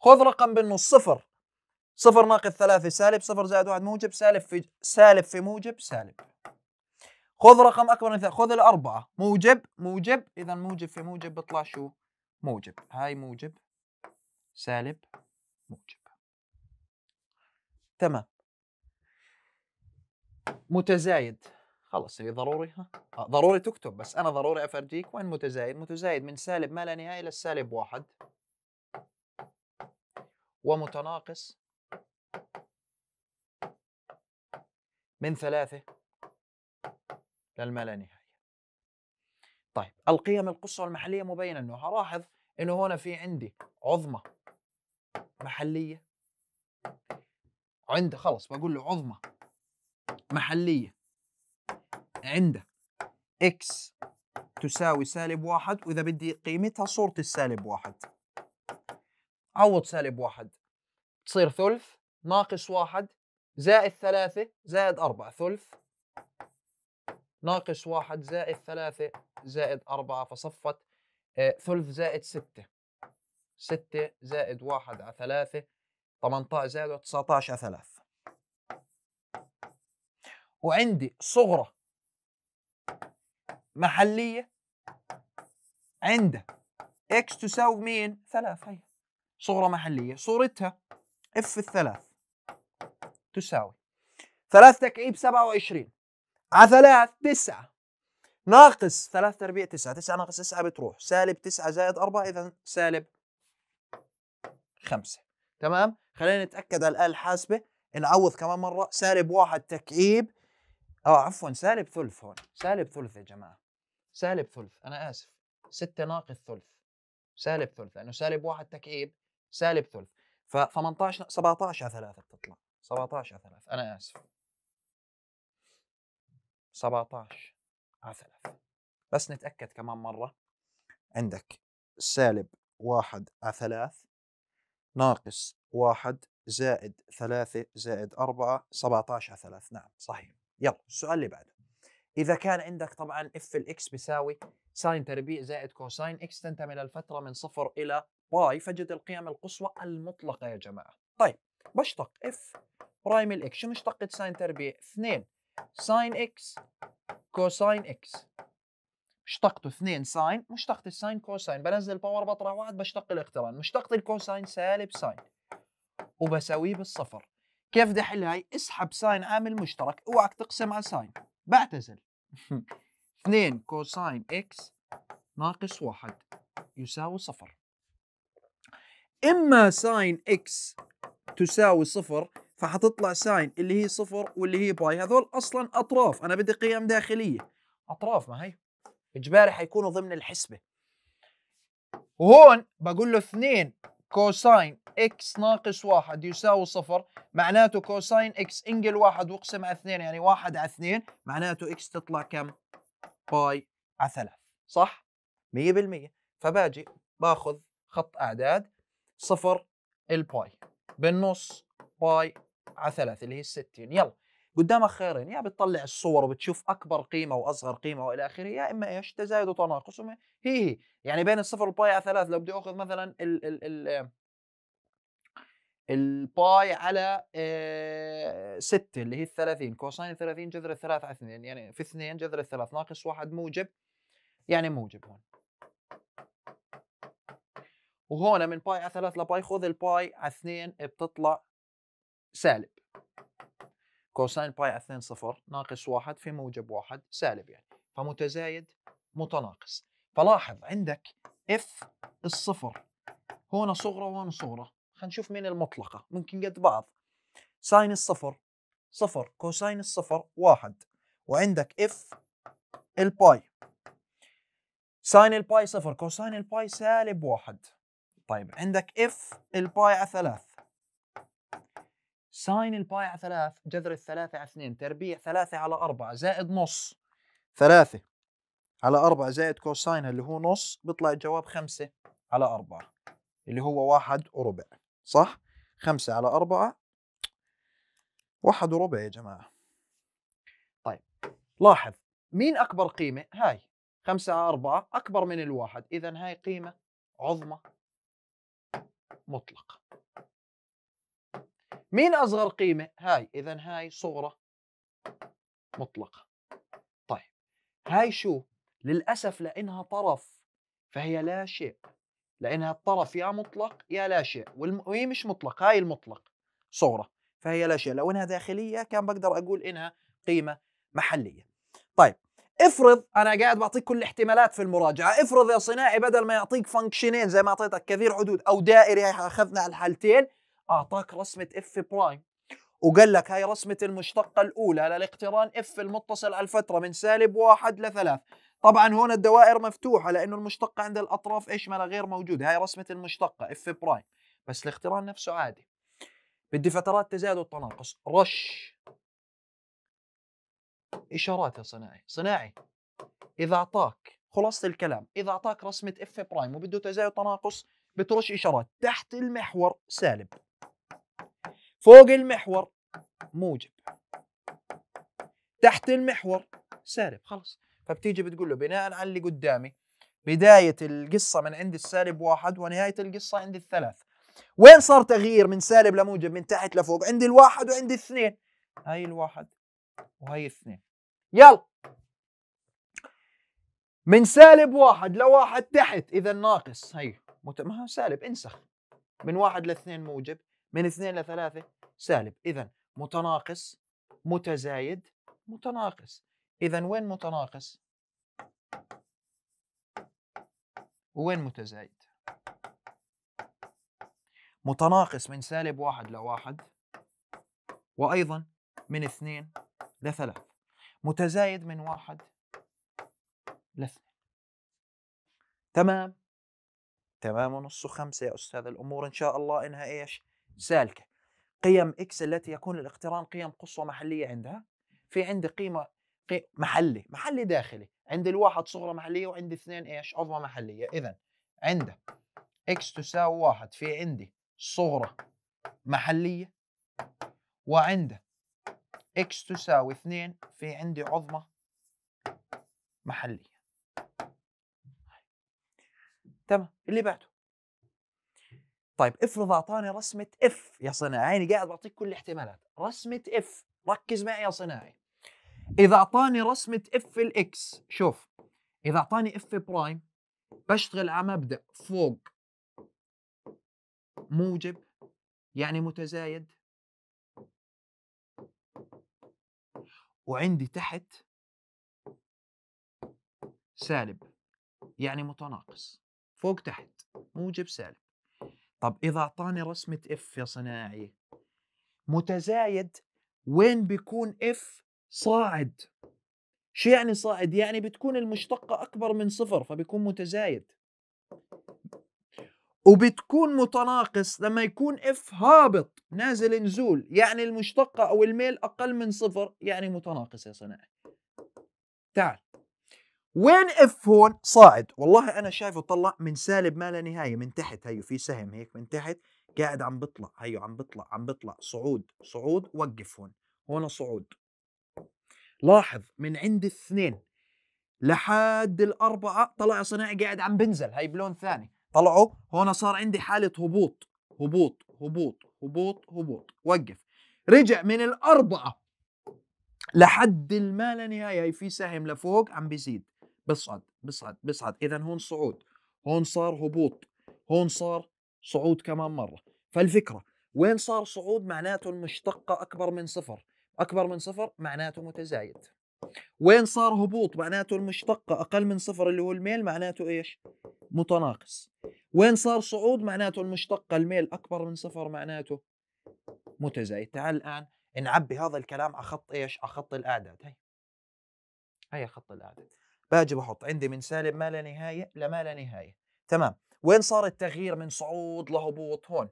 خذ رقم بالنص صفر صفر ناقص ثلاثة سالب صفر زائد واحد موجب سالب في سالب في موجب سالب خذ رقم أكبر من ثلاثة خذ الأربعة موجب موجب إذا موجب في موجب بيطلع شو؟ موجب هاي موجب سالب موجب تمام متزايد خلص هي ضروري ها آه، ضروري تكتب بس انا ضروري افرجيك وين متزايد متزايد من سالب ما لا نهايه الى سالب واحد ومتناقص من ثلاثة للما لا نهاية طيب القيم القصوى المحلية مبينة أنه هلاحظ أنه هنا في عندي عظمى محلية عنده خلص بقول له عظمى محلية عنده x تساوي سالب واحد وإذا بدي قيمتها صورة السالب واحد عوض سالب واحد تصير ثلث ناقص واحد زائد ثلاثة زائد أربعة ثلث ناقص واحد زائد ثلاثة زائد أربعة فصفت آه، ثلث زائد ستة ستة زائد واحد على ثلاثة 18 زائد 19 على ثلاثة وعندي صغرى محلية عند اكس تساوي مين؟ ثلاثة هي صغرى محلية صورتها اف الثلاث تساوي ثلاث تكعيب سبعة وعشرين على ثلاث تسعة ناقص ثلاث تربيع تسعة تسعة ناقص تسعة بتروح سالب تسعة زائد أربعة إذا سالب خمسة تمام خلينا نتأكد على الآلة الحاسبة نعوض كمان مرة سالب واحد تكعيب أو آه، عفوا سالب ثلث هون سالب ثلث يا جماعة سالب ثلث أنا آسف ستة ناقص ثلث سالب ثلث لأنه سالب واحد تكعيب سالب ثلث ف 18 17 على 3 بتطلع 17 على 3 انا اسف 17 على 3 بس نتاكد كمان مره عندك سالب 1 على 3 ناقص 1 زائد 3 زائد 4 17 على 3 نعم صحيح يلا السؤال اللي بعده اذا كان عندك طبعا اف الاكس بيساوي ساين تربيع زائد كوساين اكس تنتمي للفتره من صفر الى باي فجد القيم القصوى المطلقه يا جماعه طيب بشتق اف برايم الاكس شو مشتقة ساين تربيع؟ اثنين ساين اكس كوساين اكس اشتقته اثنين ساين مشتقة الساين كوساين بنزل باور بطرح واحد بشتق الاقتران مشتقة الكوساين سالب ساين وبساويه بالصفر كيف بدي احل هاي؟ اسحب ساين عامل مشترك اوعك تقسم على ساين بعتزل اثنين كوساين اكس ناقص واحد يساوي صفر اما ساين اكس تساوي صفر فحتطلع ساين اللي هي صفر واللي هي باي هذول اصلا اطراف انا بدي قيم داخليه اطراف ما هي اجباري حيكونوا ضمن الحسبه وهون بقول له 2 كوساين اكس ناقص واحد يساوي صفر معناته كوساين اكس انجل واحد واقسم على 2 يعني واحد على 2 معناته اكس تطلع كم؟ باي على 3 صح؟ 100% فباجي باخذ خط اعداد صفر الباي بالنص باي على 3 اللي هي 60 يلا قدامك خيارين يا بتطلع الصور وبتشوف اكبر قيمه واصغر قيمه والى اخره يا اما ايش تزايد وتناقص هي هي يعني بين الصفر والباي على 3 لو بدي اخذ مثلا ال ال ال الباي على 6 آه، اللي هي 30 كوساين 30 جذر 3 على 2 يعني في 2 جذر 3 ناقص 1 موجب يعني موجب هون وهون من باي على 3 لباي خذ الباي على 2 بتطلع سالب كوساين باي على 2 صفر ناقص واحد في موجب واحد سالب يعني فمتزايد متناقص فلاحظ عندك اف الصفر هون صغرى وهون صغرى خلينا نشوف مين المطلقه ممكن قد بعض ساين الصفر صفر كوساين الصفر واحد وعندك اف الباي ساين الباي صفر كوساين الباي سالب واحد طيب عندك اف الباي على ثلاث ساين الباي على ثلاث جذر الثلاثة على اثنين تربيع ثلاثة على أربعة زائد نص ثلاثة على أربعة زائد كوساين اللي هو نص بيطلع الجواب خمسة على أربعة اللي هو واحد وربع صح؟ خمسة على أربعة واحد وربع يا جماعة طيب لاحظ مين أكبر قيمة؟ هاي خمسة على أربعة أكبر من الواحد إذا هاي قيمة عظمى مطلق مين أصغر قيمة؟ هاي إذا هاي صغرى مطلقة طيب هاي شو؟ للأسف لأنها طرف فهي لا شيء لأنها الطرف يا مطلق يا لا شيء وهي مش مطلق هاي المطلق صغرى فهي لا شيء لو إنها داخلية كان بقدر أقول إنها قيمة محلية طيب افرض انا قاعد بعطيك كل الاحتمالات في المراجعه افرض يا صناعي بدل ما يعطيك فانكشنين زي ما اعطيتك كثير حدود او دائري اخذنا على الحالتين اعطاك رسمه اف برايم وقال لك هاي رسمه المشتقه الاولى للاقتران اف المتصل على الفتره من سالب واحد لثلاث طبعا هون الدوائر مفتوحه لانه المشتقه عند الاطراف ايش ما غير موجوده هاي رسمه المشتقه اف برايم بس الاقتران نفسه عادي بدي فترات تزايد والتناقص رش اشاراته صناعي صناعي اذا اعطاك خلاصه الكلام اذا اعطاك رسمه اف برايم وبده تزايد تناقص بترش اشارات تحت المحور سالب فوق المحور موجب تحت المحور سالب خلص فبتيجي بتقول له بناء على اللي قدامي بداية القصة من عند السالب واحد ونهاية القصة عند الثلاث وين صار تغيير من سالب لموجب من تحت لفوق عند الواحد وعند الاثنين هاي الواحد وهي اثنين يلا من سالب واحد لواحد تحت اذا ناقص هي مت... ما سالب انسخ من واحد لاثنين موجب من اثنين لثلاثة سالب اذا متناقص متزايد متناقص اذا وين متناقص وين متزايد متناقص من سالب واحد لواحد وأيضا من اثنين لثلاث متزايد من واحد لاثنين تمام تمام ونص خمسة يا أستاذ الأمور إن شاء الله إنها إيش سالكة قيم إكس التي يكون الاقتران قيم قصوى محلية عندها في عندي قيمة قي... محلي محلي داخلي عند الواحد صغرى محلية وعند اثنين إيش عظمى محلية إذا عندك إكس تساوي واحد في عندي صغرى محلية وعنده اكس تساوي 2 في عندي عظمة محلية تمام اللي بعده طيب افرض اعطاني رسمة اف يا صناعي يعني قاعد بعطيك كل الاحتمالات رسمة اف ركز معي يا صناعي اذا اعطاني رسمة اف الاكس شوف اذا اعطاني اف برايم بشتغل على مبدأ فوق موجب يعني متزايد وعندي تحت سالب يعني متناقص فوق تحت موجب سالب طب إذا أعطاني رسمة اف يا صناعي متزايد وين بيكون اف صاعد شو يعني صاعد؟ يعني بتكون المشتقة أكبر من صفر فبيكون متزايد وبتكون متناقص لما يكون اف هابط نازل نزول يعني المشتقة أو الميل أقل من صفر يعني متناقص يا صناعي تعال وين اف هون صاعد والله انا شايفه طلع من سالب ما لا نهايه من تحت هيو في سهم هيك من تحت قاعد عم بطلع هيو عم بطلع عم بطلع صعود صعود وقف هون هون صعود لاحظ من عند الاثنين لحد الاربعه طلع صناعي قاعد عم بنزل هي بلون ثاني طلعوا هون صار عندي حالة هبوط هبوط هبوط هبوط هبوط وقف رجع من الأربعة لحد ما لا نهاية هي في سهم لفوق عم بيزيد بصعد بصعد بصعد إذا هون صعود هون صار هبوط هون صار صعود كمان مرة فالفكرة وين صار صعود معناته المشتقة أكبر من صفر أكبر من صفر معناته متزايد وين صار هبوط معناته المشتقة أقل من صفر اللي هو الميل معناته إيش متناقص وين صار صعود معناته المشتقة الميل أكبر من صفر معناته متزايد تعال الآن نعبي هذا الكلام على خط إيش على خط الأعداد هي هي خط الأعداد باجي بحط عندي من سالب ما لا نهاية لما لا نهاية تمام وين صار التغيير من صعود لهبوط هون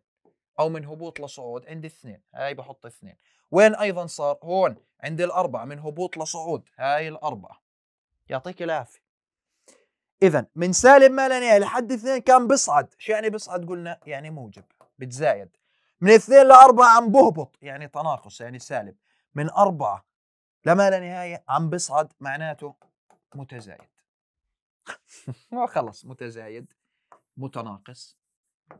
او من هبوط لصعود عندي اثنين هاي بحط اثنين وين ايضا صار هون عندي الاربعه من هبوط لصعود هاي الاربعه يعطيك العافيه اذا من سالب ما لا نهايه لحد اثنين كان بيصعد، شو يعني بيصعد؟ قلنا يعني موجب بتزايد من اثنين لاربعه عم بهبط يعني تناقص يعني سالب من اربعه لما لا نهايه عم بيصعد معناته متزايد وخلص متزايد متناقص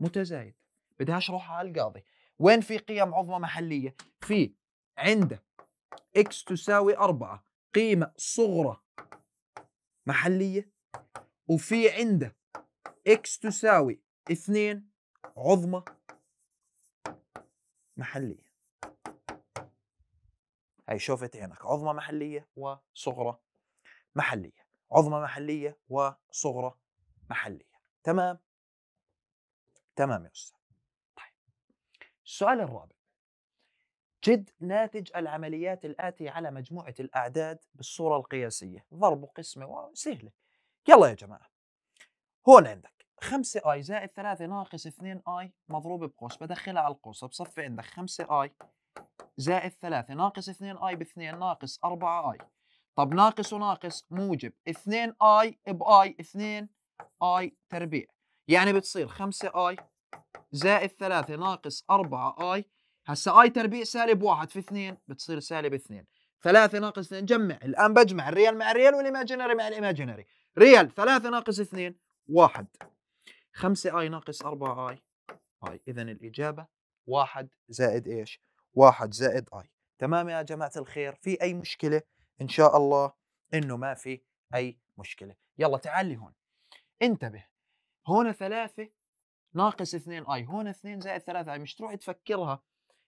متزايد بدي اشرحها على القاضي وين في قيم عظمى محليه في عند اكس تساوي اربعه قيمه صغرى محليه وفي عنده اكس تساوي اثنين عظمة محلية هي شوفت عينك عظمة محلية وصغرى محلية عظمة محلية وصغرى محلية تمام تمام يا أستاذ طيب السؤال الرابع جد ناتج العمليات الآتي على مجموعة الأعداد بالصورة القياسية ضرب وقسمة سهلة يلا يا جماعه هون عندك 5 اي زائد 3 ناقص 2 اي مضروب بقوس بدخلها على القوس بصفي عندك 5 اي زائد 3 ناقص 2 اي ب 2 ناقص 4 اي طب ناقص وناقص موجب 2 اي باي 2 اي تربيع يعني بتصير 5 اي زائد 3 ناقص 4 اي هسا اي تربيع سالب 1 في 2 بتصير سالب 2 3 ناقص 2 جمع الان بجمع الريال مع الريال والايماجينري مع الايماجينري ريال ثلاثة ناقص اثنين واحد خمسة اي ناقص اربعة اي اي اذا الاجابة واحد زائد ايش واحد زائد اي تمام يا جماعة الخير في اي مشكلة ان شاء الله انه ما في اي مشكلة يلا تعال لي هون انتبه هون ثلاثة ناقص اثنين اي هون اثنين زائد ثلاثة اي مش تروح تفكرها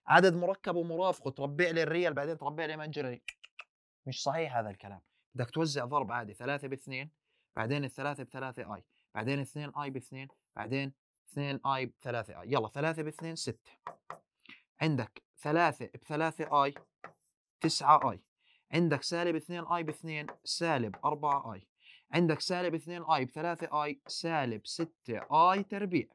عدد مركب ومرافق تربيع لي الريال بعدين تربيع لي منجري مش صحيح هذا الكلام بدك توزع ضرب عادي ثلاثة باثنين بعدين الثلاثة بثلاثة اي بعدين اثنين اي باثنين بعدين اثنين اي بثلاثة اي يلا ثلاثة باثنين ستة عندك ثلاثة بثلاثة اي تسعة اي عندك سالب اثنين اي باثنين سالب اربعة اي عندك سالب اثنين اي بثلاثة اي سالب ستة اي تربيع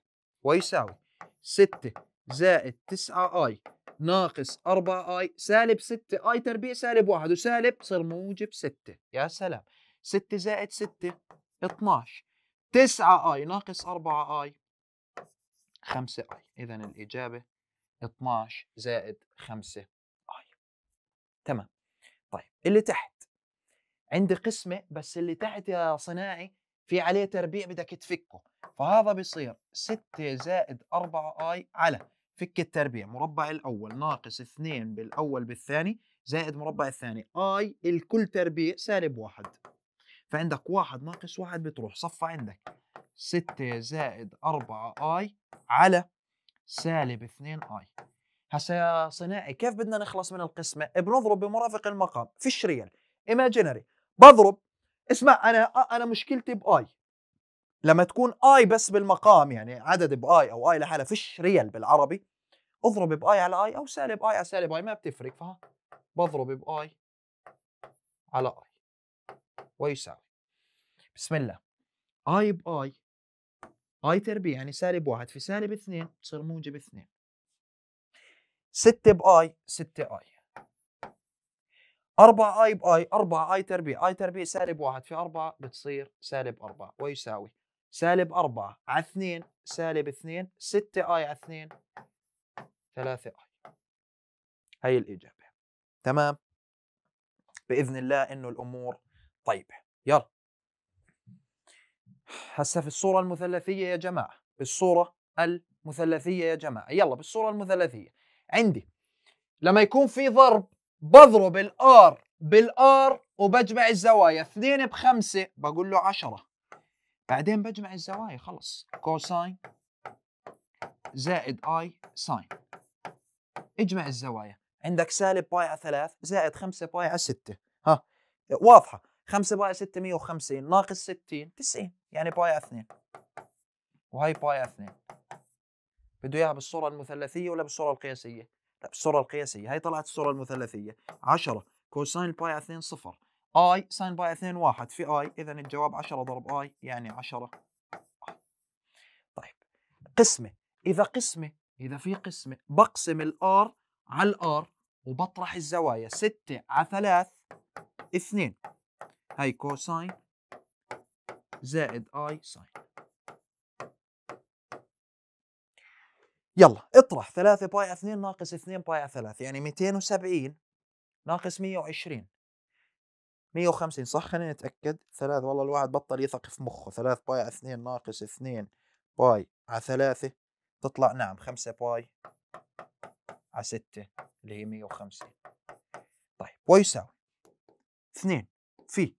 ويساوي ستة زائد تسعة اي ناقص اربعة اي سالب ستة اي تربيع سالب واحد وسالب صار موجب ستة يا سلام ستة زائد ستة 12 9 اي ناقص 4 اي 5 اي اذا الاجابه 12 زائد 5 اي تمام طيب اللي تحت عندي قسمه بس اللي تحت يا صناعي في عليه تربيع بدك تفكه فهذا بصير 6 زائد 4 اي على فك التربيع مربع الاول ناقص 2 بالاول بالثاني زائد مربع الثاني اي الكل تربيع سالب واحد فعندك واحد ناقص واحد بتروح صفى عندك 6 زائد 4 اي على سالب 2 اي هسا يا صناعي كيف بدنا نخلص من القسمه؟ بنضرب بمرافق المقام فيش ريال ايماجينري بضرب اسمع انا انا مشكلتي باي لما تكون اي بس بالمقام يعني عدد باي او اي لحالها فيش ريال بالعربي اضرب باي على اي او سالب اي على سالب اي ما بتفرق فها بضرب باي على اي ويساوي بسم الله اي باي اي تربيع يعني سالب واحد في سالب اثنين تصير موجب اثنين ستة باي ستة اي أربعة اي باي أربعة اي تربيع اي تربيع سالب واحد في أربعة بتصير سالب أربعة ويساوي سالب أربعة على اثنين سالب اثنين ستة اي على اثنين ثلاثة اي هي الإجابة تمام بإذن الله إنه الأمور طيب يلا هسه في الصورة المثلثية يا جماعة بالصورة المثلثية يا جماعة يلا بالصورة المثلثية عندي لما يكون في ضرب بضرب الار بالار وبجمع الزوايا 2 بخمسة بقول له 10 بعدين بجمع الزوايا خلص كوساين زائد اي ساين اجمع الزوايا عندك سالب باي على 3 زائد 5 باي على 6 ها واضحة 5 باي 650 ناقص 60 90 يعني باي 2 وهي باي 2 بده اياها بالصوره المثلثيه ولا بالصوره القياسيه؟ لا بالصوره القياسيه هي طلعت الصوره المثلثيه 10 كوساين باي 2 صفر اي ساين باي 2 1 في اي اذا الجواب 10 ضرب اي يعني 10 طيب قسمه اذا قسمه اذا في قسمه بقسم الار على الار وبطرح الزوايا 6 على 3 2 هاي كوساين زائد اي ساين يلا اطرح 3 باي 2 ناقص 2 باي 3 يعني 270 ناقص 120 150 صح خلينا نتاكد 3 والله الواحد بطل يثق في مخه 3 باي 2 ناقص 2 باي على 3 تطلع نعم 5 باي على 6 اللي هي 150 طيب ويساوي 2 في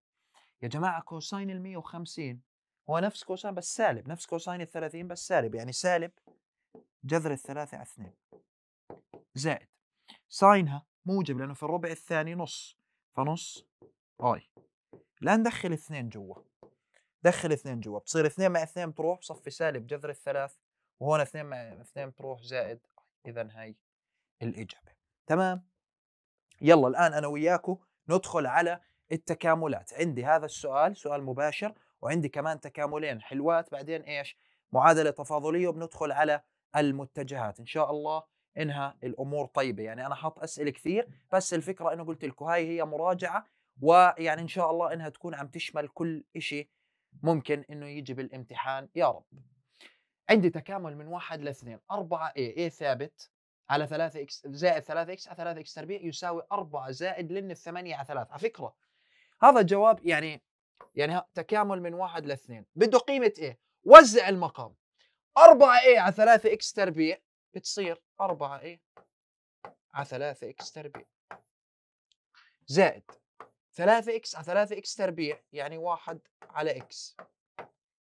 يا جماعه كوساين المية 150 هو نفس كوساين بس سالب نفس كوساين الثلاثين 30 بس سالب يعني سالب جذر الثلاثة على اثنين زائد ساينها موجب لأنه في الربع الثاني نص فنص اي لا ندخل اثنين جوا دخل اثنين جوا بتصير اثنين مع اثنين بتروح بصفي سالب جذر الثلاث وهون اثنين مع اثنين بتروح زائد اذا هاي الإجابة تمام يلا الآن أنا وياكم ندخل على التكاملات عندي هذا السؤال سؤال مباشر وعندي كمان تكاملين حلوات بعدين ايش معادله تفاضليه وبندخل على المتجهات ان شاء الله انها الامور طيبه يعني انا حاط اسئله كثير بس الفكره انه قلت لكم هاي هي مراجعه ويعني ان شاء الله انها تكون عم تشمل كل شيء ممكن انه يجي بالامتحان يا رب عندي تكامل من واحد لاثنين 4 ايه ايه ثابت على 3 اكس زائد 3 اكس على 3 اكس تربيع يساوي 4 زائد لن الثمانية على 3 على فكرة هذا الجواب يعني يعني تكامل من واحد لاثنين بده قيمه ايه وزع المقام 4 a إيه على 3 x تربيع بتصير 4 a إيه على 3 x تربيع زائد 3 x على 3 x تربيع يعني 1 على x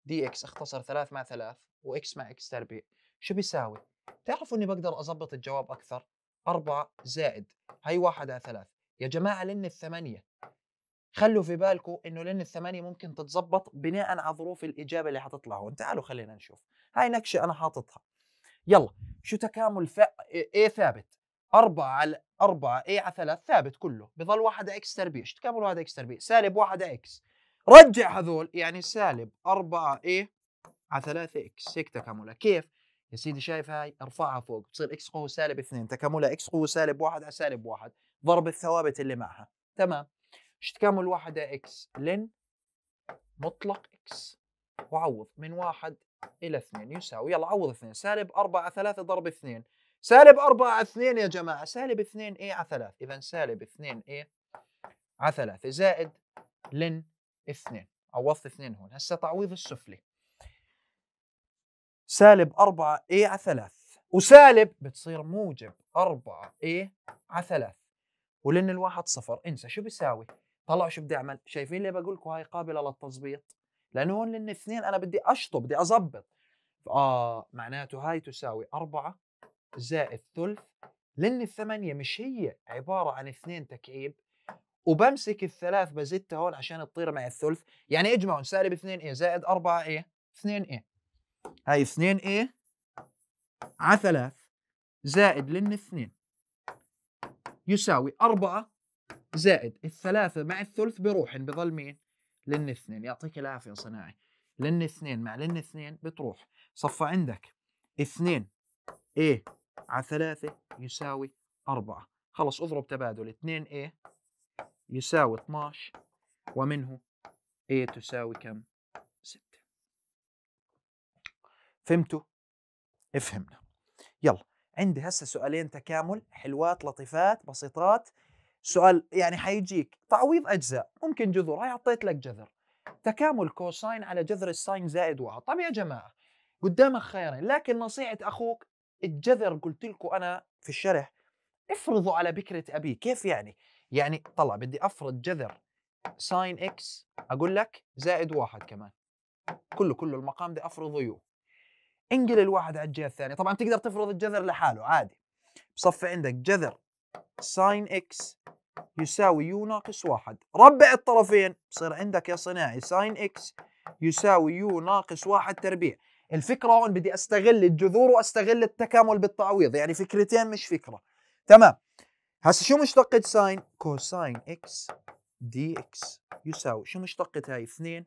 دي x اختصر 3 مع 3 واكس مع اكس تربيع شو بيساوي؟ تعرفوا اني بقدر اضبط الجواب اكثر 4 زائد هي 1 على 3 يا جماعه لان الثمانيه خلوا في بالكم انه لين الثمانيه ممكن تتظبط بناء على ظروف الاجابه اللي حتطلع هون تعالوا خلينا نشوف هاي نكشه انا حاططها يلا شو تكامل ف... ايه, إيه ثابت اربعة على اربعة ايه على ثلاث ثابت كله بضل واحد اكس تربيع شو تكامل واحد اكس تربيع سالب واحد اكس رجع هذول يعني سالب اربعة ايه على ثلاثة اكس هيك تكاملها كيف يا سيدي شايف هاي ارفعها فوق بتصير اكس قوه سالب اثنين تكاملها اكس قوه سالب واحد على سالب واحد ضرب الثوابت اللي معها تمام تكامل واحد إكس لن مطلق إكس وعوض من واحد إلى اثنين يساوي يلا عوض اثنين سالب أربعة ثلاثة ضرب اثنين سالب أربعة اثنين يا جماعة سالب اثنين إيه على ثلاث إذا سالب اثنين إيه على ثلاثة زائد لن اثنين عوضت اثنين هون هسه تعويض السفلي سالب اربعة ايه على ثلاثة وسالب بتصير موجب اربعة ايه على ثلاثة ولن الواحد صفر انسى شو بيساوي طلعوا شو بدي اعمل شايفين ليه بقول لكم هاي قابله للتظبيط لانه هون الاثنين انا بدي اشطب بدي اظبط اه معناته هاي تساوي أربعة زائد ثلث لان الثمانية مش هي عبارة عن اثنين تكعيب وبمسك الثلاث بزتها هون عشان تطير مع الثلث يعني اجمعوا سالب 2 ايه زائد 4 ايه 2 ايه هاي 2 ايه على ثلاث زائد لن اثنين يساوي 4 زائد الثلاثة مع الثلث بروح يعني بظل مين؟ لن اثنين يعطيك العافية صناعي لن اثنين مع لن اثنين بتروح صفى عندك اثنين A على ثلاثة يساوي أربعة خلص اضرب تبادل 2 A يساوي 12 ومنه A تساوي كم؟ 6 فهمتوا؟ فهمنا يلا عندي هسه سؤالين تكامل حلوات لطيفات بسيطات سؤال يعني حيجيك تعويض اجزاء ممكن جذور هاي حطيت لك جذر تكامل كوساين على جذر الساين زائد واحد طب يا جماعه قدامك خيارين لكن نصيحه اخوك الجذر قلت لكم انا في الشرح افرضوا على بكره ابي كيف يعني يعني طلع بدي افرض جذر ساين اكس اقول لك زائد واحد كمان كله كله المقام ده افرضه يو انقل الواحد على الجهه الثانيه طبعا تقدر تفرض الجذر لحاله عادي بصفي عندك جذر ساين اكس يساوي يو ناقص واحد ربع الطرفين بصير عندك يا صناعي ساين اكس يساوي يو ناقص واحد تربيع الفكرة هون بدي استغل الجذور واستغل التكامل بالتعويض يعني فكرتين مش فكرة تمام هسه شو مشتقة ساين كوساين اكس دي اكس يساوي شو مشتقة هاي اثنين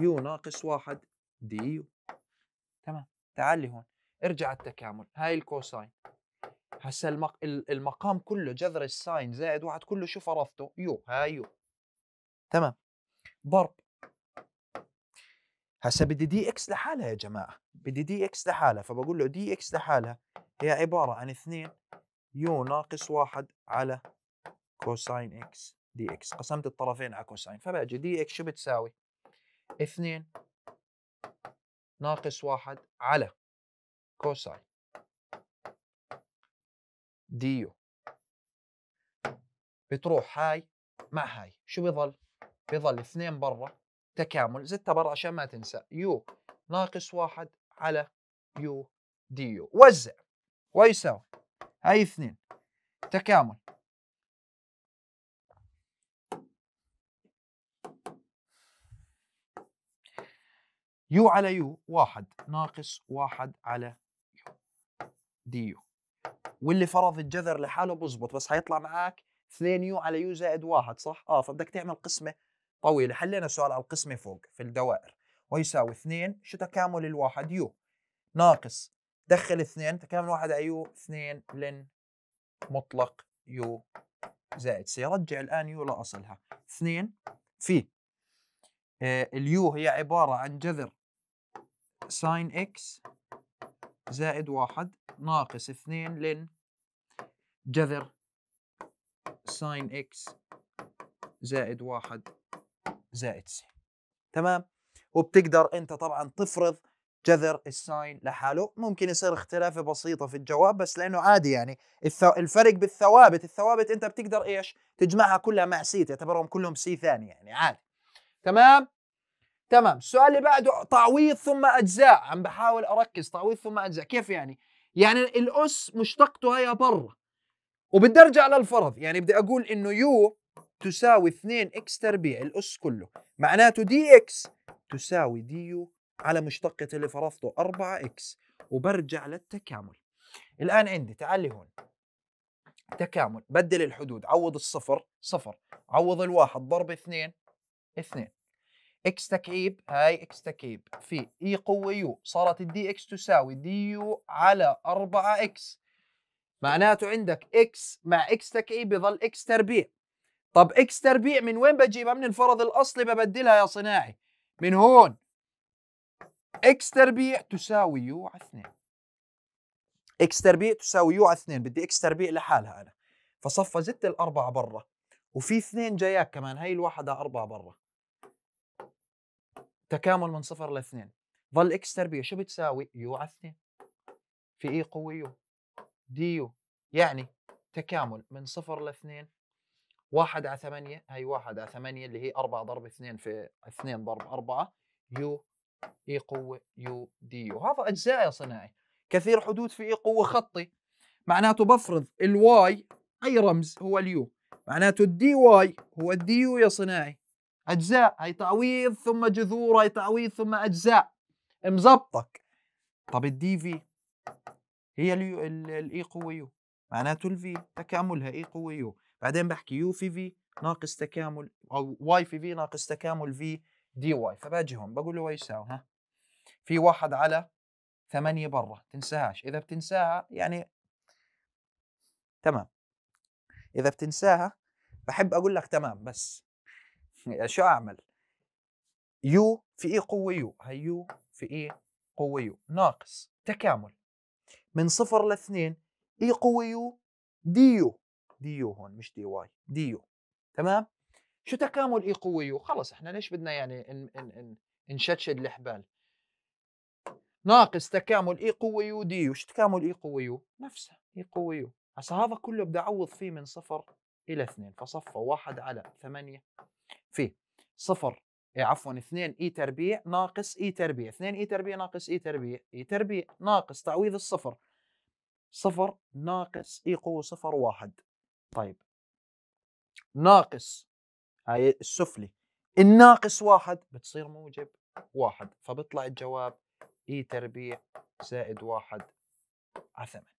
يو ناقص واحد دي يو تمام تعال لي هون ارجع التكامل هاي الكوساين هسه المق... المقام كله جذر الساين زائد واحد كله شو فرضته يو هاي يو تمام ضرب هسه بدي دي اكس لحالها يا جماعه بدي دي اكس لحالها فبقول له دي اكس لحالها هي عباره عن 2 يو ناقص 1 على كوساين اكس دي اكس قسمت الطرفين على كوساين فباجي دي اكس شو بتساوي 2 ناقص 1 على كوساين ديو بتروح هاي مع هاي شو بيظل بيظل اثنين برا تكامل زدتها برا عشان ما تنسى يو ناقص واحد على يو ديو وزع ويساوي هاي اثنين تكامل يو على يو واحد ناقص واحد على يو ديو واللي فرض الجذر لحاله بزبط بس حيطلع معك 2 يو على يو زائد واحد صح؟ اه فبدك تعمل قسمه طويله حلينا سؤال على القسمه فوق في الدوائر ويساوي 2 شو تكامل الواحد يو ناقص دخل 2 تكامل واحد على يو 2 لن مطلق يو زائد سيرجع الان يو لاصلها 2 في آه، اليو هي عباره عن جذر ساين اكس زائد واحد ناقص اثنين لن جذر ساين اكس زائد واحد زائد سي تمام وبتقدر انت طبعا تفرض جذر الساين لحاله ممكن يصير اختلافة بسيطة في الجواب بس لأنه عادي يعني الفرق بالثوابت الثوابت أنت بتقدر إيش تجمعها كلها مع سي تعتبرهم كلهم سي ثاني يعني عادي تمام تمام السؤال اللي بعده تعويض ثم اجزاء عم بحاول اركز تعويض ثم اجزاء كيف يعني يعني الاس مشتقته هي برا وبدي ارجع للفرض يعني بدي اقول انه يو تساوي 2 اكس تربيع الاس كله معناته دي اكس تساوي دي يو على مشتقة اللي فرضته 4 اكس وبرجع للتكامل الان عندي تعالي هون تكامل بدل الحدود عوض الصفر صفر عوض الواحد ضرب اثنين اثنين اكس تكعيب هاي اكس تكعيب في اي قوة يو صارت الدي اكس تساوي دي يو على 4 اكس معناته عندك اكس مع اكس تكعيب بضل اكس تربيع طب اكس تربيع من وين بجيبها من الفرض الاصلي ببدلها يا صناعي من هون اكس تربيع تساوي يو على 2 اكس تربيع تساوي يو على 2 بدي اكس تربيع لحالها انا فصفى زدت الاربعة برا وفي اثنين جاياك كمان هاي الواحدة أربعة برا تكامل من صفر لاثنين ظل اكس تربيع شو بتساوي؟ يو على اثنين في اي قوه يو دي يو يعني تكامل من صفر لاثنين واحد على ثمانية هي واحد على ثمانية اللي هي أربعة ضرب اثنين في اثنين ضرب أربعة يو اي قوة يو دي يو هذا أجزاء يا صناعي كثير حدود في اي قوة خطي معناته بفرض الواي أي رمز هو اليو معناته الدي واي هو الدي يو يا صناعي اجزاء هي تعويض ثم جذور هي تعويض ثم اجزاء مزبطك طب الدي في هي الاي e قوه يو معناته الفي تكاملها اي e قوه يو بعدين بحكي يو في في ناقص تكامل او واي في في ناقص تكامل في دي واي فباجي هون بقول له يساوي ها في واحد على ثمانية برا تنساهاش إذا بتنساها يعني تمام إذا بتنساها بحب أقول لك تمام بس يعني شو اعمل يو في اي قوه يو هي يو في اي قوه يو ناقص تكامل من صفر لاثنين اي قوه يو دي يو دي يو هون مش دي واي دي يو تمام شو تكامل اي قوه يو خلص احنا ليش بدنا يعني ان ان ان نشتشد الحبال ناقص تكامل اي قوه يو دي يو شو تكامل اي قوه يو نفسها اي قوه يو هسا هذا كله بدي اعوض فيه من صفر الى اثنين فصفى واحد على ثمانيه فيه صفر إيه، عفوا 2 اي تربيع ناقص اي تربيع 2 اي تربيع ناقص اي تربيع اي تربيع ناقص تعويض الصفر صفر ناقص اي قوه صفر واحد طيب ناقص هاي السفلي الناقص واحد بتصير موجب واحد فبطلع الجواب اي تربيع زائد واحد على ثمانية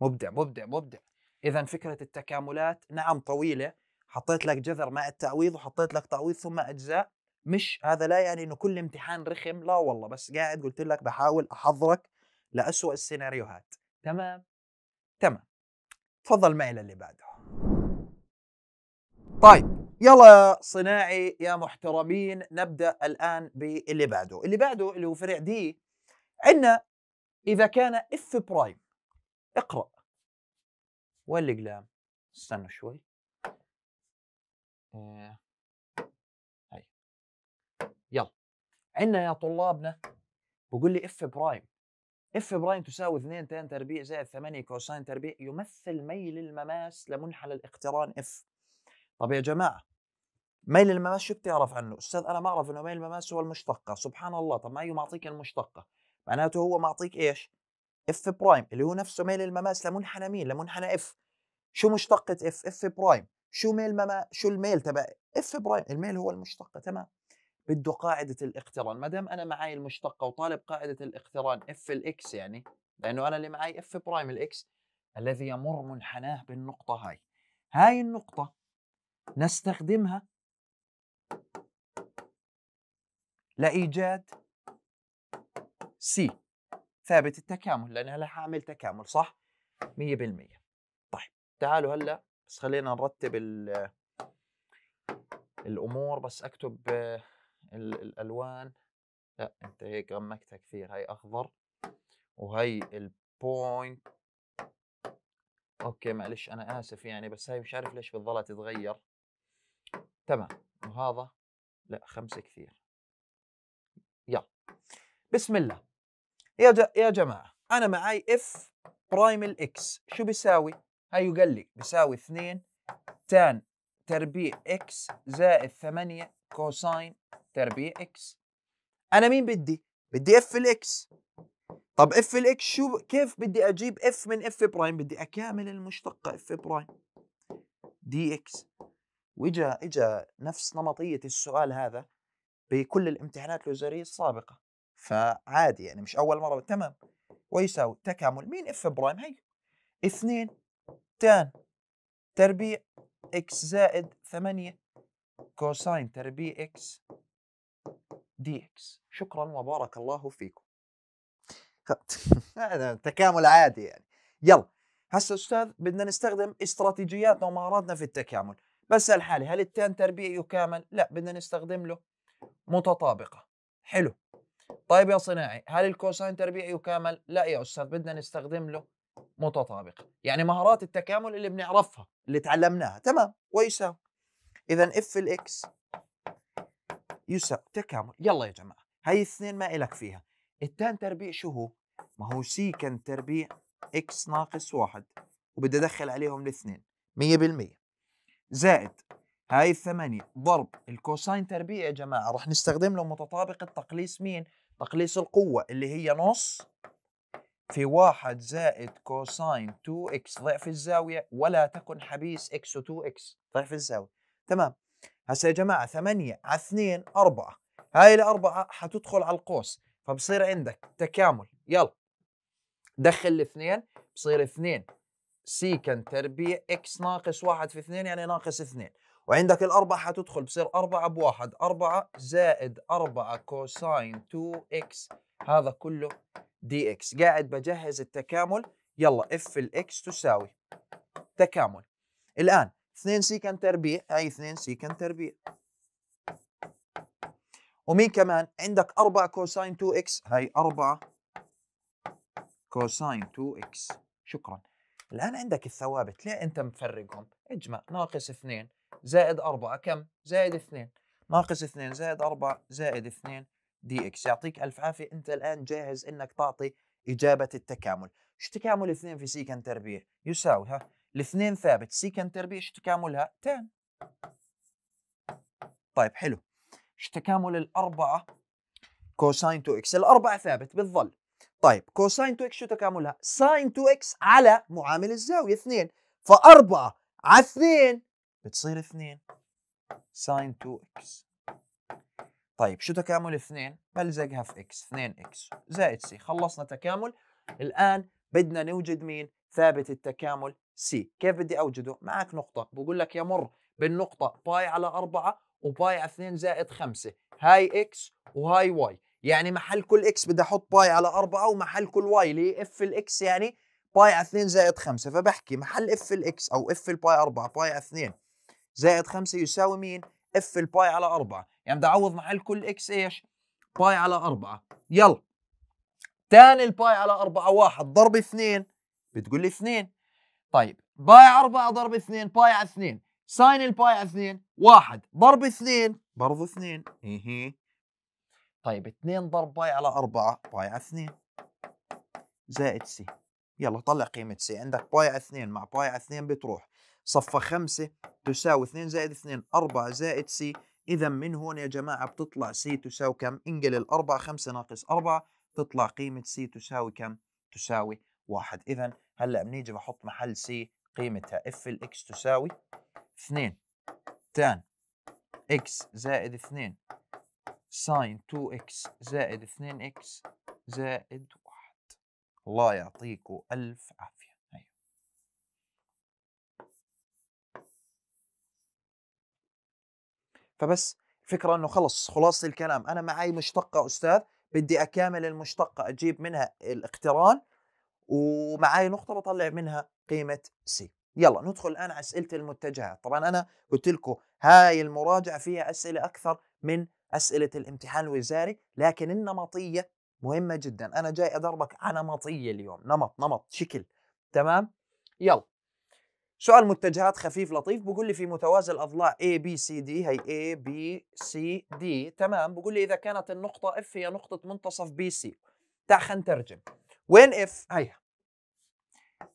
مبدع مبدع مبدع إذا فكرة التكاملات نعم طويلة حطيت لك جذر مع التعويض وحطيت لك تعويض ثم اجزاء مش هذا لا يعني انه كل امتحان رخم لا والله بس قاعد قلت لك بحاول احضرك لاسوء السيناريوهات تمام تمام تفضل معي للي بعده طيب يلا صناعي يا محترمين نبدا الان باللي بعده اللي بعده اللي هو فرع دي عندنا اذا كان اف برايم اقرا وين القلام استنوا شوي آه. هاي طيب. يلا عندنا يا طلابنا بقول لي اف برايم اف برايم تساوي 2 تان تربيع زائد 8 كوساين تربيع يمثل ميل المماس لمنحنى الاقتران اف طب يا جماعه ميل المماس شو بتعرف عنه؟ استاذ انا ما اعرف انه ميل المماس هو المشتقه، سبحان الله طب ما هي معطيك المشتقه معناته هو معطيك ايش؟ اف برايم اللي هو نفسه ميل المماس لمنحنى مين؟ لمنحنى اف شو مشتقة اف؟ اف برايم شو ميل ما شو الميل تبع اف برايم الميل هو المشتقه تمام بده قاعده الاقتران ما دام انا معي المشتقه وطالب قاعده الاقتران اف الاكس يعني لانه انا اللي معي اف برايم الاكس الذي يمر منحناه بالنقطه هاي هاي النقطه نستخدمها لايجاد سي ثابت التكامل لان انا حاعمل تكامل صح 100% طيب تعالوا هلا بس خلينا نرتب الامور بس اكتب الالوان لا انت هيك غمقتها كثير هاي اخضر وهي البوينت اوكي معلش انا اسف يعني بس هاي مش عارف ليش بتضلها تتغير تمام وهذا لا خمسه كثير يلا بسم الله يا يا جماعه انا معي اف برايم الاكس شو بيساوي قال لي بيساوي 2 تان تربيع اكس زائد 8 كوساين تربيع اكس انا مين بدي؟ بدي اف الاكس طب اف الاكس شو كيف بدي اجيب اف من اف برايم؟ بدي اكامل المشتقه اف برايم دي اكس واجا اجا نفس نمطيه السؤال هذا بكل الامتحانات الوزاريه السابقه فعادي يعني مش اول مره تمام ويساوي تكامل مين اف برايم هي 2 تان تربيع اكس زائد 8 كوساين تربيع اكس دي اكس شكرا وبارك الله فيكم هذا تكامل عادي يعني يلا هسه استاذ بدنا نستخدم استراتيجياتنا ومهاراتنا في التكامل بس الحالي هل التان تربيع يكامل لا بدنا نستخدم له متطابقه حلو طيب يا صناعي هل الكوساين تربيع يكامل لا يا استاذ بدنا نستخدم له متطابقه، يعني مهارات التكامل اللي بنعرفها اللي تعلمناها تمام ويساوي اذا اف الاكس يساوي تكامل يلا يا جماعه هاي الاثنين ما إلك فيها التان تربيع شو هو ما هو سيكن تربيع اكس ناقص واحد وبدي ادخل عليهم الاثنين 100% زائد هاي الثمانية ضرب الكوساين تربيع يا جماعة رح نستخدم له متطابق التقليص مين؟ تقليص القوة اللي هي نص في واحد زائد كوساين 2x ضعف الزاوية ولا تكن حبيس x و 2x ضعف الزاوية تمام هسا يا جماعة 8 على 2 4 هاي الأربعة حتدخل على القوس فبصير عندك تكامل يلا دخل الاثنين بصير 2 سيكن تربيع x ناقص 1 في 2 يعني ناقص 2 وعندك الأربعة حتدخل بصير 4 بواحد 4 زائد 4 كوساين 2x هذا كله دي اكس قاعد بجهز التكامل يلا اف الاكس تساوي تكامل الان 2 سيكن تربيع هي 2 سيكن تربيع ومين كمان عندك 4 كوساين 2 اكس هي 4 كوساين 2 اكس شكرا الان عندك الثوابت ليه انت مفرقهم اجمع ناقص 2 زائد 4 كم زائد 2 ناقص 2 زائد 4 زائد 2 دي اكس يعطيك الف عافيه انت الان جاهز انك تعطي اجابه التكامل ايش تكامل 2 في سيكن تربيع يساوي ها الاثنين ثابت سيكن تربيع ايش تكاملها تان طيب حلو ايش تكامل الاربعه كوساين 2 اكس الاربعه ثابت بتظل طيب كوساين 2 اكس شو تكاملها ساين 2 اكس على معامل الزاويه 2 فاربعه على 2 بتصير 2 ساين 2 اكس طيب شو تكامل 2 بلزقها في اكس 2 اكس زائد سي خلصنا تكامل الان بدنا نوجد مين ثابت التكامل سي كيف بدي اوجده معك نقطه بقول لك يمر بالنقطه باي على 4 وباي على 2 زائد 5 هاي اكس وهاي واي يعني محل كل اكس بدي احط باي على 4 ومحل كل واي اللي اف الاكس يعني باي على 2 زائد 5 فبحكي محل اف الاكس او اف الباي 4 باي على 2 زائد 5 يساوي مين اف الباي على 4 يعني بدي اعوض محل كل اكس ايش باي على أربعة يلا تاني الباي على أربعة واحد ضرب اثنين بتقول لي اثنين طيب باي أربعة ضرب اثنين باي على اثنين ساين الباي على اثنين واحد ضرب اثنين برضه اثنين إيه،, ايه طيب اثنين ضرب باي على أربعة باي على اثنين زائد سي يلا طلع قيمة سي عندك باي على اثنين مع باي على اثنين بتروح صفى خمسة تساوي اثنين زائد اثنين أربعة زائد سي إذا من هون يا جماعة بتطلع سي تساوي كم؟ انقل الأربعة خمسة ناقص أربعة تطلع قيمة سي تساوي كم؟ تساوي واحد إذا هلأ بنيجي بحط محل سي قيمتها اف الإكس تساوي 2 تان إكس زائد 2 ساين 2 إكس زائد 2 إكس زائد 1 الله يعطيكم ألف عافية فبس الفكره انه خلص خلاصه الكلام انا معي مشتقه استاذ بدي اكامل المشتقه اجيب منها الاقتران ومعي نقطه بطلع منها قيمه سي يلا ندخل الان على اسئله المتجهات طبعا انا قلت لكم هاي المراجعه فيها اسئله اكثر من اسئله الامتحان الوزاري لكن النمطيه مهمه جدا انا جاي ادربك على نمطيه اليوم نمط نمط شكل تمام يلا سؤال متجهات خفيف لطيف بقول لي في متوازي الاضلاع A B C D هي A B C D تمام بقول لي اذا كانت النقطة F هي نقطة منتصف سي تعال خلينا نترجم وين F هيها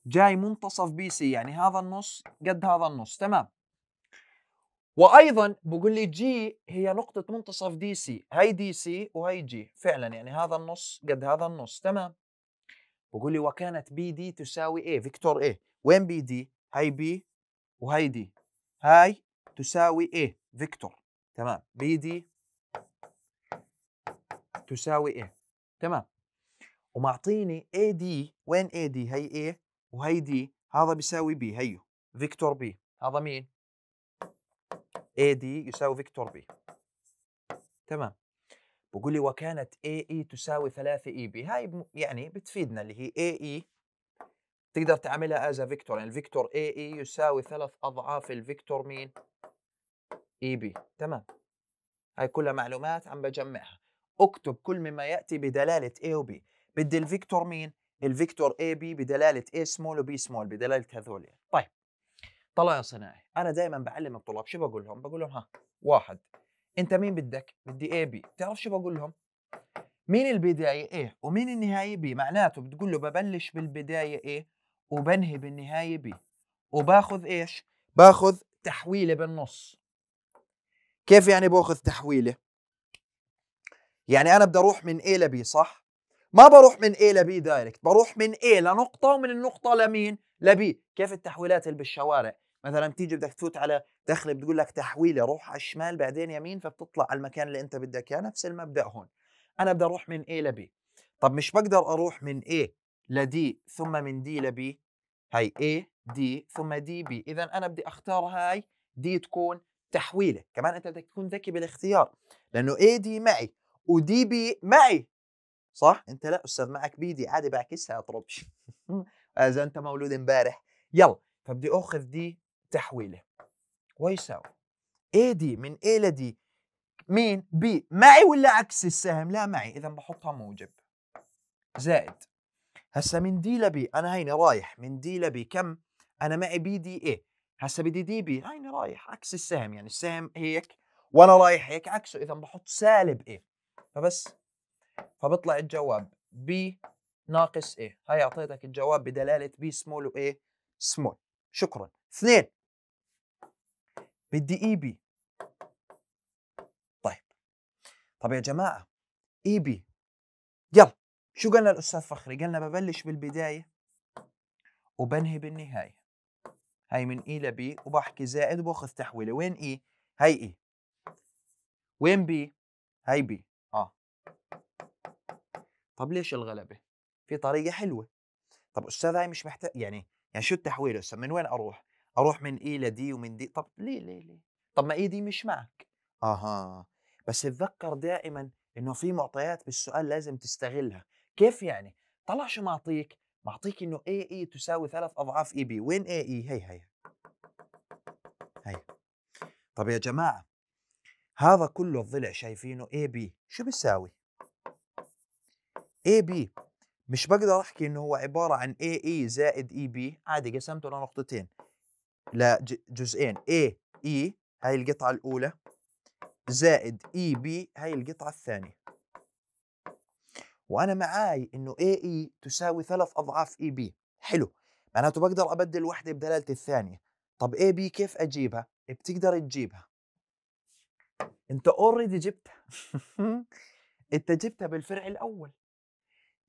جاي منتصف بي سي يعني هذا النص قد هذا النص تمام وايضا بقول لي جي هي نقطه منتصف دي سي هي دي سي وهي جي فعلا يعني هذا النص قد هذا النص تمام بقول لي وكانت بي دي تساوي اي فيكتور اي وين بي دي هاي بي وهاي دي هاي تساوي ايه فيكتور تمام بي دي تساوي ايه تمام ومعطيني اي دي وين اي دي هي ايه وهي دي هذا بيساوي بي هيو فيكتور بي هذا مين اي دي يساوي فيكتور بي تمام بقول لي وكانت اي اي تساوي 3 اي بي هاي يعني بتفيدنا اللي هي إيه اي اي تقدر تعملها از فيكتور يعني الفيكتور اي اي e يساوي ثلاث اضعاف الفيكتور مين؟ اي e، بي تمام هاي كلها معلومات عم بجمعها اكتب كل مما ياتي بدلاله اي وبي بدي الفيكتور مين؟ الفيكتور اي بي بدلاله اي سمول وبي سمول بدلاله هذول يعني. طيب طلع يا صناعي انا دائما بعلم الطلاب شو بقول لهم؟ بقول لهم ها واحد انت مين بدك؟ بدي اي بي بتعرف شو بقول لهم؟ مين البدايه ايه ومين النهايه بي معناته بتقول له ببلش بالبدايه ايه وبنهي بالنهايه ب وباخذ ايش؟ باخذ تحويله بالنص كيف يعني باخذ تحويله؟ يعني انا بدي اروح من A ل B صح؟ ما بروح من A ل B دايركت بروح من A لنقطة ومن النقطة لمين؟ لبي كيف التحويلات اللي بالشوارع؟ مثلا بتيجي بدك تفوت على دخله بتقول لك تحويله روح على الشمال بعدين يمين فبتطلع على المكان اللي انت بدك اياه نفس المبدا هون انا بدي اروح من A ل B طب مش بقدر اروح من A لدي ثم من دي لبي هاي A دي ثم دي بي إذا أنا بدي أختار هاي دي تكون تحويلة كمان أنت بدك تكون ذكي بالاختيار لأنه A دي معي ودي بي معي صح أنت لا أستاذ معك بي دي عادي بعكسها أطربش إذا أنت مولود امبارح يلا فبدي أخذ دي تحويلة ويساوي A دي من A لدي مين بي معي ولا عكس السهم لا معي إذا بحطها موجب زائد هسا من دي لبي انا هيني رايح من دي لبي كم انا معي بي دي اي هسا بدي دي بي هيني رايح عكس السهم يعني السهم هيك وانا رايح هيك عكسه اذا بحط سالب اي فبس فبطلع الجواب بي ناقص ايه هاي اعطيتك الجواب بدلاله بي سمول وايه سمول شكرا اثنين بدي اي e بي طيب طب يا جماعه اي e بي يلا شو قالنا الاستاذ فخري قالنا ببلش بالبدايه وبنهي بالنهايه هاي من اي لبي وبحكي زائد وباخذ تحويله وين اي هاي اي وين بي هاي بي اه طب ليش الغلبه في طريقه حلوه طب استاذ هاي مش محتاج يعني يعني شو التحويل استاذ من وين اروح اروح من اي لدي ومن دي طب ليه ليه ليه طب ما اي دي مش معك اها بس اتذكر دائما انه في معطيات بالسؤال لازم تستغلها كيف يعني طلع شو معطيك معطيك انه اي اي e تساوي ثلاث اضعاف اي e بي وين اي اي e؟ هي هي هي طب يا جماعه هذا كله الضلع شايفينه اي بي شو بيساوي اي بي مش بقدر احكي انه هو عباره عن اي اي زائد اي بي عادي قسمته لنقطتين لجزئين اي اي هاي القطعه الاولى زائد اي بي هاي القطعه الثانيه وانا معاي انه اي اي e تساوي ثلاث اضعاف اي e بي حلو معناته بقدر ابدل وحده بدلاله الثانيه طب اي بي كيف اجيبها بتقدر تجيبها انت اوريدي جبتها انت جبتها بالفرع الاول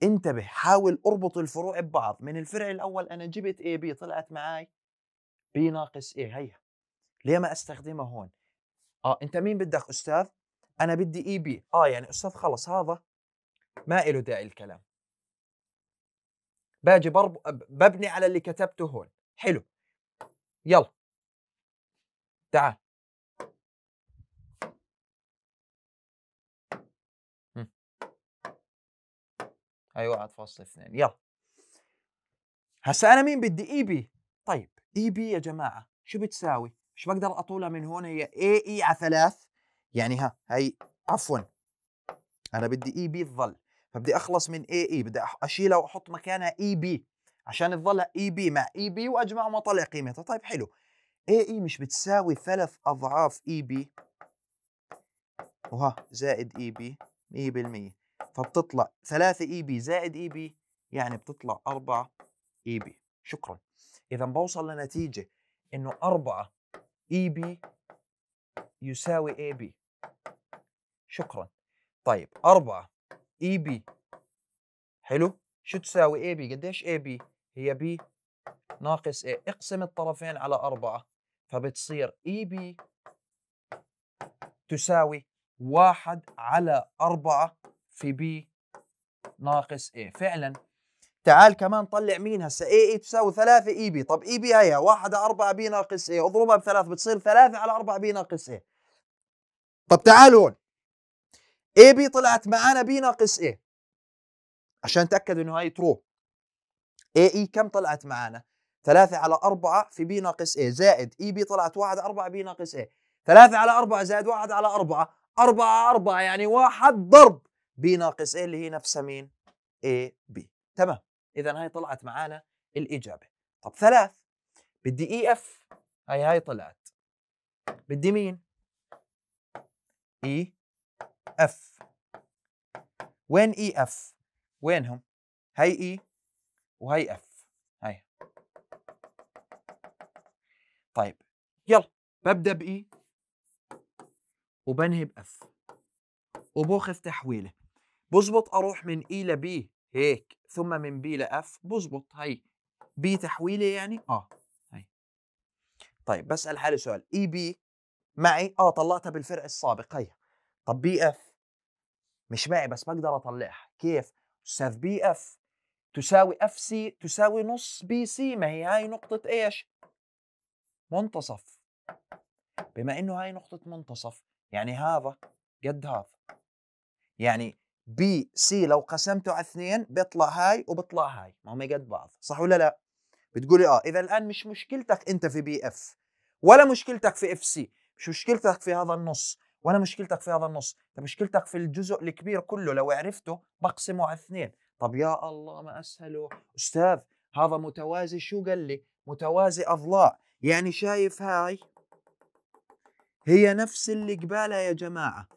انتبه حاول اربط الفروع ببعض من الفرع الاول انا جبت اي بي طلعت معي بي ناقص اي هي ليه ما استخدمها هون اه انت مين بدك استاذ انا بدي اي e بي اه يعني استاذ خلص هذا ما إله داعي الكلام باجي ببني على اللي كتبته هون حلو يلا تعال ايوه واحد فاصل اثنين يلا هسا انا مين بدي اي e بي طيب اي e بي يا جماعه شو بتساوي مش بقدر اطولها من هون هي اي اي e على ثلاث يعني ها هي عفوا انا بدي اي بي تظل فبدي اخلص من اي اي e، بدي اشيلها واحط مكانها اي e بي عشان تظلها اي e بي مع اي بي واجمع واطلع قيمتها طيب حلو اي اي مش بتساوي ثلاث اضعاف اي بي وها زائد اي بي 100% فبتطلع 3 اي بي زائد اي بي يعني بتطلع 4 اي بي شكرا اذا بوصل لنتيجه انه 4 اي بي يساوي اي بي شكرا طيب 4 اي بي حلو شو تساوي اي بي قديش اي بي هي بي ناقص اي اقسم الطرفين على أربعة فبتصير اي e بي تساوي واحد على أربعة في بي ناقص اي فعلا تعال كمان طلع مين هسه اي اي تساوي ثلاثة اي e بي طب اي e بي هيها واحد على أربعة بي ناقص اي اضربها بثلاث بتصير ثلاثة على أربعة بي ناقص اي طب تعال هون اي بي طلعت معانا بي ناقص اي عشان تأكد انه هاي ترو اي اي كم طلعت معانا 3 على 4 في بي ناقص اي زائد اي بي طلعت 1 4 بي ناقص اي 3 على 4 زائد 1 على 4 4 4 يعني 1 ضرب بي ناقص اي اللي هي نفسها مين اي بي تمام اذا هاي طلعت معانا الاجابه طب ثلاث بدي اي اف هاي هاي طلعت بدي مين اي e اف وين اي e اف وينهم هاي اي وهي اف هاي طيب يلا ببدا باي وبنهي باف وبوخذ تحويله بظبط اروح من اي e لبي هيك ثم من بي لاف بظبط هي بي تحويله يعني اه هي طيب بسال حالي سؤال اي e بي معي اه طلعتها بالفرع السابق هي طب بي اف مش معي بس بقدر اطلعها كيف استاذ بي اف تساوي اف سي تساوي نص بي سي ما هي هاي نقطة ايش منتصف بما انه هاي نقطة منتصف يعني هذا قد هذا يعني بي سي لو قسمته على اثنين بيطلع هاي وبيطلع هاي ما هم قد بعض صح ولا لا بتقولي اه اذا الان مش مشكلتك انت في بي اف ولا مشكلتك في اف سي مش مشكلتك في هذا النص ولا مشكلتك في هذا النص انت مشكلتك في الجزء الكبير كله لو عرفته بقسمه على اثنين طب يا الله ما اسهله استاذ هذا متوازي شو قال لي متوازي اضلاع يعني شايف هاي هي نفس اللي قبالها يا جماعه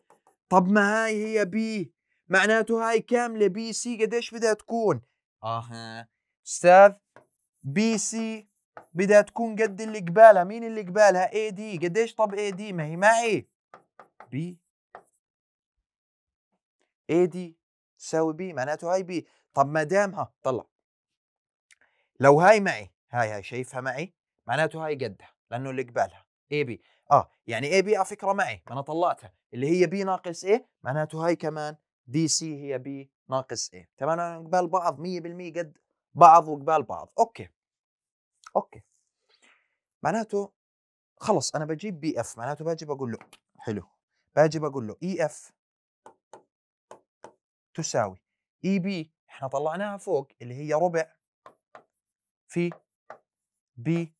طب ما هاي هي بي معناته هاي كامله بي سي قديش بدها تكون اها استاذ بي سي بدها تكون قد اللي قبالها مين اللي قبالها اي دي قديش طب اي دي ما هي معي بي اي دي تساوي بي معناته هاي بي طب ما دامها طلع لو هاي معي هاي هاي شايفها معي معناته هاي قدها لانه اللي قبالها اي بي اه يعني اي بي على آه، فكره معي ما انا طلعتها اللي هي بي ناقص اي معناته هاي كمان دي سي هي بي ناقص اي تمام قبال بعض 100% قد بعض وقبال بعض اوكي اوكي معناته خلص انا بجيب بي اف معناته باجي بقول له حلو باجي بقول له اي e اف تساوي اي e بي احنا طلعناها فوق اللي هي ربع في بي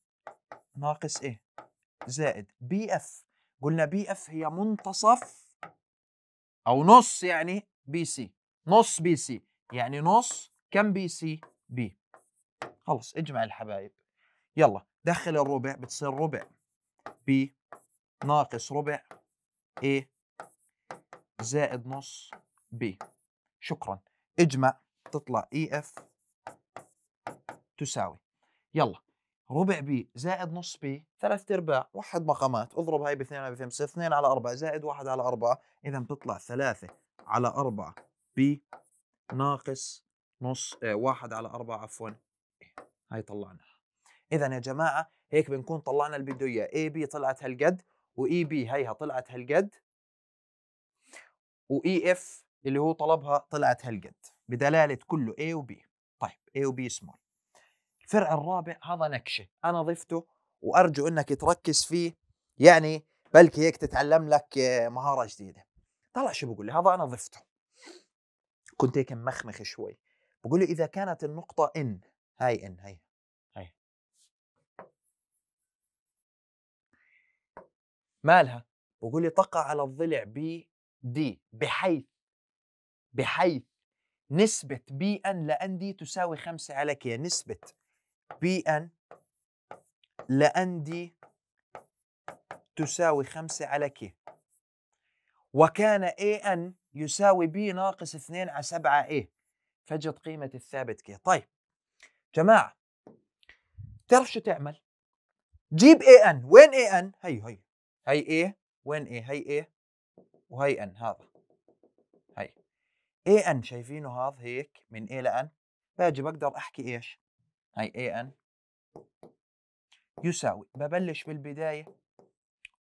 ناقص ايه زائد بي اف قلنا بي اف هي منتصف او نص يعني بي سي نص بي سي يعني نص كم بي سي بي خلص اجمع الحبايب يلا دخل الربع بتصير ربع بي ناقص ربع A إيه؟ زائد نص B شكرا اجمع تطلع EF تساوي يلا ربع B زائد نص B ثلاثة ارباع واحد مقامات اضرب هاي باثنين على باثنين اثنين على اربعة زائد واحد على اربعة اذا بتطلع ثلاثة على اربعة B ناقص نص اه واحد على اربعة عفوا إيه، هاي طلعناها اذا يا جماعة هيك بنكون طلعنا اللي بده اياه اي بي طلعت هالقد واي بي هيها طلعت هالقد واي اف اللي هو طلبها طلعت هالقد بدلاله كله اي وبي طيب اي وبي سمول الفرع الرابع هذا نكشه انا ضفته وارجو انك تركز فيه يعني بلكي هيك تتعلم لك آه، مهاره جديده طلع شو بقول لي هذا انا ضفته كنت هيك مخمخ شوي بقول لي اذا كانت النقطه ان هاي ان هاي مالها بقول لي تقع على الضلع بي دي بحيث بحيث نسبة بي ان لان دي تساوي خمسة على كي نسبة بي ان لان دي تساوي خمسة على كي وكان اي ان يساوي بي ناقص 2 على 7 A فجت قيمة الثابت كي طيب جماعة تعرف شو تعمل جيب اي ان وين اي ان هي هي هي A إيه، وين A هي A وهي N هذا هي A N شايفينه هذا هيك من A ل N باجي بقدر أحكي إيش هي A N يساوي ببلش بالبداية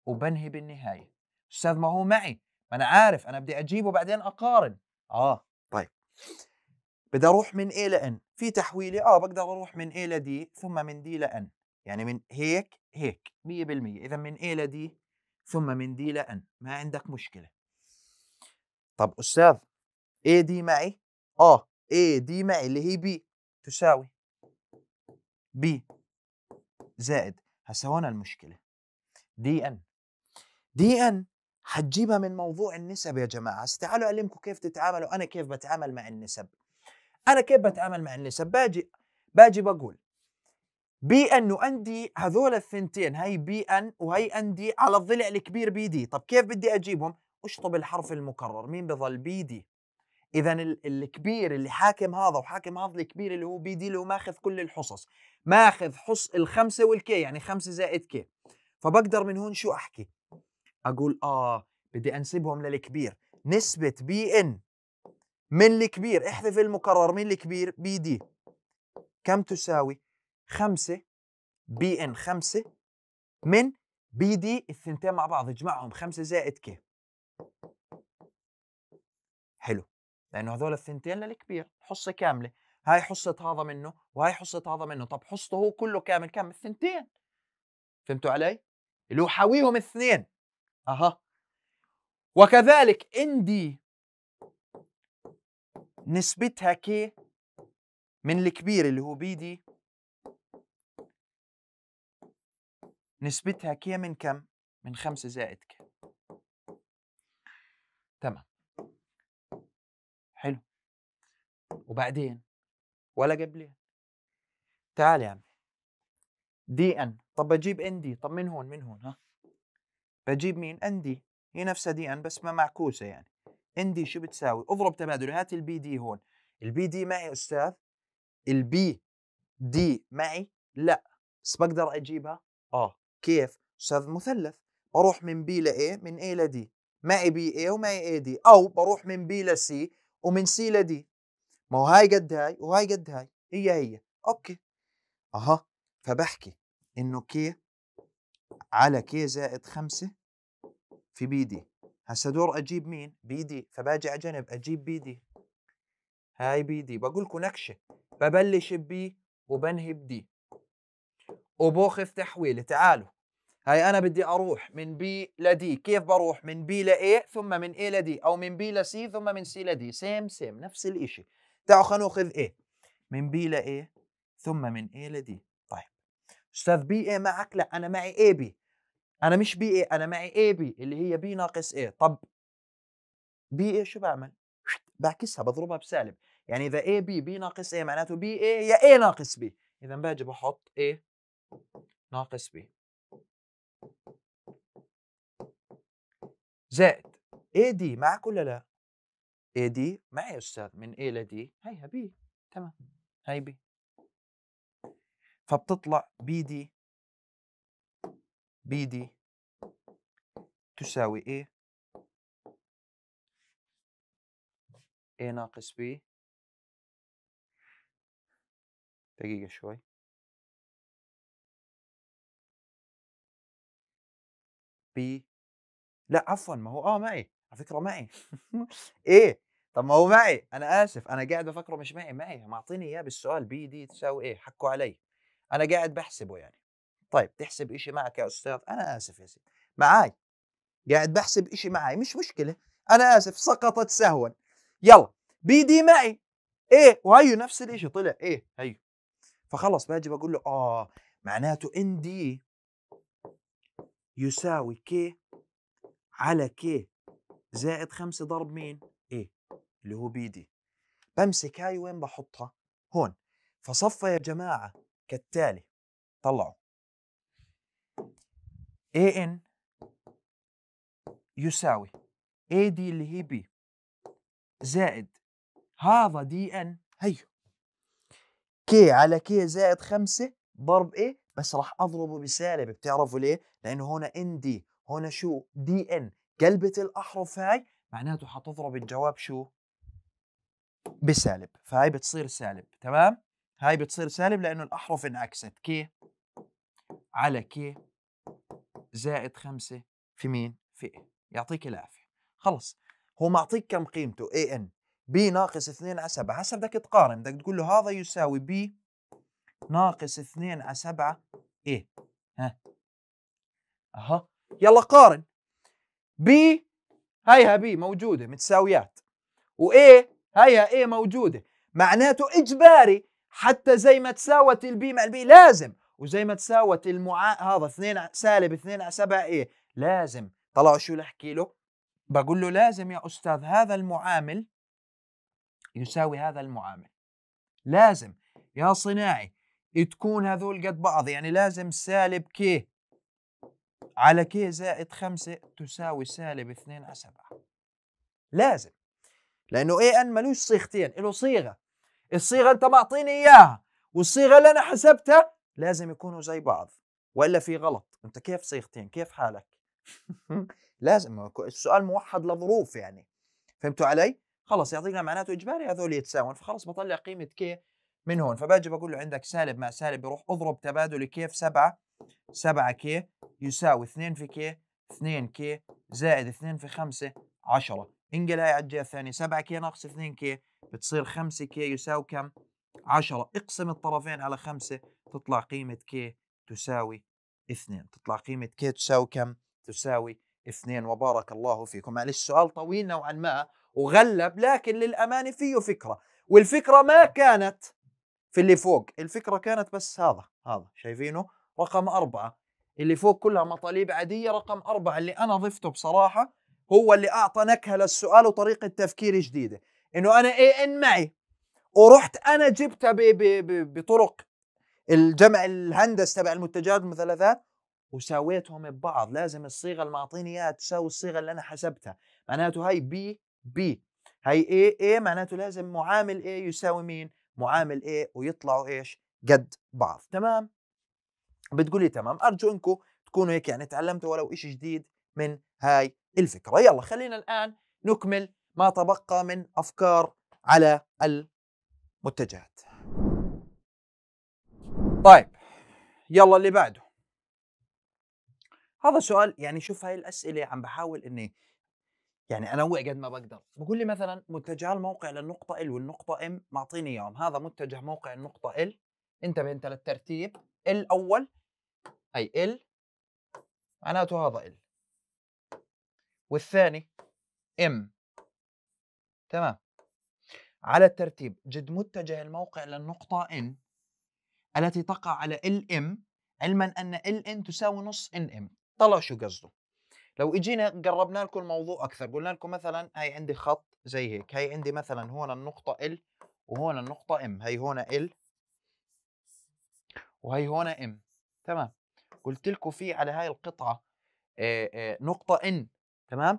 وبنهي بالنهاية أستاذ ما هو معي ما أنا عارف أنا بدي أجيبه بعدين أقارن آه طيب بدي أروح من A ل N في تحويلة آه بقدر أروح من A ل D ثم من D ل N يعني من هيك هيك 100% إذا من A ل D ثم من دي ما عندك مشكلة طب أستاذ A دي معي آه A دي معي اللي هي B تساوي B زائد هسه هون المشكلة دي ان دي ان حتجيبها من موضوع النسب يا جماعة هسه تعالوا أعلمكم كيف تتعاملوا أنا كيف بتعامل مع النسب أنا كيف بتعامل مع النسب باجي باجي بقول بي ان أندي هذول الثنتين هي بي أن وهي أندي على الضلع الكبير بي دي طب كيف بدي أجيبهم؟ اشطب الحرف المكرر مين بضل بي دي إذا الكبير اللي حاكم هذا وحاكم هذا الكبير اللي هو بي دي اللي هو ماخذ كل الحصص ماخذ حص الخمسة والكي يعني خمسة زائد كي فبقدر من هون شو أحكي؟ أقول آه بدي أنسبهم للكبير نسبة بي إن من الكبير احذف المكرر من الكبير بي دي كم تساوي؟ 5 بي ان 5 من بي دي الثنتين مع بعض اجمعهم 5 زائد كي حلو لانه هذول الثنتين للكبير حصه كامله هاي حصه هذا منه وهاي حصه هذا منه طب حصته هو كله كامل كم الثنتين فهمتوا علي اللي هو حاويهم اثنين اها وكذلك ان دي نسبتها كي من الكبير اللي هو بي دي نسبتها كي من كم؟ من 5 زائد كي تمام حلو وبعدين ولا قبلين تعال يا عمي دي ان طب بجيب ان دي طب من هون من هون ها بجيب مين ان دي هي نفسها دي ان بس ما معكوسه يعني ان دي شو بتساوي اضرب تبادل هات البي دي هون البي دي معي يا استاذ البي دي معي لا بس بقدر اجيبها اه كيف؟ شذ مثلث بروح من بي A إيه؟ من A إيه لدي معي بي A إيه ومعي اي دي أو بروح من بي لسي ومن سي لدي ما هو هاي قد هاي وهاي قد هاي هي هي أوكي أها فبحكي إنه كي على كي زائد خمسة في بي دي هسا دور أجيب مين؟ بي دي فباجي على جنب أجيب بي دي هاي بي دي بقول لكم نكشة ببلش ببي وبنهي بدي وبوخ تحويله تعالوا هاي انا بدي اروح من بي لدي كيف بروح من بي لاي ثم من اي لدي او من بي لسي ثم من سي لدي سيم سيم نفس الاشي تعالوا خلينا ناخذ اي من بي لاي ثم من اي لدي طيب استاذ بي اي معك لا انا معي اي بي انا مش بي اي انا معي اي بي اللي هي بي ناقص اي طب بي اي شو بعمل بعكسها بضربها بسالب يعني اذا اي بي بي ناقص اي معناته بي اي يا اي ناقص بي اذا باجي بحط اي ناقص ب زائد اي دي معك ولا لا؟ اي دي معي يا استاذ من اي لدي هيها بي تمام هي بي فبتطلع بي دي بي دي تساوي ايه ايه ناقص بي دقيقة شوي بي لا عفوا ما هو اه معي على فكره معي ايه طب ما هو معي انا اسف انا قاعد بفكره مش معي معي معطيني اياه بالسؤال بي دي تساوي ايه حكوا علي انا قاعد بحسبه يعني طيب تحسب إشي معك يا استاذ انا اسف يا سيدي معاي قاعد بحسب إشي معاي مش مشكله انا اسف سقطت سهوا يلا بي دي معي ايه وهيو نفس الإشي طلع ايه هيو فخلص باجي بقول له اه معناته ان دي يساوي ك على كي زائد 5 ضرب مين؟ A اللي هو بي دي بمسك هاي وين بحطها؟ هون فصفى يا جماعة كالتالي طلعوا AN يساوي AD اللي هي B زائد هذا دي ان هيو كي على كي زائد خمسة ضرب ايه بس راح اضربه بسالب بتعرفوا ليه لانه هون ان دي هون شو دي ان قلبت الاحرف هاي معناته حتضرب الجواب شو بسالب فهاي بتصير سالب تمام هاي بتصير سالب لانه الاحرف انعكست كي على كي زائد خمسة في مين في إيه يعطيك العافية خلص هو معطيك كم قيمته اي ان بي ناقص 2 على 7 هسه بدك تقارن بدك تقول له هذا يساوي بي ناقص 2 على 7 ايه ها اها يلا قارن بي هيها بي موجوده متساويات واي هيها اي موجوده معناته اجباري حتى زي ما تساوت البي مع البي لازم وزي ما تساوت المعا هذا 2 سالب 2 على 7 ايه لازم طلعوا شو بحكي له بقول له لازم يا استاذ هذا المعامل يساوي هذا المعامل لازم يا صناعي تكون هذول قد بعض يعني لازم سالب كي على كي زائد خمسة تساوي سالب اثنين على سبعة لازم لأنه اي ان ملوش صيغتين له صيغة الصيغة أنت معطيني إياها والصيغة اللي أنا حسبتها لازم يكونوا زي بعض وإلا في غلط أنت كيف صيغتين كيف حالك لازم السؤال موحد لظروف يعني فهمتوا علي؟ خلص يعطينا معناته اجباري هذول يتساوون فخلص بطلع قيمه كي من هون فباجي بقول له عندك سالب مع سالب بروح اضرب تبادل كيف 7 7 كي يساوي 2 في كي 2 كي زائد 2 في 5 10 انقل هاي على الجهه الثانيه 7 كي ناقص 2 كي بتصير 5 كي يساوي كم 10 اقسم الطرفين على 5 تطلع قيمه كي تساوي 2 تطلع قيمه كي تساوي كم تساوي 2 وبارك الله فيكم معلش سؤال طويل نوعا ما وغلب لكن للامانه فيه فكره والفكره ما كانت في اللي فوق الفكره كانت بس هذا هذا شايفينه رقم أربعة اللي فوق كلها مطاليب عادية رقم أربعة اللي أنا ضفته بصراحة هو اللي أعطى نكهة للسؤال وطريقة تفكير جديدة إنه أنا اي إن معي ورحت أنا جبتها بي بي بي بطرق الجمع الهندس تبع المتجات المثلثات وساويتهم ببعض لازم الصيغة اللي معطيني إياها تساوي الصيغة اللي أنا حسبتها معناته هاي بي بي هاي اي اي معناته لازم معامل اي يساوي مين؟ معامل اي ويطلعوا ايش؟ قد بعض تمام؟ بتقولي تمام ارجو انكم تكونوا هيك يعني تعلمتوا ولو شيء جديد من هاي الفكره يلا خلينا الان نكمل ما تبقى من افكار على المتجهات طيب يلا اللي بعده هذا سؤال يعني شوف هاي الاسئله عم بحاول اني يعني انوع قد ما بقدر بقول لي مثلا متجه الموقع للنقطه ال والنقطه ام معطيني اياهم هذا متجه موقع النقطه ال انتبه انت للترتيب الاول أي ال معناته هذا ال والثاني ام تمام على الترتيب جد متجه الموقع للنقطة N التي تقع على LM علما أن LN تساوي نص NM طلع شو قصده لو اجينا قربنا لكم الموضوع أكثر قلنا لكم مثلا هاي عندي خط زي هيك هاي عندي مثلا هون النقطة L وهون النقطة M هاي هون L وهي هون M تمام قلت لكم في على هاي القطعه نقطه ان تمام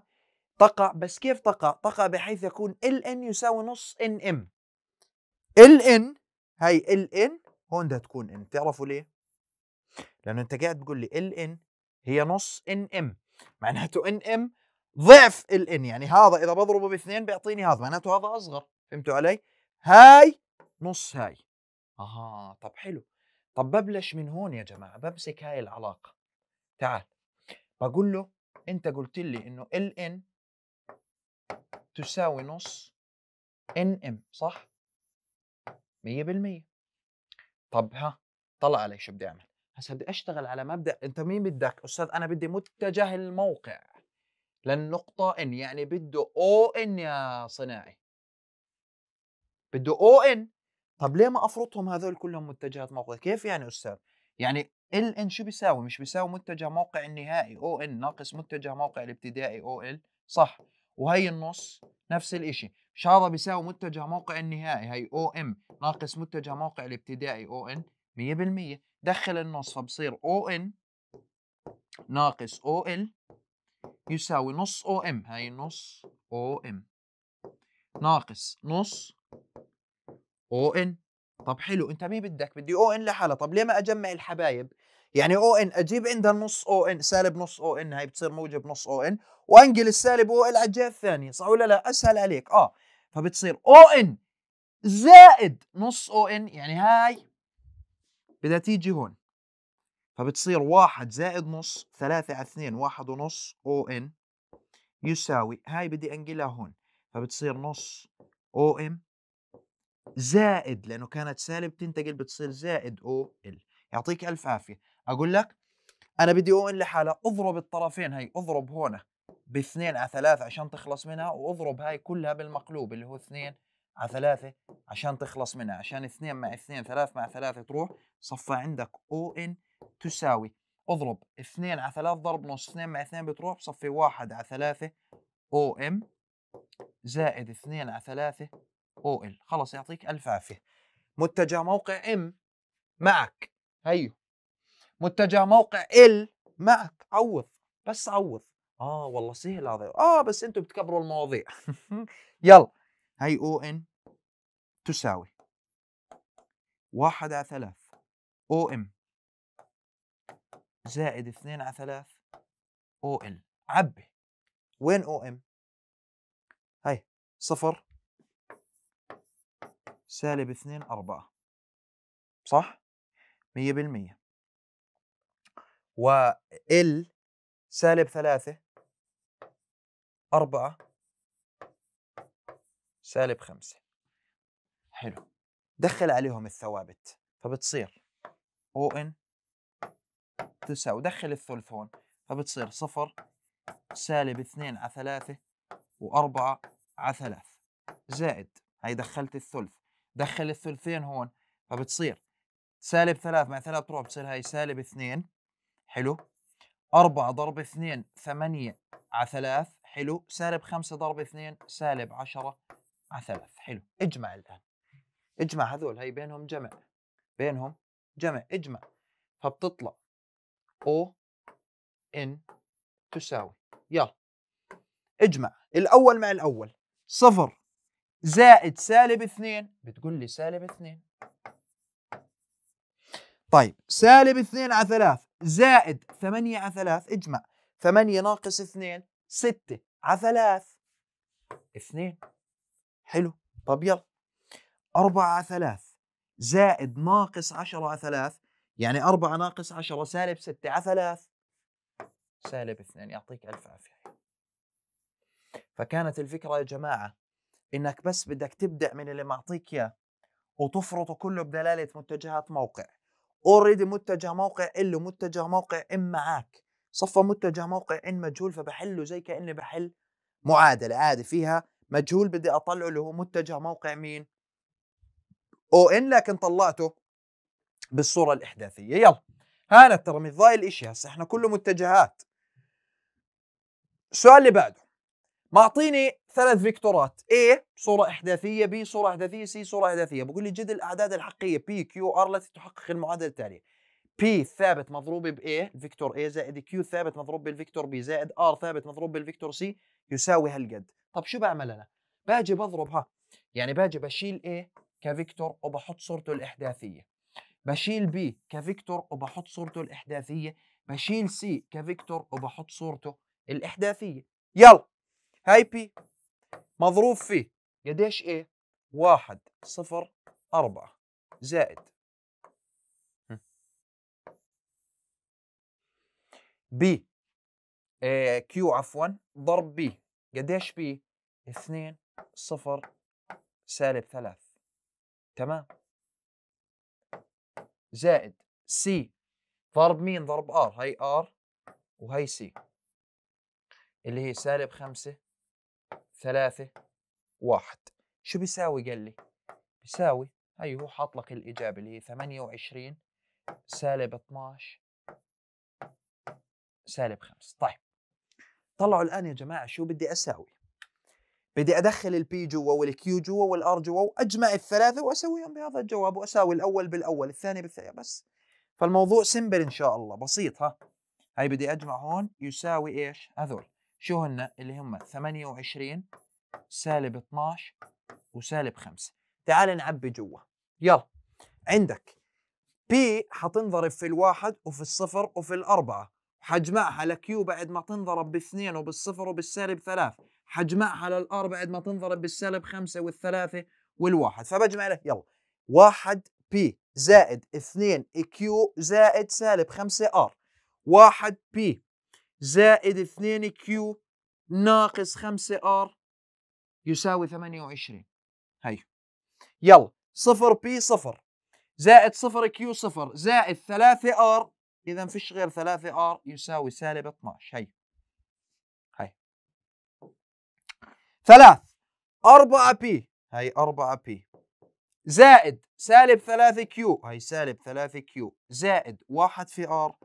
تقع بس كيف تقع تقع بحيث يكون ال ان يساوي نص ان ام ال ان هاي ال ان هون بدها تكون ان تعرفوا ليه لانه انت قاعد بتقول لي ال ان هي نص ان ام معناته ان ام ضعف ال ان يعني هذا اذا بضربه باثنين بيعطيني هذا معناته هذا اصغر فهمتوا علي هاي نص هاي اها طب حلو طب ببلش من هون يا جماعه بمسك هاي العلاقه تعال بقول له انت قلت لي انه ال ان تساوي نص ان ام صح 100% طب ها طلع علي شو بدي اعمل هسا بدي اشتغل على مبدا انت مين بدك استاذ انا بدي متجه الموقع للنقطه ان يعني بده او ان يا صناعي بده او ان طب ليه ما افرطهم هذول كلهم متجهات موقع كيف يعني استاذ يعني ال ان شو بيساوي مش بيساوي متجه موقع النهائي او ان ناقص متجه موقع الابتدائي او ال صح وهي النص نفس الشيء مش هذا بيساوي متجه موقع النهائي هي او ام ناقص متجه موقع الابتدائي او ان 100% دخل النص فبصير او ان ناقص او ال يساوي نص او ام هي نص او ام ناقص نص او ان طب حلو انت مين بدك بدي او ان لحالها طب ليه ما اجمع الحبايب يعني او ان اجيب عندها نص او ان سالب نص او ان هاي بتصير موجب نص او ان وانقل السالب او ال على الجهه الثانيه صح ولا لا اسهل عليك اه فبتصير او ان زائد نص او ان يعني هاي بدها تيجي هون فبتصير واحد زائد نص ثلاثة على اثنين واحد ونص او ان يساوي هاي بدي انقلها هون فبتصير نص او ام زائد لانه كانت سالب تنتقل بتصير زائد او ال يعطيك الف عافيه اقول لك انا بدي او ان لحالها اضرب الطرفين هي اضرب هون باثنين على ثلاثة عشان تخلص منها واضرب هاي كلها بالمقلوب اللي هو اثنين على ثلاثة عشان تخلص منها عشان اثنين مع اثنين ثلاث مع ثلاثة تروح صفى عندك او ان تساوي اضرب اثنين على ثلاث ضرب نص اثنين مع اثنين بتروح صفي واحد على ثلاثة او ام زائد اثنين على ثلاثة او ال خلاص يعطيك الف عافيه متجه موقع ام معك هيو أيوه. متجه موقع ال معك عوض بس عوض اه والله سهل هذا اه بس انتم بتكبروا المواضيع يلا هي او ان تساوي واحد على ثلاث او ام زائد اثنين على ثلاث او ال عبي وين او ام هاي صفر سالب 2 4 صح؟ 100% و ال سالب 3 4 سالب 5 حلو دخل عليهم الثوابت فبتصير او ان تساوي دخل الثلث هون فبتصير صفر سالب 2 على 3 و4 على 3 زائد هي دخلت الثلث دخل الثلثين هون فبتصير سالب ثلاث مع ثلاث ربع بتصير هاي سالب اثنين حلو أربعة ضرب اثنين ثمانية على ثلاث حلو سالب خمسة ضرب اثنين سالب عشرة على ثلاث حلو اجمع الآن اجمع هذول هي بينهم جمع بينهم جمع اجمع فبتطلع او ان تساوي يلا اجمع الأول مع الأول صفر زائد سالب 2 بتقول لي سالب 2 طيب سالب 2 على 3 زائد 8 على 3 اجمع 8 ناقص 2 6 على 3 2 حلو طب يلا 4 على 3 زائد ناقص 10 على 3 يعني 4 ناقص 10 سالب 6 على 3 سالب 2 يعطيك ألف عافية فكانت الفكرة يا جماعة انك بس بدك تبدع من اللي معطيك اياه وتفرطه كله بدلاله متجهات موقع اوريدي متجه موقع اله متجه موقع ام معك صفى متجه موقع ان مجهول فبحله زي كاني بحل معادله عادي فيها مجهول بدي اطلعه اللي هو متجه موقع مين او ان لكن طلعته بالصوره الاحداثيه يلا هانا ترى مش ضايل شيء هسه احنا كله متجهات السؤال اللي بعده معطيني ثلاث فيكتورات A صورة إحداثية B صورة إحداثية C صورة إحداثية بقول لي جد الأعداد الحقيقية P Q R التي تحقق المعادلة التالية P ثابت مضروب ب A فيكتور A زائد Q ثابت مضروب بالفيكتور B زائد R ثابت مضروب بالفيكتور C يساوي هالقد طب شو بعمل أنا؟ باجي بضرب ها يعني باجي بشيل A كفيكتور وبحط صورته الإحداثية بشيل B كفيكتور وبحط صورته الإحداثية بشيل C كفيكتور وبحط صورته الإحداثية يلا هاي بي مضروب في قديش ايه؟ واحد صفر أربعة زائد بي آه كيو عفوا ضرب بي قديش بي؟ اثنين صفر سالب ثلاث تمام زائد سي ضرب مين ضرب ار هي ار وهي سي اللي هي سالب خمسة ثلاثة واحد شو بيساوي قال لي بيساوي هي أيوه، هو حاط لك الإجابة اللي هي 28 سالب 12 سالب 5 طيب طلعوا الآن يا جماعة شو بدي أساوي بدي أدخل البي جوا والكيو جوا والآر جوا وأجمع الثلاثة وأسويهم بهذا الجواب وأساوي الأول بالأول الثاني بالثاني بس فالموضوع سمبل إن شاء الله بسيط ها هاي بدي أجمع هون يساوي إيش هذول شو هن اللي هم 28 سالب 12 وسالب 5 تعال نعبي جوا يلا عندك بي حتنضرب في الواحد وفي الصفر وفي الأربعة حجمعها لكيو بعد ما تنضرب باثنين وبالصفر وبالسالب ثلاث حجمعها للآر بعد ما تنضرب بالسالب خمسة والثلاثة والواحد فبجمع لك يلا واحد بي زائد اثنين كيو زائد سالب خمسة آر واحد بي زائد 2 كيو ناقص 5 ار يساوي 28 هي يلا صفر بي صفر زائد صفر كيو صفر زائد 3 ار اذا فيش غير 3 ار يساوي سالب 12 هي هي ثلاث 4 بي هي 4 بي زائد سالب 3 كيو هي سالب 3 كيو زائد 1 في ار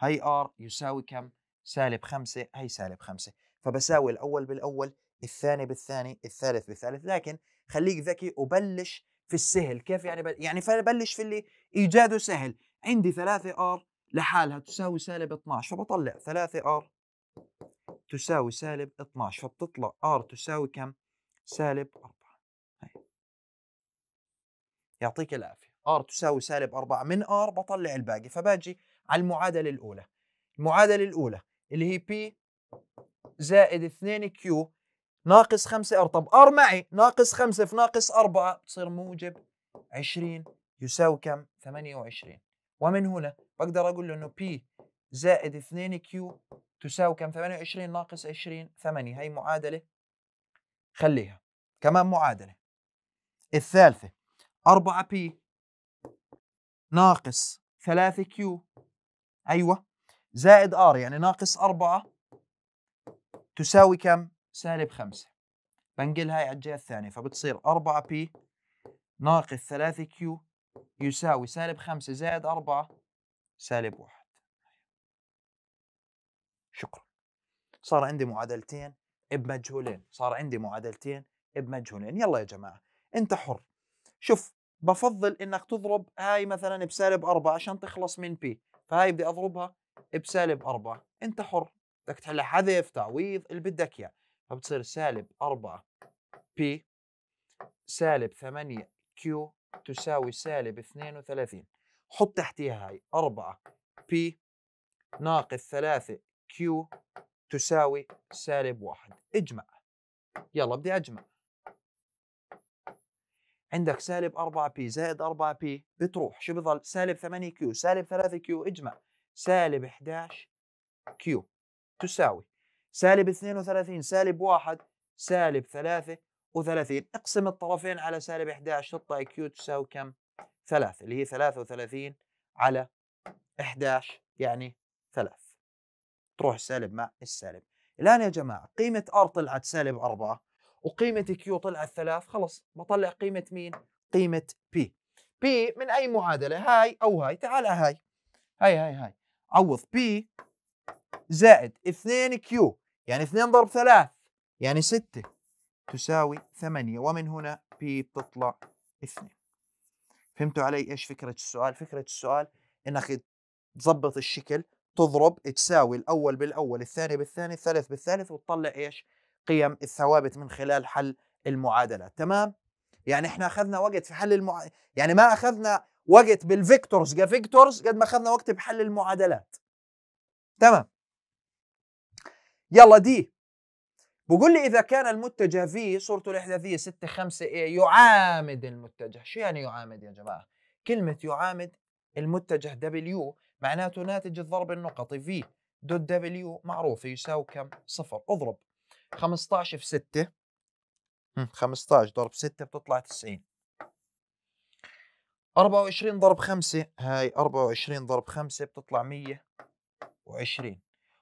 هي ار يساوي كم؟ سالب خمسة هي سالب خمسة فبساوي الأول بالأول الثاني بالثاني الثالث بالثالث لكن خليك ذكي وبلش في السهل كيف يعني بل... يعني فبلش في اللي إيجاده سهل عندي ثلاثة ار لحالها تساوي سالب 12 فبطلع 3 ار تساوي سالب 12 فبتطلع ار تساوي كم؟ سالب 4 هي. يعطيك العافية ار تساوي سالب 4 من ار بطلع الباقي فباجي على المعادلة الأولى المعادلة الأولى اللي هي بي زائد 2 كيو ناقص 5 ار طب ار معي ناقص 5 في ناقص 4 بصير موجب 20 يساوي كم 28 ومن هنا بقدر اقول له انه بي زائد 2 كيو تساوي كم 28 ناقص 20 8 هي معادله خليها كمان معادله الثالثه 4 بي ناقص 3 كيو ايوه زائد ار يعني ناقص أربعة تساوي كم؟ سالب خمسة بنقل هاي على الجهه الثانيه فبتصير 4 بي ناقص 3 كيو يساوي سالب خمسة زائد 4 سالب واحد شكرا صار عندي معادلتين بمجهولين صار عندي معادلتين بمجهولين يلا يا جماعه انت حر شوف بفضل انك تضرب هاي مثلا بسالب أربعة عشان تخلص من بي فهاي بدي اضربها بسالب 4 انت حر بدك تحلها حذف تعويض اللي بدك اياه فبتصير سالب 4 بي سالب 8 كيو تساوي سالب 32 حط تحتيها هاي 4 بي ناقص 3 كيو تساوي سالب واحد اجمع يلا بدي اجمع عندك سالب 4 بي زائد 4 بي بتروح شو بضل سالب 8 كيو سالب 3 كيو اجمع سالب 11 كيو تساوي سالب 32 سالب 1 سالب 33 اقسم الطرفين على سالب 11 تطلع كيو تساوي كم؟ 3 اللي هي 33 على 11 يعني 3 تروح السالب مع السالب الآن يا جماعة قيمة R طلعت سالب 4 وقيمة Q طلعت 3 خلص بطلع قيمة مين؟ قيمة P P من أي معادلة هاي أو هاي تعال هاي هاي هاي هاي عوض بي زائد 2 كيو يعني 2 ضرب 3 يعني 6 تساوي 8 ومن هنا بي بتطلع 2 فهمتوا علي ايش فكرة السؤال؟ فكرة السؤال انك تظبط الشكل تضرب تساوي الاول بالاول الثاني بالثاني الثالث بالثالث وتطلع ايش؟ قيم الثوابت من خلال حل المعادلات تمام؟ يعني احنا اخذنا وقت في حل المع... يعني ما اخذنا وجت بالفيكتورز جا فيكتورز قد ما خدنا وقت بحل المعادلات تمام يلا دي بقول لي اذا كان المتجه في صورته الاحداثيه 6 5 اي يعامد المتجه شو يعني يعامد يا جماعه كلمه يعامد المتجه دبليو معناته ناتج الضرب النقطي في دوت دبليو معروف يساوي كم صفر اضرب 15 في 6 15 ضرب 6 بتطلع 90 24 ضرب 5 هاي 24 ضرب 5 بتطلع 120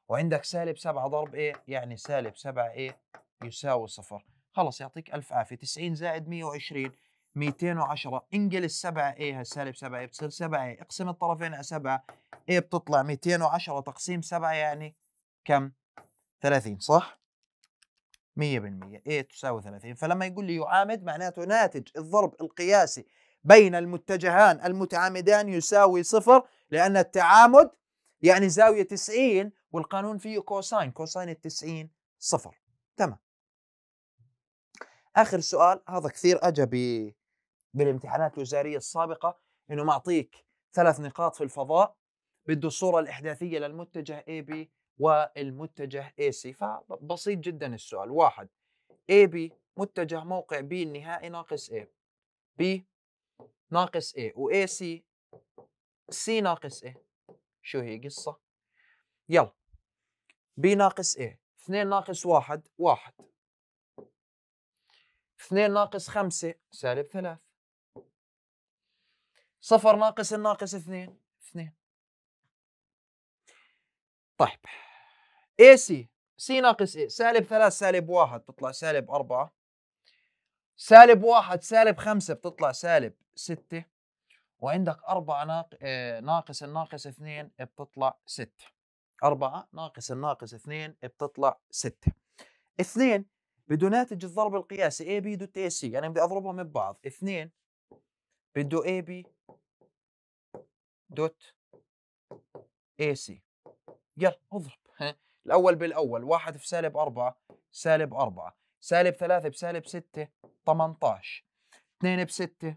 وعندك سالب 7 ضرب ايه يعني سالب 7 ايه يساوي صفر خلص يعطيك الف عافيه 90 زائد 120 210 انقل السبعة ايه سالب 7 ايه بتصير 7 ايه اقسم الطرفين على 7 ايه بتطلع 210 تقسيم 7 يعني كم 30 صح 100% ايه تساوي 30 فلما يقول لي يعامد معناته ناتج الضرب القياسي بين المتجهان المتعامدان يساوي صفر لأن التعامد يعني زاوية 90 والقانون فيه كوساين كوساين التسعين صفر تمام آخر سؤال هذا كثير أجا بالامتحانات الوزارية السابقة أنه معطيك ثلاث نقاط في الفضاء بده الصورة الإحداثية للمتجه AB والمتجه AC فبسيط جدا السؤال واحد AB متجه موقع B النهائي ناقص A B ناقص A و AC C ناقص A إيه؟ شو هي قصة يلا B ناقص A إيه؟ 2 ناقص 1 1 2 ناقص 5 سالب 3 صفر ناقص الناقص 2 2 طيب AC إيه C ناقص A سالب 3 سالب 1 تطلع سالب 4 سالب واحد سالب خمسة بتطلع سالب ستة وعندك أربعة ناق... آه، ناقص الناقص اثنين بتطلع ستة أربعة ناقص الناقص اثنين بتطلع ستة اثنين بده ناتج الضرب القياسي AB دوت AC يعني بدي أضربهم من بعض اثنين بده AB دوت AC يلا اضرب الأول بالأول واحد في سالب أربعة سالب أربعة سالب 3 بسالب 6 18 2 بستة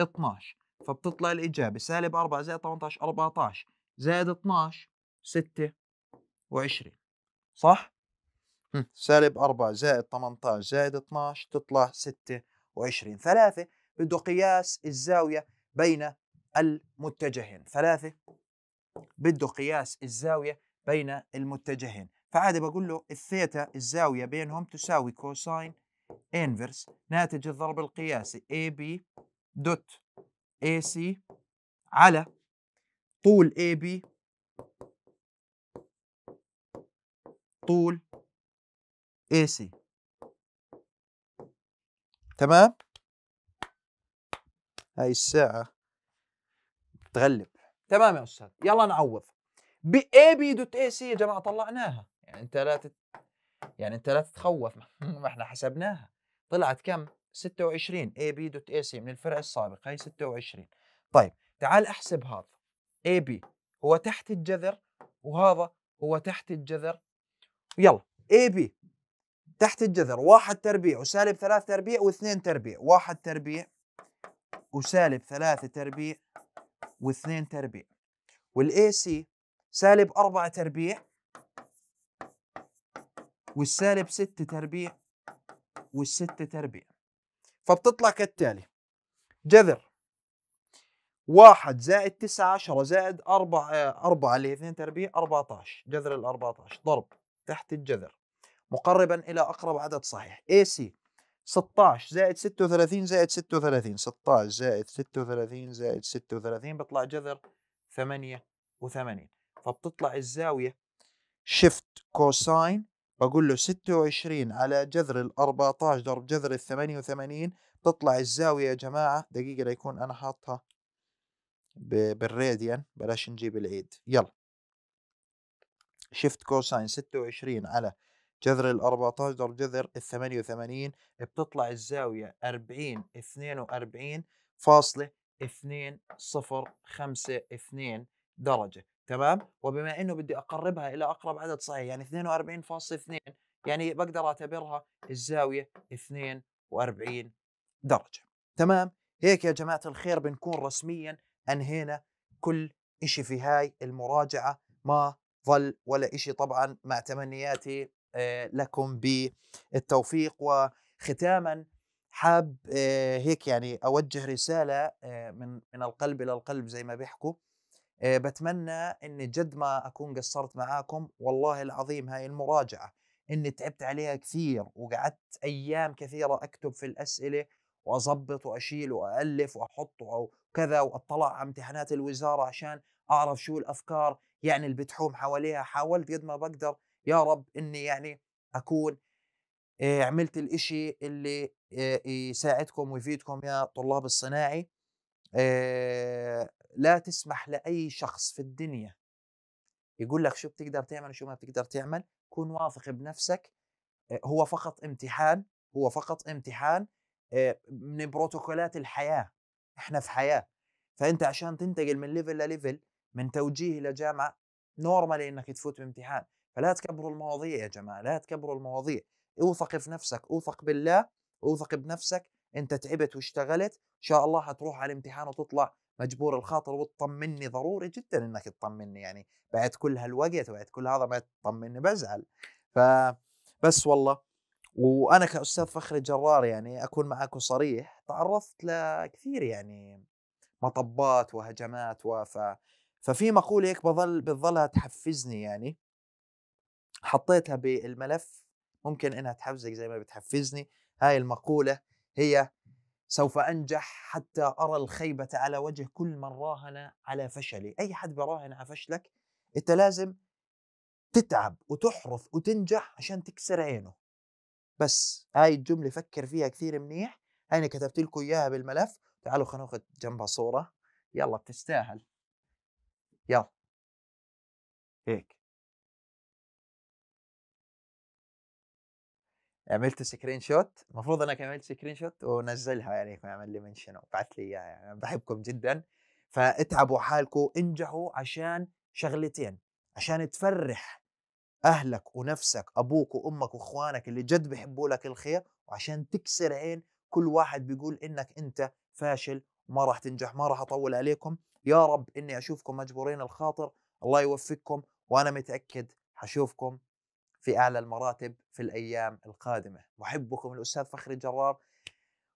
12 فبتطلع الإجابة سالب 4 زائد 18 14 زائد 12 26 صح؟ سالب 4 زائد 18 زائد 12 تطلع 26 ثلاثة بده قياس الزاوية بين المتجهين ثلاثة بده قياس الزاوية بين المتجهين فعادي بقول له الثيتا الزاويه بينهم تساوي كوساين انفرس ناتج الضرب القياسي اي بي دوت اي سي على طول اي بي طول اي سي تمام هاي الساعة تغلب تمام يا أستاذ يلا نعوض ب A دوت اي سي يا جماعة طلعناها يعني انت لا تت... يعني انت لا تتخوف ما احنا حسبناها طلعت كم 26 اي بي دوت اي سي من الفرع السابق هي 26 طيب تعال احسب هذا اي بي هو تحت الجذر وهذا هو تحت الجذر يلا اي بي تحت الجذر واحد تربيع وسالب ثلاث تربيع واثنين تربيع واحد تربيع وسالب ثلاثة تربيع واثنين تربيع والاي سي سالب أربعة تربيع والسالب 6 تربيع والستة تربيع فبتطلع كالتالي جذر واحد زائد تسعة عشرة زائد أربعة أربعة لاثنين تربيع 14 جذر ال 14 ضرب تحت الجذر مقربا إلى أقرب عدد صحيح AC 16 زائد 36 زائد 36 16 زائد 36 زائد 36 بيطلع جذر 88 فبتطلع الزاوية شيفت كوساين بقول له 26 على جذر ال 14 ضرب جذر ال 88 تطلع الزاوية يا جماعة دقيقة ليكون أنا حاطها بالراديان يعني، بلاش نجيب العيد يلا شفت كوساين 26 على جذر ال 14 ضرب جذر ال 88 بتطلع الزاوية 40 42 فاصلة 2 0 5 2 درجة تمام وبما انه بدي اقربها الى اقرب عدد صحيح يعني 42.2 يعني بقدر اعتبرها الزاويه 42 درجه تمام هيك يا جماعه الخير بنكون رسميا انهينا كل شيء في هاي المراجعه ما ظل ولا شيء طبعا مع تمنياتي آه، لكم بالتوفيق وختاما حاب آه، هيك يعني اوجه رساله آه، من من القلب الى القلب زي ما بيحكوا آه، بتمنى اني جد ما اكون قصرت معاكم والله العظيم هاي المراجعه اني تعبت عليها كثير وقعدت ايام كثيره اكتب في الاسئله واظبط واشيل والف واحط او كذا واطلع على امتحانات الوزاره عشان اعرف شو الافكار يعني اللي بتحوم حواليها حاولت قد ما بقدر يا رب اني يعني اكون آه، عملت الاشي اللي آه، يساعدكم ويفيدكم يا طلاب الصناعي لا تسمح لاي شخص في الدنيا يقول لك شو بتقدر تعمل وشو ما بتقدر تعمل كن واثق بنفسك هو فقط امتحان هو فقط امتحان من بروتوكولات الحياه احنا في حياه فانت عشان تنتقل من ليفل لليفل من توجيه الى جامعه نورمال انك تفوت بامتحان فلا تكبروا المواضيع يا جماعه لا تكبروا المواضيع اوثق في نفسك اوثق بالله اوثق بنفسك انت تعبت واشتغلت ان شاء الله هتروح على الامتحان وتطلع مجبور الخاطر وتطمني ضروري جدا انك تطمني يعني بعد كل هالوقت وبعد كل هذا ما تطمني بزعل ف بس والله وانا كاستاذ فخري جرار يعني اكون معاكم صريح تعرضت لكثير يعني مطبات وهجمات وف ففي مقولة هيك بظل بتظلها تحفزني يعني حطيتها بالملف ممكن انها تحفزك زي ما بتحفزني هاي المقولة هي سوف أنجح حتى أرى الخيبة على وجه كل من راهن على فشلي أي حد براهن على فشلك أنت لازم تتعب وتحرث وتنجح عشان تكسر عينه بس هاي الجملة فكر فيها كثير منيح أنا كتبت لكم إياها بالملف تعالوا خلينا ناخذ جنبها صورة يلا بتستاهل يلا هيك عملت سكرين شوت المفروض انا عملت سكرين شوت ونزلها يعني اعمل لي منشن وبعت لي اياها يعني بحبكم جدا فاتعبوا حالكم انجحوا عشان شغلتين عشان تفرح اهلك ونفسك ابوك وامك واخوانك اللي جد بيحبوا لك الخير وعشان تكسر عين كل واحد بيقول انك انت فاشل وما راح تنجح ما راح اطول عليكم يا رب اني اشوفكم مجبورين الخاطر الله يوفقكم وانا متاكد حشوفكم في أعلى المراتب في الأيام القادمة محبكم الأستاذ فخري الجرار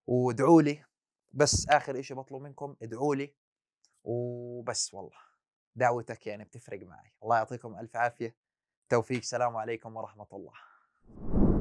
وادعوا لي بس آخر إشي بطلب منكم ادعوا لي وبس والله دعوتك يعني بتفرق معي الله يعطيكم ألف عافية توفيق سلام عليكم ورحمة الله